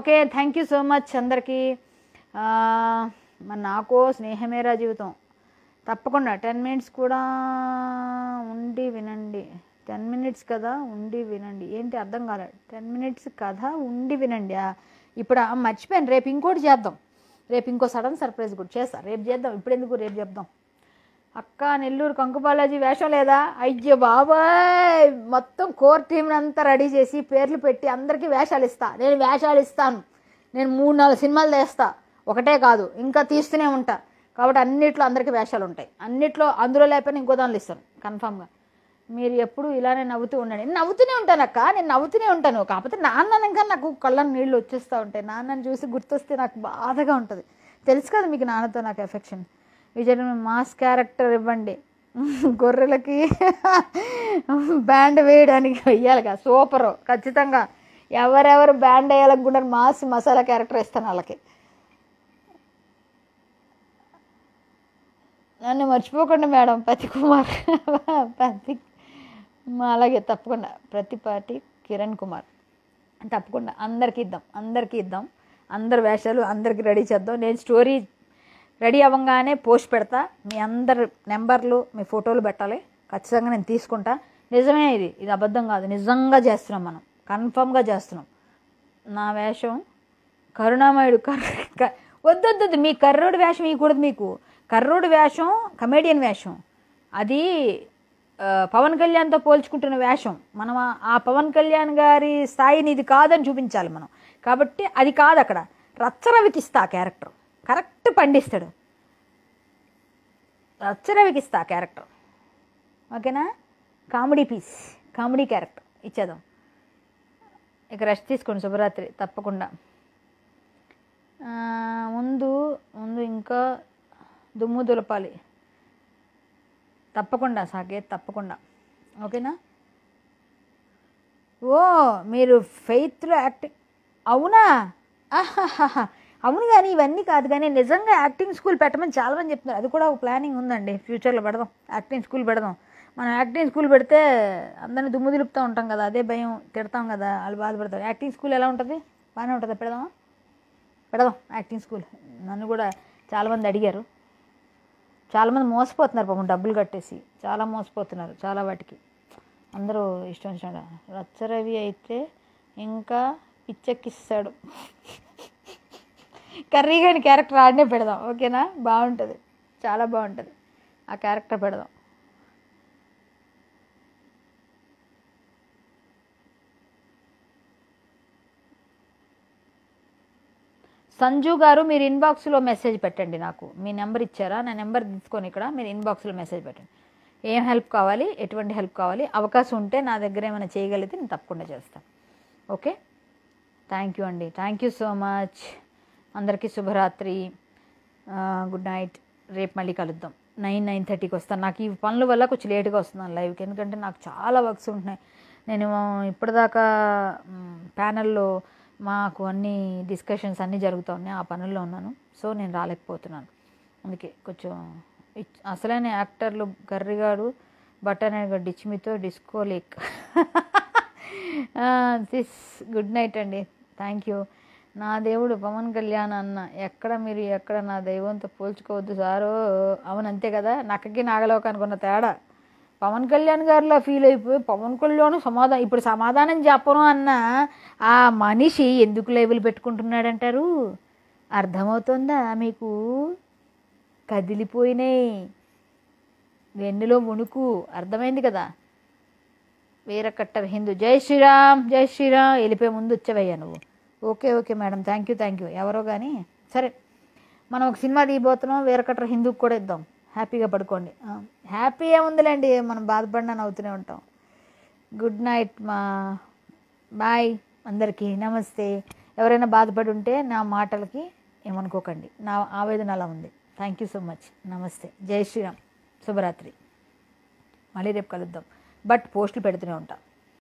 okay thank you so much అందరికీ మరి నాకో స్నేహమేరా జీవితం తప్పకుండా టెన్ మినిట్స్ కూడా ఉండి వినండి టెన్ మినిట్స్ కదా ఉండి వినండి ఏంటి అర్థం కాలేదు టెన్ మినిట్స్ కథ ఉండి వినండి ఇప్పుడు మర్చిపోయాను రేపు ఇంకోటి చేద్దాం రేపు ఇంకో సడన్ సర్ప్రైజ్ కూడా చేస్తా రేపు చేద్దాం ఇప్పుడు ఎందుకు రేపు చెప్దాం అక్క నెల్లూరు కంకుబాలాజీ వేషం లేదా అయ్యో బాబాయ్ మొత్తం కోర్ టీంని అంతా రెడీ చేసి పేర్లు పెట్టి అందరికీ వేషాలు ఇస్తా నేను వేషాలు ఇస్తాను నేను మూడు నాలుగు సినిమాలు తెస్తా ఒకటే కాదు ఇంకా తీస్తూనే ఉంటా కాబట్టి అన్నిట్లో అందరికీ వేషాలు ఉంటాయి అన్నిట్లో అందులో లేకపోయినా ఇంకో దానిలో ఇస్తాను కన్ఫామ్గా మీరు ఎప్పుడు ఇలానే నవ్వుతూ ఉండండి నేను నవ్వుతూనే ఉంటాను అక్క నేను నవ్వుతూనే ఉంటాను కాకపోతే నాన్న ఇంకా నాకు కళ్ళని నీళ్ళు వచ్చేస్తూ ఉంటాయి నాన్నని చూసి గుర్తొస్తే నాకు బాధగా ఉంటుంది తెలుసు కదా మీకు నాన్నతో నాకు ఎఫెక్షన్ విజయ్ మాస్ క్యారెక్టర్ ఇవ్వండి గొర్రెలకి బ్యాండ్ వేయడానికి వెయ్యాలి కదా సూపరు ఖచ్చితంగా ఎవరెవరు బ్యాండ్ వేయాలనుకుంటారు మాస్ మసాలా క్యారెక్టర్ ఇస్తాను వాళ్ళకి నన్ను మర్చిపోకుండా మేడం పతి కుమార్ పతి అలాగే తప్పకుండా ప్రతిపాటి కిరణ్ కుమార్ తప్పకుండా అందరికీ ఇద్దాం అందరికీ ఇద్దాం అందరి వేషాలు అందరికీ రెడీ చేద్దాం నేను స్టోరీ రెడీ అవ్వగానే పోస్ట్ పెడతా మీ అందరు నెంబర్లు మీ ఫోటోలు పెట్టాలి ఖచ్చితంగా నేను తీసుకుంటా నిజమే ఇది ఇది అబద్ధం కాదు నిజంగా చేస్తున్నాం మనం కన్ఫామ్గా చేస్తున్నాం నా వేషం కరుణామయుడు కర్ర వద్దొద్దు మీ కర్రుడు వేషం ఇవ్వకూడదు మీకు కర్రోడు వేషం కమేడియన్ వేషం అది పవన్ కళ్యాణ్తో పోల్చుకుంటున్న వేషం మనం ఆ పవన్ కళ్యాణ్ గారి స్థాయిని ఇది కాదని చూపించాలి మనం కాబట్టి అది కాదు అక్కడ రచ్చరవికిస్తా క్యారెక్టర్ కరెక్ట్ పండిస్తాడు రచ్చరవికిస్తా క్యారెక్టర్ ఓకేనా కామెడీ పీస్ కామెడీ క్యారెక్టర్ ఇచ్చేద్దాం ఇక రెస్ట్ తీసుకోండి శుభరాత్రి తప్పకుండా ముందు ముందు ఇంకా దుమ్ము దులపాలి తప్పకుండా సాకేత్ తప్పకుండా ఓకేనా ఓ మీరు ఫెయిత్లో యాక్ట్ అవునా అవును కానీ ఇవన్నీ కాదు కానీ నిజంగా యాక్టింగ్ స్కూల్ పెట్టమని చాలామంది చెప్తున్నారు అది కూడా ఒక ప్లానింగ్ ఉందండి ఫ్యూచర్లో పెడదాం యాక్టింగ్ స్కూల్ పెడదాం మనం యాక్టింగ్ స్కూల్ పెడితే అందరిని దుమ్ము దులుపుతూ ఉంటాం కదా అదే భయం తిడతాం కదా వాళ్ళు బాధపడతారు యాక్టింగ్ స్కూల్ ఎలా ఉంటుంది బాగానే ఉంటుందా పెడదామా పెడదాం యాక్టింగ్ స్కూల్ నన్ను కూడా చాలామంది అడిగారు చాలామంది మోసపోతున్నారు పాపం డబ్బులు కట్టేసి చాలా మోసపోతున్నారు చాలా వాటికి అందరూ ఇష్టం వచ్చిన రచ్చరవి అయితే ఇంకా పిచ్చెక్కిస్తాడు కర్రీ క్యారెక్టర్ ఆడనే పెడదాం ఓకేనా బాగుంటుంది చాలా బాగుంటుంది ఆ క్యారెక్టర్ పెడదాం సంజు గారు మీరు ఇన్బాక్స్లో మెసేజ్ పెట్టండి నాకు మీ నెంబర్ ఇచ్చారా నా నెంబర్ తీసుకొని ఇక్కడ మీరు ఇన్బాక్స్లో మెసేజ్ పెట్టండి ఏం హెల్ప్ కావాలి ఎటువంటి హెల్ప్ కావాలి అవకాశం ఉంటే నా దగ్గర ఏమైనా చేయగలిగితే నేను తప్పకుండా చేస్తాను ఓకే థ్యాంక్ యూ అండి థ్యాంక్ యూ సో మచ్ అందరికీ శుభరాత్రి గుడ్ నైట్ రేపు మళ్ళీ కలుద్దాం నైన్ నైన్ థర్టీకి వస్తాను నాకు ఈ పనుల వల్ల కొంచెం లేట్గా వస్తున్నాను లైవ్కి ఎందుకంటే నాకు చాలా వర్క్స్ ఉంటున్నాయి నేను ఇప్పటిదాకా ప్యానల్లో మాకు అన్ని డిస్కషన్స్ అన్నీ జరుగుతూ ఉన్నాయి ఆ పనుల్లో ఉన్నాను సో నేను రాలేకపోతున్నాను అందుకే కొంచెం అసలైన యాక్టర్లు గర్రిగాడు బట్టనేగా డిచ్మితో డిస్కో లీక్ దిస్ గుడ్ నైట్ అండి థ్యాంక్ యూ నా దేవుడు పవన్ కళ్యాణ్ అన్న ఎక్కడ మీరు ఎక్కడ నా దైవంతో పోల్చుకోవద్దు సారు అవునంతే కదా నక్కకి నాగలోకానికి ఉన్న తేడా పవన్ కళ్యాణ్ గారిలా ఫీల్ అయిపోయి పవన్ కళ్యాణ్ సమాధానం ఇప్పుడు సమాధానం చెప్పను అన్న ఆ మనిషి ఎందుకు లైబుల్ పెట్టుకుంటున్నాడంటారు అర్థమవుతుందా మీకు కదిలిపోయినాయి వెన్నులో వణుకు అర్థమైంది కదా వీరకట్ట హిందూ జై శ్రీరామ్ జై శ్రీరామ్ వెళ్ళిపోయే ముందు వచ్చేవయ్యా నువ్వు okay okay madam thank you thank you ఎవరో కానీ సరే మనం ఒక సినిమా తీయబోతున్నాం వీరకట్ర హిందూకి కూడా ఇద్దాం హ్యాపీగా పడుకోండి హ్యాపీ ఏముందిలేండి మనం బాధపడినా అవుతూనే ఉంటాం గుడ్ నైట్ మా బాయ్ అందరికీ నమస్తే ఎవరైనా బాధపడి ఉంటే నా మాటలకి ఏమనుకోకండి నా ఆవేదన అలా ఉంది థ్యాంక్ యూ సో మచ్ నమస్తే జై శ్రీరామ్ శుభరాత్రి మళ్ళీ రేపు కలుద్దాం బట్ పోస్టులు పెడుతూనే ఉంటాం